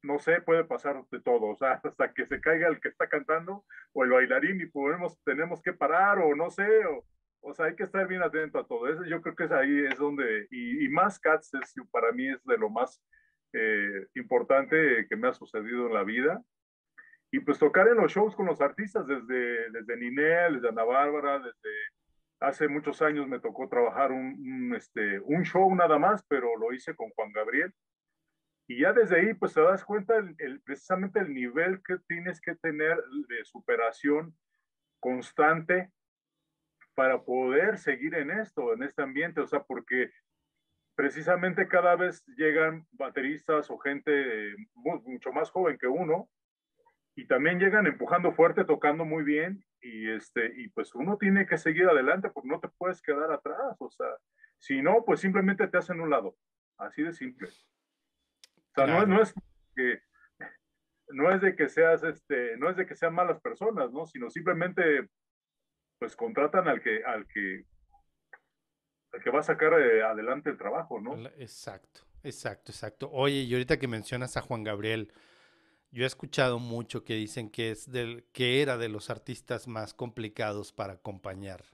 no sé, puede pasar de todo, o sea, hasta que se caiga el que está cantando o el bailarín y podemos, tenemos que parar o no sé, o, o sea, hay que estar bien atento a todo. Eso, yo creo que es ahí es donde, y, más Cats para mí es de lo más eh, importante que me ha sucedido en la vida. Y pues tocar en los shows con los artistas, desde, desde Ninel, desde Ana Bárbara, desde Hace muchos años me tocó trabajar un, este, un show nada más, pero lo hice con Juan Gabriel. Y ya desde ahí, pues te das cuenta el, precisamente el nivel que tienes que tener de superación constante para poder seguir en esto, en este ambiente. O sea, porque precisamente cada vez llegan bateristas o gente eh, mucho más joven que uno y también llegan empujando fuerte, tocando muy bien y este y pues uno tiene que seguir adelante porque no te puedes quedar atrás, o sea, si no pues simplemente te hacen un lado, así de simple. O sea, no, es que no es de que seas este, no es de que sean malas personas, ¿no? Sino simplemente pues contratan al que al que al que va a sacar eh, adelante el trabajo, ¿no? Exacto, exacto, exacto. Oye, y ahorita que mencionas a Juan Gabriel, yo he escuchado mucho que dicen que, es del, que era de los artistas más complicados para acompañar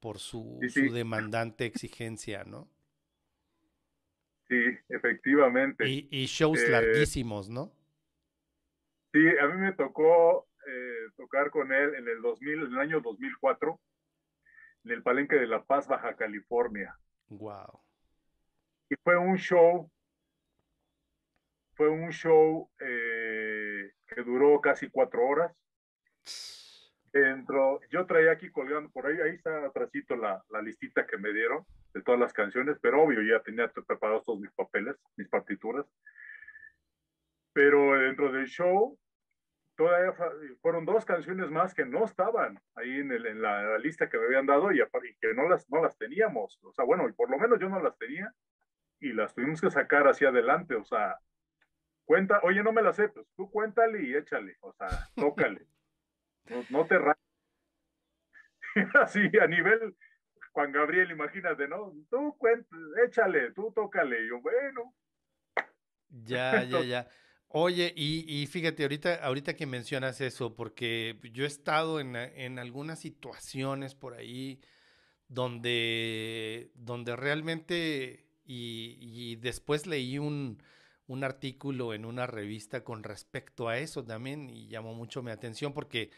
por su, demandante exigencia, ¿no? Sí, efectivamente. Y, shows eh, larguísimos, ¿no? Sí, a mí me tocó eh, tocar con él en el 2000, en el año 2004, en el Palenque de La Paz, Baja California. Wow. Y fue un show, fue un show eh, que duró casi cuatro horas. Dentro, yo traía aquí colgando por ahí, ahí está atrásito la, la listita que me dieron de todas las canciones, pero obvio ya tenía preparados todos mis papeles, mis partituras. Pero dentro del show todavía fueron dos canciones más que no estaban ahí en, el, en la, lista que me habían dado y, y, que no las, no las teníamos. O sea, bueno, y por lo menos yo no las tenía y las tuvimos que sacar hacia adelante. O sea, Cuenta, oye, no me la sé, pues, tú cuéntale y échale, o sea, tócale. no, te rajes. Así, a nivel Juan Gabriel, imagínate, ¿no? Tú cuéntale, échale, tú tócale. yo, bueno. Ya, ya, ya. Oye, y, fíjate, ahorita, ahorita que mencionas eso, porque yo he estado en, algunas situaciones por ahí donde, donde realmente, y después leí un, un artículo en una revista con respecto a eso también y llamó mucho mi atención porque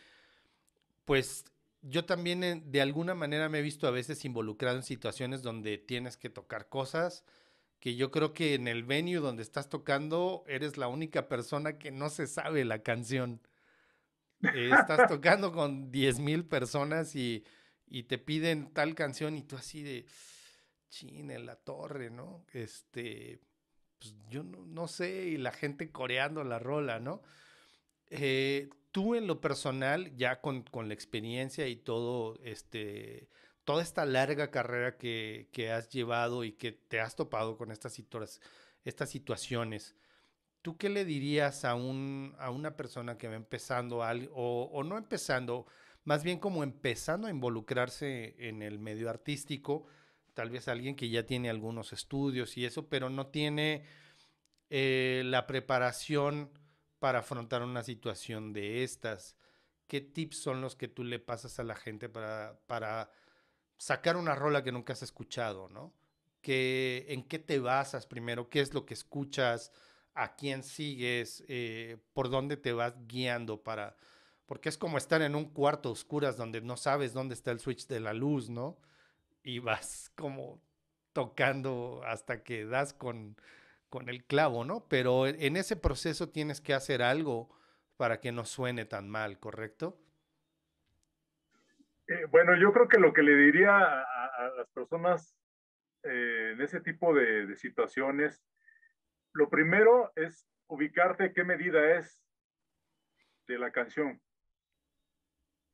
pues yo también eh, de alguna manera me he visto a veces involucrado en situaciones donde tienes que tocar cosas que yo creo que en el venue donde estás tocando eres la única persona que no se sabe la canción. Eh, estás tocando con 10 mil personas y, te piden tal canción y tú así de, en la torre, ¿no? Este, pues, yo no, sé, y la gente coreando la rola, ¿no? Eh, tú en lo personal, ya con, la experiencia y todo, este, toda esta larga carrera que, has llevado y que te has topado con estas, estas situaciones, ¿tú qué le dirías a, una persona que va empezando o no empezando, más bien como empezando a involucrarse en el medio artístico? tal vez alguien que ya tiene algunos estudios y eso, pero no tiene eh, la preparación para afrontar una situación de estas. ¿Qué tips son los que tú le pasas a la gente para, sacar una rola que nunca has escuchado, ¿no? ¿En qué te basas primero? ¿Qué es lo que escuchas? ¿A quién sigues? Eh, ¿Por dónde te vas guiando para...? Porque es como estar en un cuarto oscuro oscuras donde no sabes dónde está el switch de la luz, ¿no? y vas como tocando hasta que das con, el clavo, ¿no? Pero e, en ese proceso tienes que hacer algo para que no suene tan mal, ¿correcto? Eh, bueno, yo creo que lo que le diría a, las personas eh, en ese tipo de, situaciones, lo primero es ubicarte qué medida es de la canción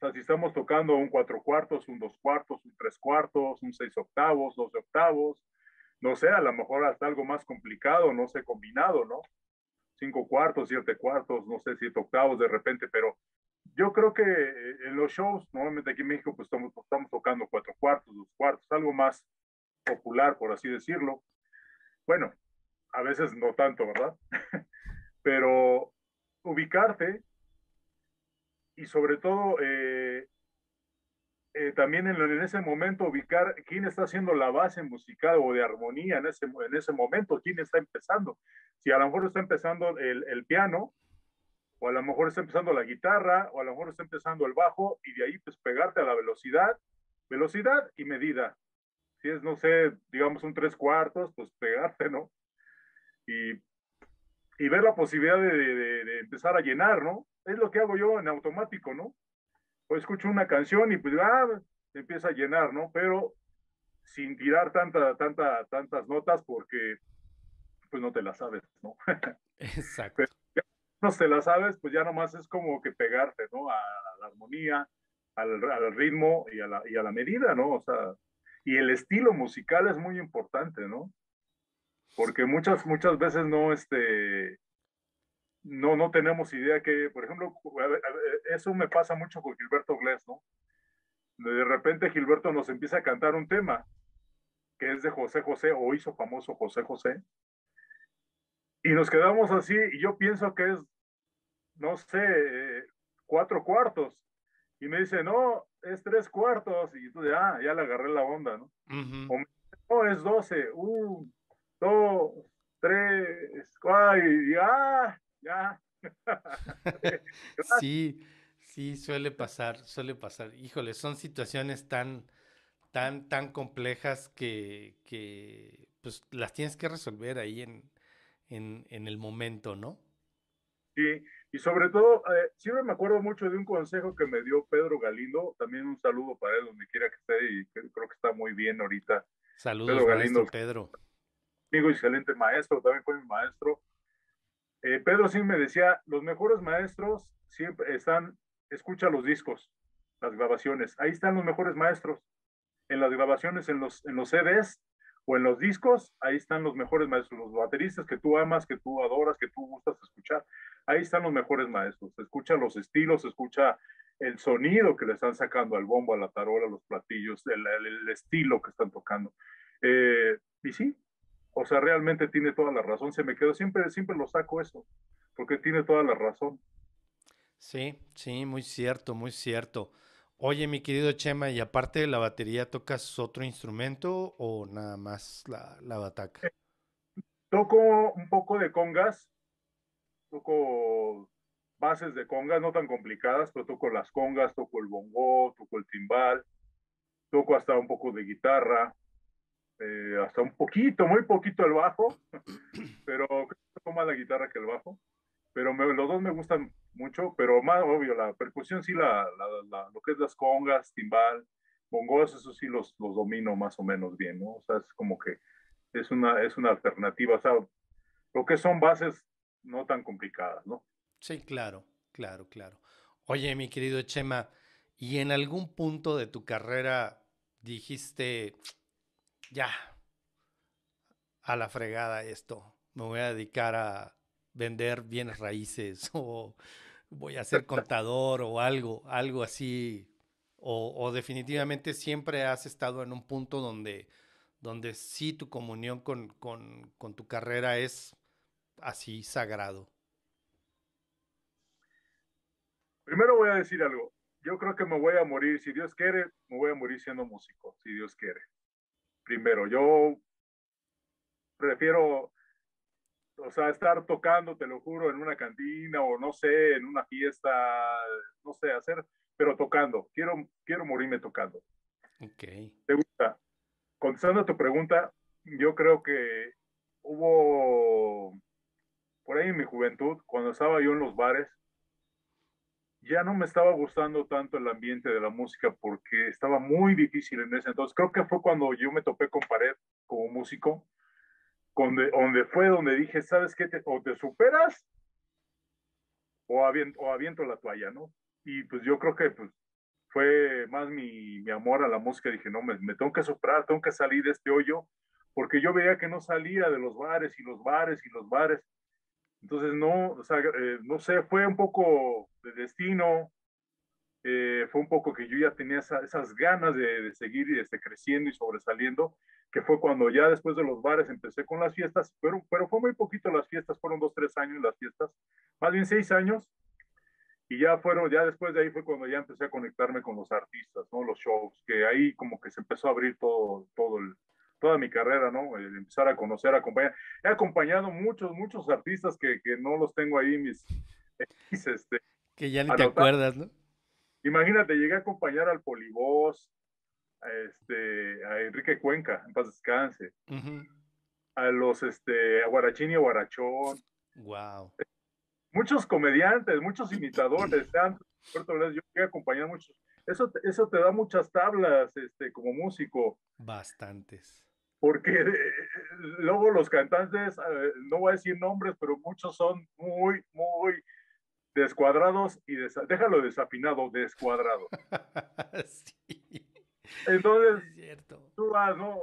sea, si estamos tocando un cuatro cuartos, un dos cuartos, un tres cuartos, un seis octavos, dos octavos, no sé, a lo mejor hasta algo más complicado, no sé, combinado, ¿no? Cinco cuartos, siete cuartos, no sé, siete octavos de repente, pero yo creo que eh, en los shows, normalmente aquí en México, pues estamos, estamos tocando cuatro cuartos, dos cuartos, algo más popular, por así decirlo. Bueno, a veces no tanto, ¿verdad? pero ubicarte y sobre todo eh, eh, también en, ese momento ubicar quién está haciendo la base musical o de armonía en ese, en ese momento, quién está empezando. Si a lo mejor está empezando el, el piano, o a lo mejor está empezando la guitarra, o a lo mejor está empezando el bajo, y de ahí pues pegarte a la velocidad, velocidad y medida. Si es, no sé, digamos un tres cuartos, pues pegarte, ¿no? Y y ver la posibilidad de, de, empezar a llenar, ¿no? Es lo que hago yo en automático, ¿no? O escucho una canción y pues, ah, empieza a llenar, ¿no? Pero sin tirar tanta, tanta, tantas notas porque pues no te las sabes, ¿no? Exacto. no te las sabes, pues ya nomás es como que pegarte, ¿no? A, a la armonía, al, al ritmo y a, la, y a la medida, ¿no? O sea, y el estilo musical es muy importante, ¿no? porque muchas, muchas veces no, este, no, no tenemos idea que, por ejemplo, e, eso me pasa mucho con Gilberto Glés, ¿no? De repente Gilberto nos empieza a cantar un tema que es de José José o hizo famoso José José. Y nos quedamos así y yo pienso que es, no sé, eh, cuatro cuartos. Y me dice, no, es tres cuartos. Y tú, ah, ya le agarré la onda, ¿no? o me no, es doce. Uh, dos, tres, cuatro, y ah, ya, ya. sí, sí, suele pasar, suele pasar. Híjole, son situaciones tan, tan, tan complejas que, que pues las tienes que resolver ahí en, en, en el momento, ¿no? Sí, y sobre todo, eh, siempre me acuerdo mucho de un consejo que me dio Pedro Galindo, también un saludo para él donde quiera que esté y creo que está muy bien ahorita. Saludos, Pedro amigo, excelente maestro, también fue mi maestro. Eh, Pedro sí me decía, los mejores maestros siempre están, escucha los discos, las grabaciones, ahí están los mejores maestros. En las grabaciones, en los, en los CDs o en los discos, ahí están los mejores maestros, los bateristas que tú amas, que tú adoras, que tú gustas escuchar, ahí están los mejores maestros. Escucha los estilos, escucha el sonido que le están sacando al bombo, a la tarola, a los platillos, el, estilo que están tocando. Eh, y sí, o sea, realmente tiene toda la razón. Se me quedó, siempre, siempre lo saco eso, porque tiene toda la razón. Sí, sí, muy cierto, muy cierto. Oye, mi querido Chema, ¿y aparte de la batería tocas otro instrumento o nada más la, bataca? Eh, toco un poco de congas, toco bases de congas, no tan complicadas, pero toco las congas, toco el bongo, toco el timbal, toco hasta un poco de guitarra, este, hasta un poquito, muy poquito el bajo, pero toma más la guitarra que el bajo, pero los dos me gustan mucho, pero más obvio, la percusión sí, la lo que es las congas, timbal, bongos, eso sí los, los domino más o menos bien, ¿no? O sea, es como que es una, es una alternativa, o sea, lo que son bases no tan complicadas, ¿no? Sí, claro, claro, claro. Oye, mi querido Chema, ¿y en algún punto de tu carrera dijiste, ya, a la fregada esto, me voy a dedicar a vender bienes raíces o voy a ser contador o algo, algo así. O, definitivamente siempre has estado en un punto donde, donde sí tu comunión con tu carrera es así sagrado. Primero voy a decir algo. Yo creo que me voy a morir, si Dios quiere, me voy a morir siendo músico, si Dios quiere primero. Yo prefiero, o sea, estar tocando, te lo juro, en una cantina o no sé, en una fiesta, no sé, hacer, pero tocando. Quiero, quiero morirme tocando. Ok. ¿Te gusta? Contestando a tu pregunta, yo creo que hubo, por ahí en mi juventud, cuando estaba yo en los bares, ya no me estaba gustando tanto el ambiente de la música porque estaba muy difícil en ese entonces. Creo que fue cuando yo me topé con pared como músico, donde, donde fue donde dije, ¿sabes qué? Te, o te superas o aviento, la toalla, ¿no? Y pues yo creo que pues, fue más mi, amor a la música. Dije, no, me, me tengo que superar, tengo que salir de este hoyo, porque yo veía que no salía de los bares y los bares y los bares entonces, no, eh, no sé, fue un poco de destino, eh, fue un poco que yo ya tenía esas ganas de, seguir este, creciendo y sobresaliendo, que fue cuando ya después de los bares empecé con las fiestas, pero, pero fue muy poquito las fiestas, fueron dos, tres años las fiestas, más bien seis años, y ya fueron, ya después de ahí fue cuando ya empecé a conectarme con los artistas, ¿no? Los shows, que ahí como que se empezó a abrir todo, todo el, toda mi carrera, ¿no? empezar a conocer, a acompañar. He acompañado muchos, muchos artistas que, no los tengo ahí, mis. Este, que ya ni te acuerdas, ¿no? Imagínate, llegué a acompañar al Polibos, a, este, Enrique Cuenca, en paz descanse, a los este, a Guarachini y Guarachón. Wow. Muchos comediantes, muchos imitadores, tanto, yo llegué a acompañar muchos. Eso, eso te da muchas tablas este, como músico. Bastantes porque eh, luego los cantantes, eh, no voy a decir nombres, pero muchos son muy, muy descuadrados y déjalo desafinado, descuadrado. sí. Entonces, tú vas, ¿no?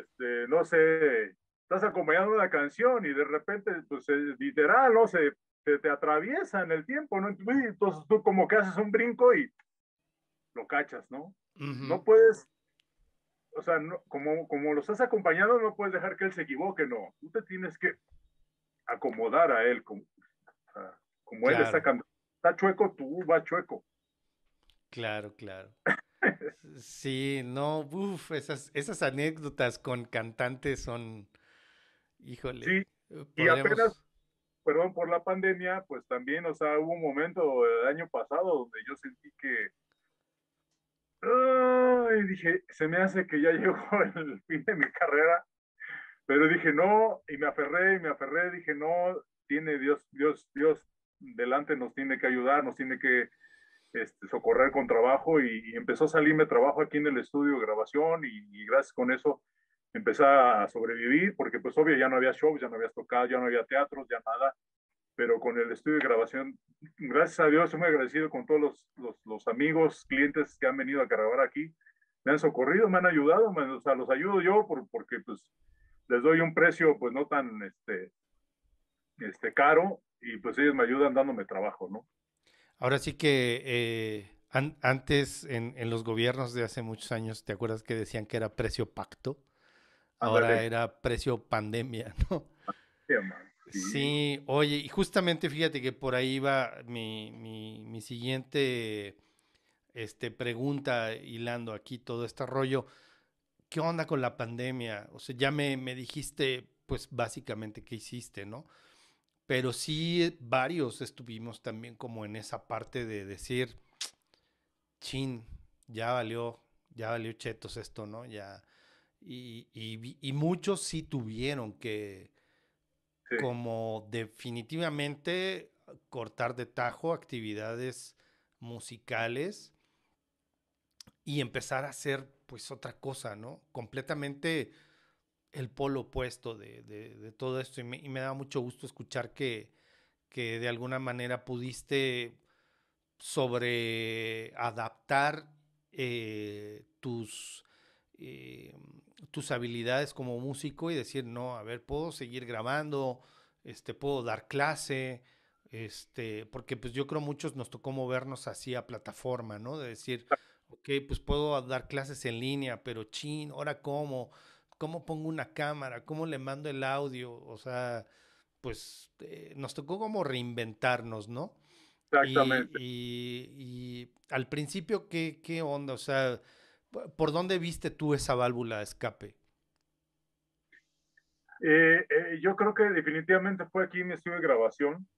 Este, no sé, estás acompañando una canción y de repente, pues eh, literal, no sé, te, atraviesa en el tiempo, ¿no? Entonces tú como que haces un brinco y lo cachas, ¿no? No puedes o sea, como, como los has acompañado, no puedes dejar que él se equivoque, no. Tú te tienes que acomodar a él, como, él está Está chueco, tú vas chueco. Claro, claro. sí, no, uff, esas, esas anécdotas con cantantes son, híjole. Sí, y apenas, perdón, por la pandemia, pues también, o sea, hubo un momento el año pasado donde yo sentí que y dije, se me hace que ya llegó el fin de mi carrera, pero dije no, y me aferré, y me aferré, dije no, tiene Dios, Dios, Dios delante nos tiene que ayudar, nos tiene que este, socorrer con trabajo, y, empezó a salirme trabajo aquí en el estudio de grabación, y, gracias con eso empecé a sobrevivir, porque pues obvio ya no había shows, ya no había tocado, ya no había teatros, ya nada, pero con el estudio de grabación, gracias a Dios, estoy muy agradecido con todos los, amigos, clientes que han venido a grabar aquí. Me han socorrido, me han ayudado, o sea, los ayudo yo por, porque pues les doy un precio pues no tan este, este caro y pues ellos me ayudan dándome trabajo, ¿no? Ahora sí que eh, antes en, los gobiernos de hace muchos años, ¿te acuerdas que decían que era precio pacto? Ahora era precio pandemia, ¿no? Sí, Sí. oye, y justamente fíjate que por ahí va mi, siguiente este, pregunta, hilando aquí todo este rollo. ¿Qué onda con la pandemia? O sea, ya me, dijiste, pues básicamente, qué hiciste, ¿no? Pero sí, varios estuvimos también como en esa parte de decir, chin, ya valió, ya valió chetos esto, ¿no? Ya. y muchos sí tuvieron que, como definitivamente cortar de tajo actividades musicales y empezar a hacer pues otra cosa, ¿no? Completamente el polo opuesto de, todo esto y me, da mucho gusto escuchar que, que de alguna manera pudiste sobre adaptar eh, tus eh, tus habilidades como músico y decir, no, a ver, puedo seguir grabando, este, puedo dar clase, este, porque pues yo creo muchos nos tocó movernos así a plataforma, ¿no? De decir, ok, pues puedo dar clases en línea, pero chin, ahora cómo, cómo pongo una cámara, cómo le mando el audio, o sea, pues eh, nos tocó como reinventarnos, ¿no? Exactamente. Y, al principio, ¿qué, ¿qué onda? O sea, ¿Por dónde viste tú esa válvula de escape? Eh, eh, yo creo que definitivamente fue aquí mi estudio de grabación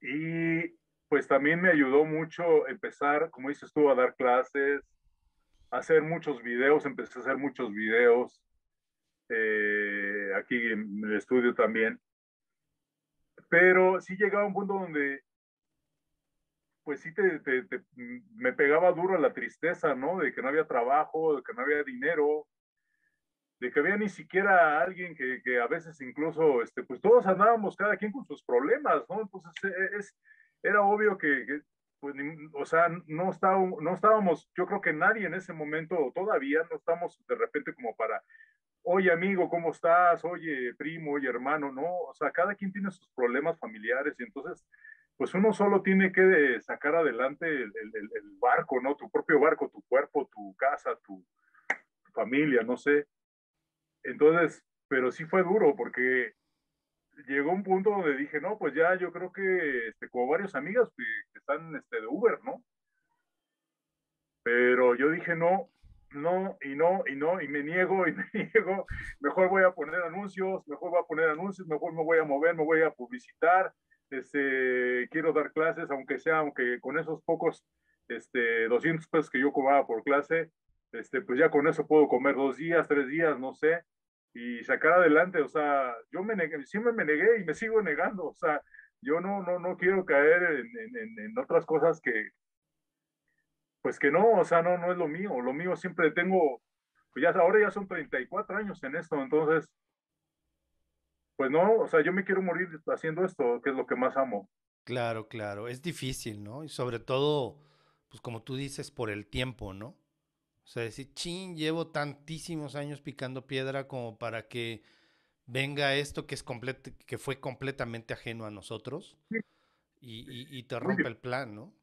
y pues también me ayudó mucho empezar, como dices tú, a dar clases, a hacer muchos videos, empecé a hacer muchos videos eh, aquí en el estudio también. Pero sí llegaba un punto donde pues sí te, mm, me pegaba duro la tristeza, ¿no? De que no había trabajo, de que no había dinero, de que había ni siquiera alguien que, a veces incluso, este, pues todos andábamos cada quien con sus problemas, ¿no? Entonces e, e, es, era obvio que, pues, o sea, no, no estábamos, yo creo que nadie en ese momento todavía, no estamos de repente como para, oye amigo, ¿cómo estás? Oye primo, oye hermano, ¿no? O sea, cada quien tiene sus problemas familiares y entonces pues uno solo tiene que sacar adelante el, barco, ¿no? Tu propio barco, tu cuerpo, tu casa, tu, familia, no sé. Entonces, pero sí fue duro porque llegó un punto donde dije, no, pues ya yo creo que este, como varios amigas que, están este, de Uber, ¿no? Pero yo dije, no, no, y no, y no, y me niego, y me niego, mejor voy a poner anuncios, mejor voy a poner anuncios, mejor me voy a mover, me voy a publicitar, este, quiero dar clases, aunque sea, aunque con esos pocos este, 200 pesos que yo cobraba por clase, este, pues ya con eso puedo comer dos días, tres días, no sé, y sacar adelante, o sea, yo me negué, siempre me negué y me sigo negando, o sea, yo no, no, no quiero caer en, en, en otras cosas que, pues que no, o sea, no, no es lo mío, lo mío siempre tengo, pues ya, ahora ya son 34 años en esto, entonces, pues no, o sea, yo me quiero morir haciendo esto, que es lo que más amo. Claro, claro, es difícil, ¿no? Y sobre todo, pues como tú dices, por el tiempo, ¿no? O sea, decir, chin, llevo tantísimos años picando piedra como para que venga esto que, es que fue completamente ajeno a nosotros y, y, te rompe el plan, ¿no?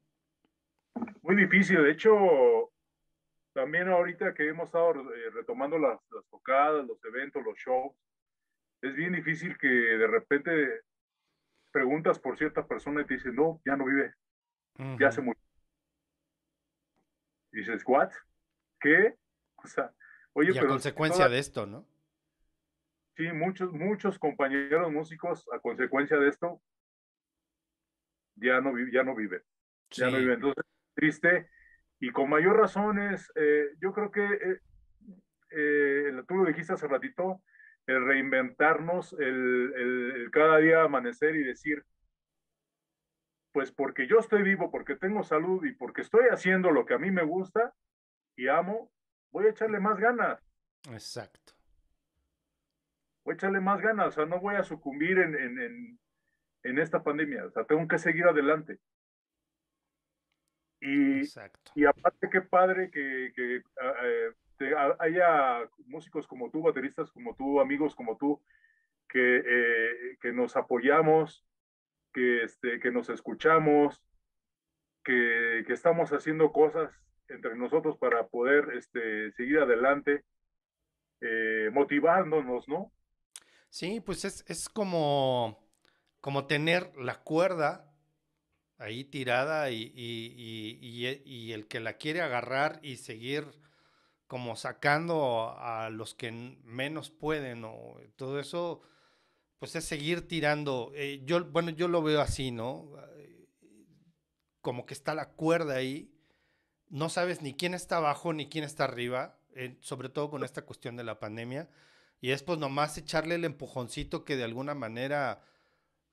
Muy difícil, de hecho, también ahorita que hemos estado eh, retomando las tocadas, los eventos, los shows, es bien difícil que de repente preguntas por cierta persona y te dicen, no, ya no vive, ya se murió. Y dices, ¿what? ¿Qué? O oye, y a consecuencia de esto, ¿no? Sí, muchos, muchos compañeros músicos, a consecuencia de esto, ya no, ya no vive Ya no viven. Entonces, triste. Y con mayor razón es, eh, yo creo que, eh, eh, tú lo dijiste hace ratito, reinventarnos, el, cada día amanecer y decir, pues porque yo estoy vivo, porque tengo salud y porque estoy haciendo lo que a mí me gusta y amo, voy a echarle más ganas. Exacto. Voy a echarle más ganas, o sea, no voy a sucumbir en, en, en, esta pandemia, o sea, tengo que seguir adelante. Y, Exacto. y aparte, qué padre que, que ah, eh, este, haya músicos como tú, bateristas como tú, amigos como tú, que, eh, que nos apoyamos, que, este, que nos escuchamos, que, estamos haciendo cosas entre nosotros para poder este, seguir adelante, eh, motivándonos, ¿no? Sí, pues es, como, como tener la cuerda ahí tirada y, y, el que la quiere agarrar y seguir como sacando a los que menos pueden o todo eso, pues es seguir tirando. Eh, yo, bueno, yo lo veo así, ¿no? Como que está la cuerda ahí, no sabes ni quién está abajo ni quién está arriba, sobre todo con esta cuestión de la pandemia, y es pues nomás echarle el empujoncito que de alguna manera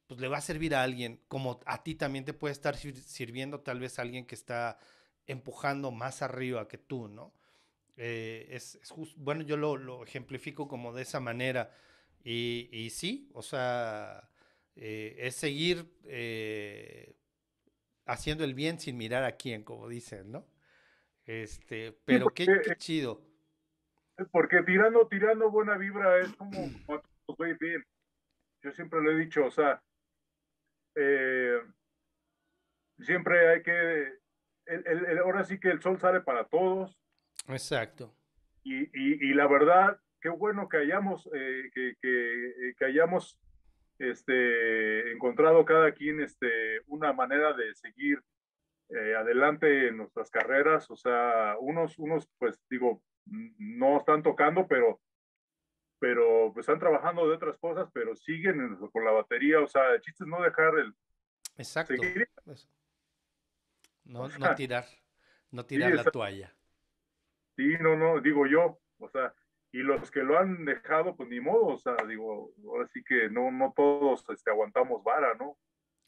pues le va a servir a alguien, como a ti también te puede estar sirviendo tal vez alguien que está empujando más arriba que tú, ¿no? Eh, es, bueno, yo lo, ejemplifico como de esa manera. Y, sí, o sea, eh, es seguir eh, haciendo el bien sin mirar a quién, como dicen, ¿no? Este, pero qué, qué, chido. Porque tirando, tirando buena vibra es como, bien. Yo siempre lo he dicho, o sea, siempre hay que, ahora sí que el sol sale para todos Exacto. Y, y, la verdad, qué bueno que hayamos, eh, eh, que, hayamos este, encontrado cada quien este, una manera de seguir eh, adelante en nuestras carreras. O sea, unos, unos, pues digo, no están tocando, pero pero pues, están trabajando de otras cosas, pero siguen con la batería, o sea, el chiste es no dejar el... Exacto. No, no tirar, no tirar la toalla. Sí, no, no, digo yo, o sea, y los que lo han dejado, pues ni modo, o sea, digo, ahora sí que no, no todos este, aguantamos vara, ¿no?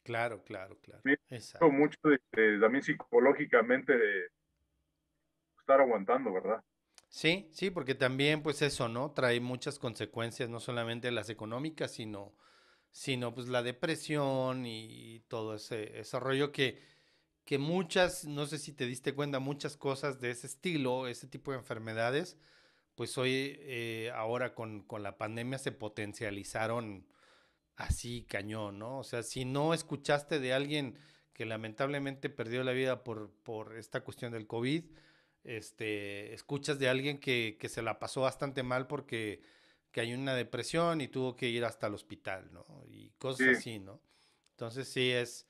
Claro, claro, claro. Exacto. Mucho de, también psicológicamente de estar aguantando, ¿verdad? Sí, sí, porque también pues eso, ¿no? Trae muchas consecuencias, no solamente las económicas, sino, sino pues la depresión y todo ese, ese rollo que que muchas, no sé si te diste cuenta, muchas cosas de ese estilo, ese tipo de enfermedades, pues hoy, eh, ahora con, la pandemia se potencializaron así cañón, ¿no? O sea, si no escuchaste de alguien que lamentablemente perdió la vida por, por esta cuestión del COVID, este, escuchas de alguien que, se la pasó bastante mal porque que hay una depresión y tuvo que ir hasta el hospital, ¿no? Y cosas así, ¿no? Entonces sí es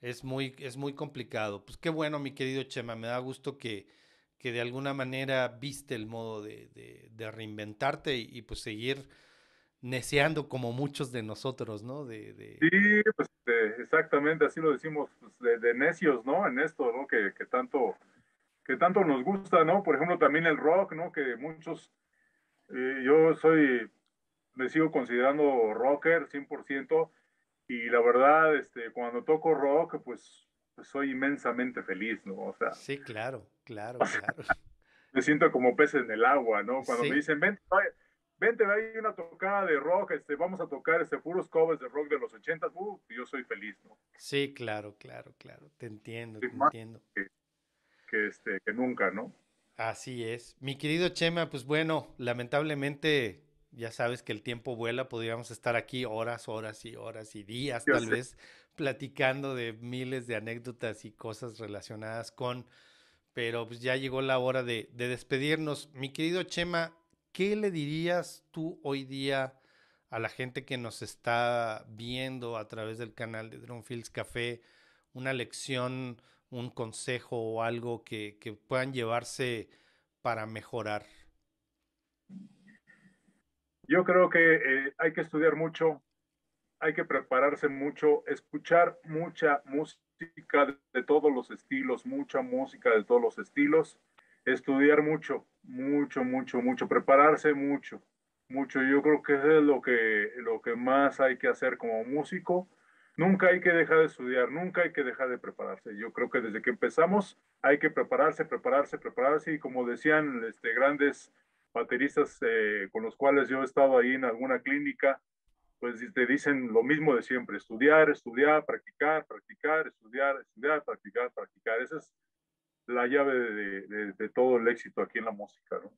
es muy, es muy complicado. Pues qué bueno, mi querido Chema, me da gusto que, que de alguna manera viste el modo de, reinventarte y, pues seguir neceando como muchos de nosotros, ¿no? De, Sí, pues este, exactamente, así lo decimos, pues, de, necios, ¿no? En esto, ¿no? Que, tanto, que tanto nos gusta, ¿no? Por ejemplo, también el rock, ¿no? Que muchos, eh, yo soy, me sigo considerando rocker 100%, y la verdad, este, cuando toco rock, pues, pues, soy inmensamente feliz, ¿no? O sea, sí, claro, claro, claro. me siento como peces en el agua, ¿no? Cuando me dicen, vente, vente, hay una tocada de rock, este, vamos a tocar este, puros covers de rock de los ochentas, uh, yo soy feliz, ¿no? Sí, claro, claro, claro, te entiendo, te entiendo. que, este, que nunca, ¿no? Así es. Mi querido Chema, pues bueno, lamentablemente ya sabes que el tiempo vuela, podríamos estar aquí horas, horas y horas y días tal vez platicando de miles de anécdotas y cosas relacionadas con, pero pues ya llegó la hora de, despedirnos. Mi querido Chema, ¿qué le dirías tú hoy día a la gente que nos está viendo a través del canal de Drumfields Café? Una lección, un consejo o algo que puedan llevarse para mejorar. Yo creo que eh, hay que estudiar mucho, hay que prepararse mucho, escuchar mucha música de, todos los estilos, mucha música de todos los estilos, estudiar mucho, mucho, mucho, mucho, prepararse mucho, mucho. Yo creo que eso es lo que, lo que más hay que hacer como músico. Nunca hay que dejar de estudiar, nunca hay que dejar de prepararse. Yo creo que desde que empezamos hay que prepararse, prepararse, prepararse y como decían este, grandes bateristas eh, con los cuales yo he estado ahí en alguna clínica, pues te dicen lo mismo de siempre, estudiar, estudiar, practicar, practicar, estudiar, estudiar, practicar, practicar. Esa es la llave de, todo el éxito aquí en la música, ¿no?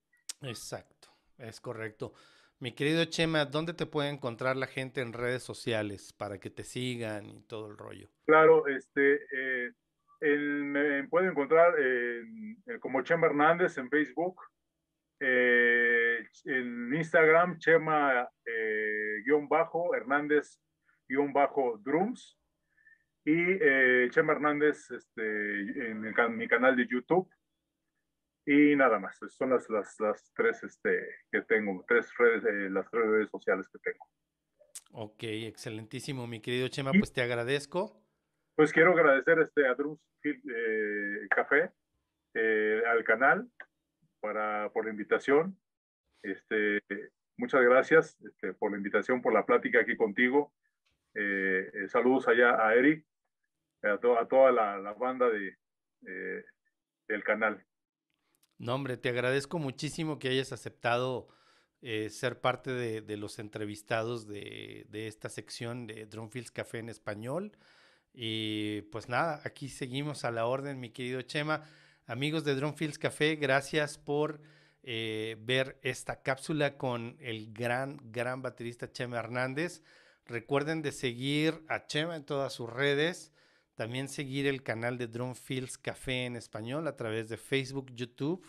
Exacto, es correcto. Mi querido Chema, ¿dónde te puede encontrar la gente en redes sociales para que te sigan y todo el rollo? Claro, este, eh, me pueden encontrar eh, como Chema Hernández en Facebook, eh, en Instagram, Chema eh, Hernández drums. Y eh, Chema Hernández este, en, mi canal de YouTube. Y nada más, son las, las, tres este, que tengo, tres redes, las tres redes sociales que tengo. Ok, excelentísimo, mi querido Chema, pues te agradezco. Pues quiero agradecer este, a Drums Café, al canal, para, por la invitación. Este, muchas gracias este, por la invitación, por la plática aquí contigo. Eh, eh, saludos allá a Eric, a, toda la, banda de, eh, del canal. No, hombre, te agradezco muchísimo que hayas aceptado ser parte de, de los entrevistados de, de, esta sección de Drumfields Café en español. Y pues nada, aquí seguimos a la orden, mi querido Chema. Amigos de Drumfields Café, gracias por eh, ver esta cápsula con el gran, gran baterista Chema Hernández. Recuerden de seguir a Chema en todas sus redes. También seguir el canal de Drumfields Café en español a través de Facebook, YouTube,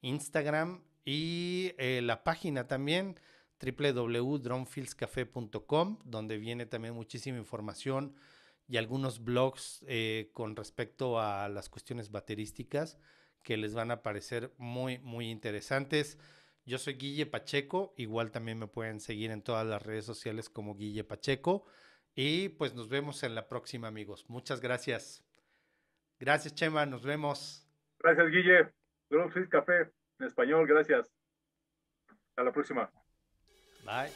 Instagram y eh, la página también www.drumfieldscafe.com, donde viene también muchísima información y algunos blogs eh, con respecto a las cuestiones baterísticas que les van a parecer muy, muy interesantes. Yo soy Guille Pacheco, igual también me pueden seguir en todas las redes sociales como Guille Pacheco. Y pues nos vemos en la próxima, amigos. Muchas gracias. Gracias, Chema, nos vemos. Gracias, Guille. Café en español, gracias. Hasta la próxima. bye.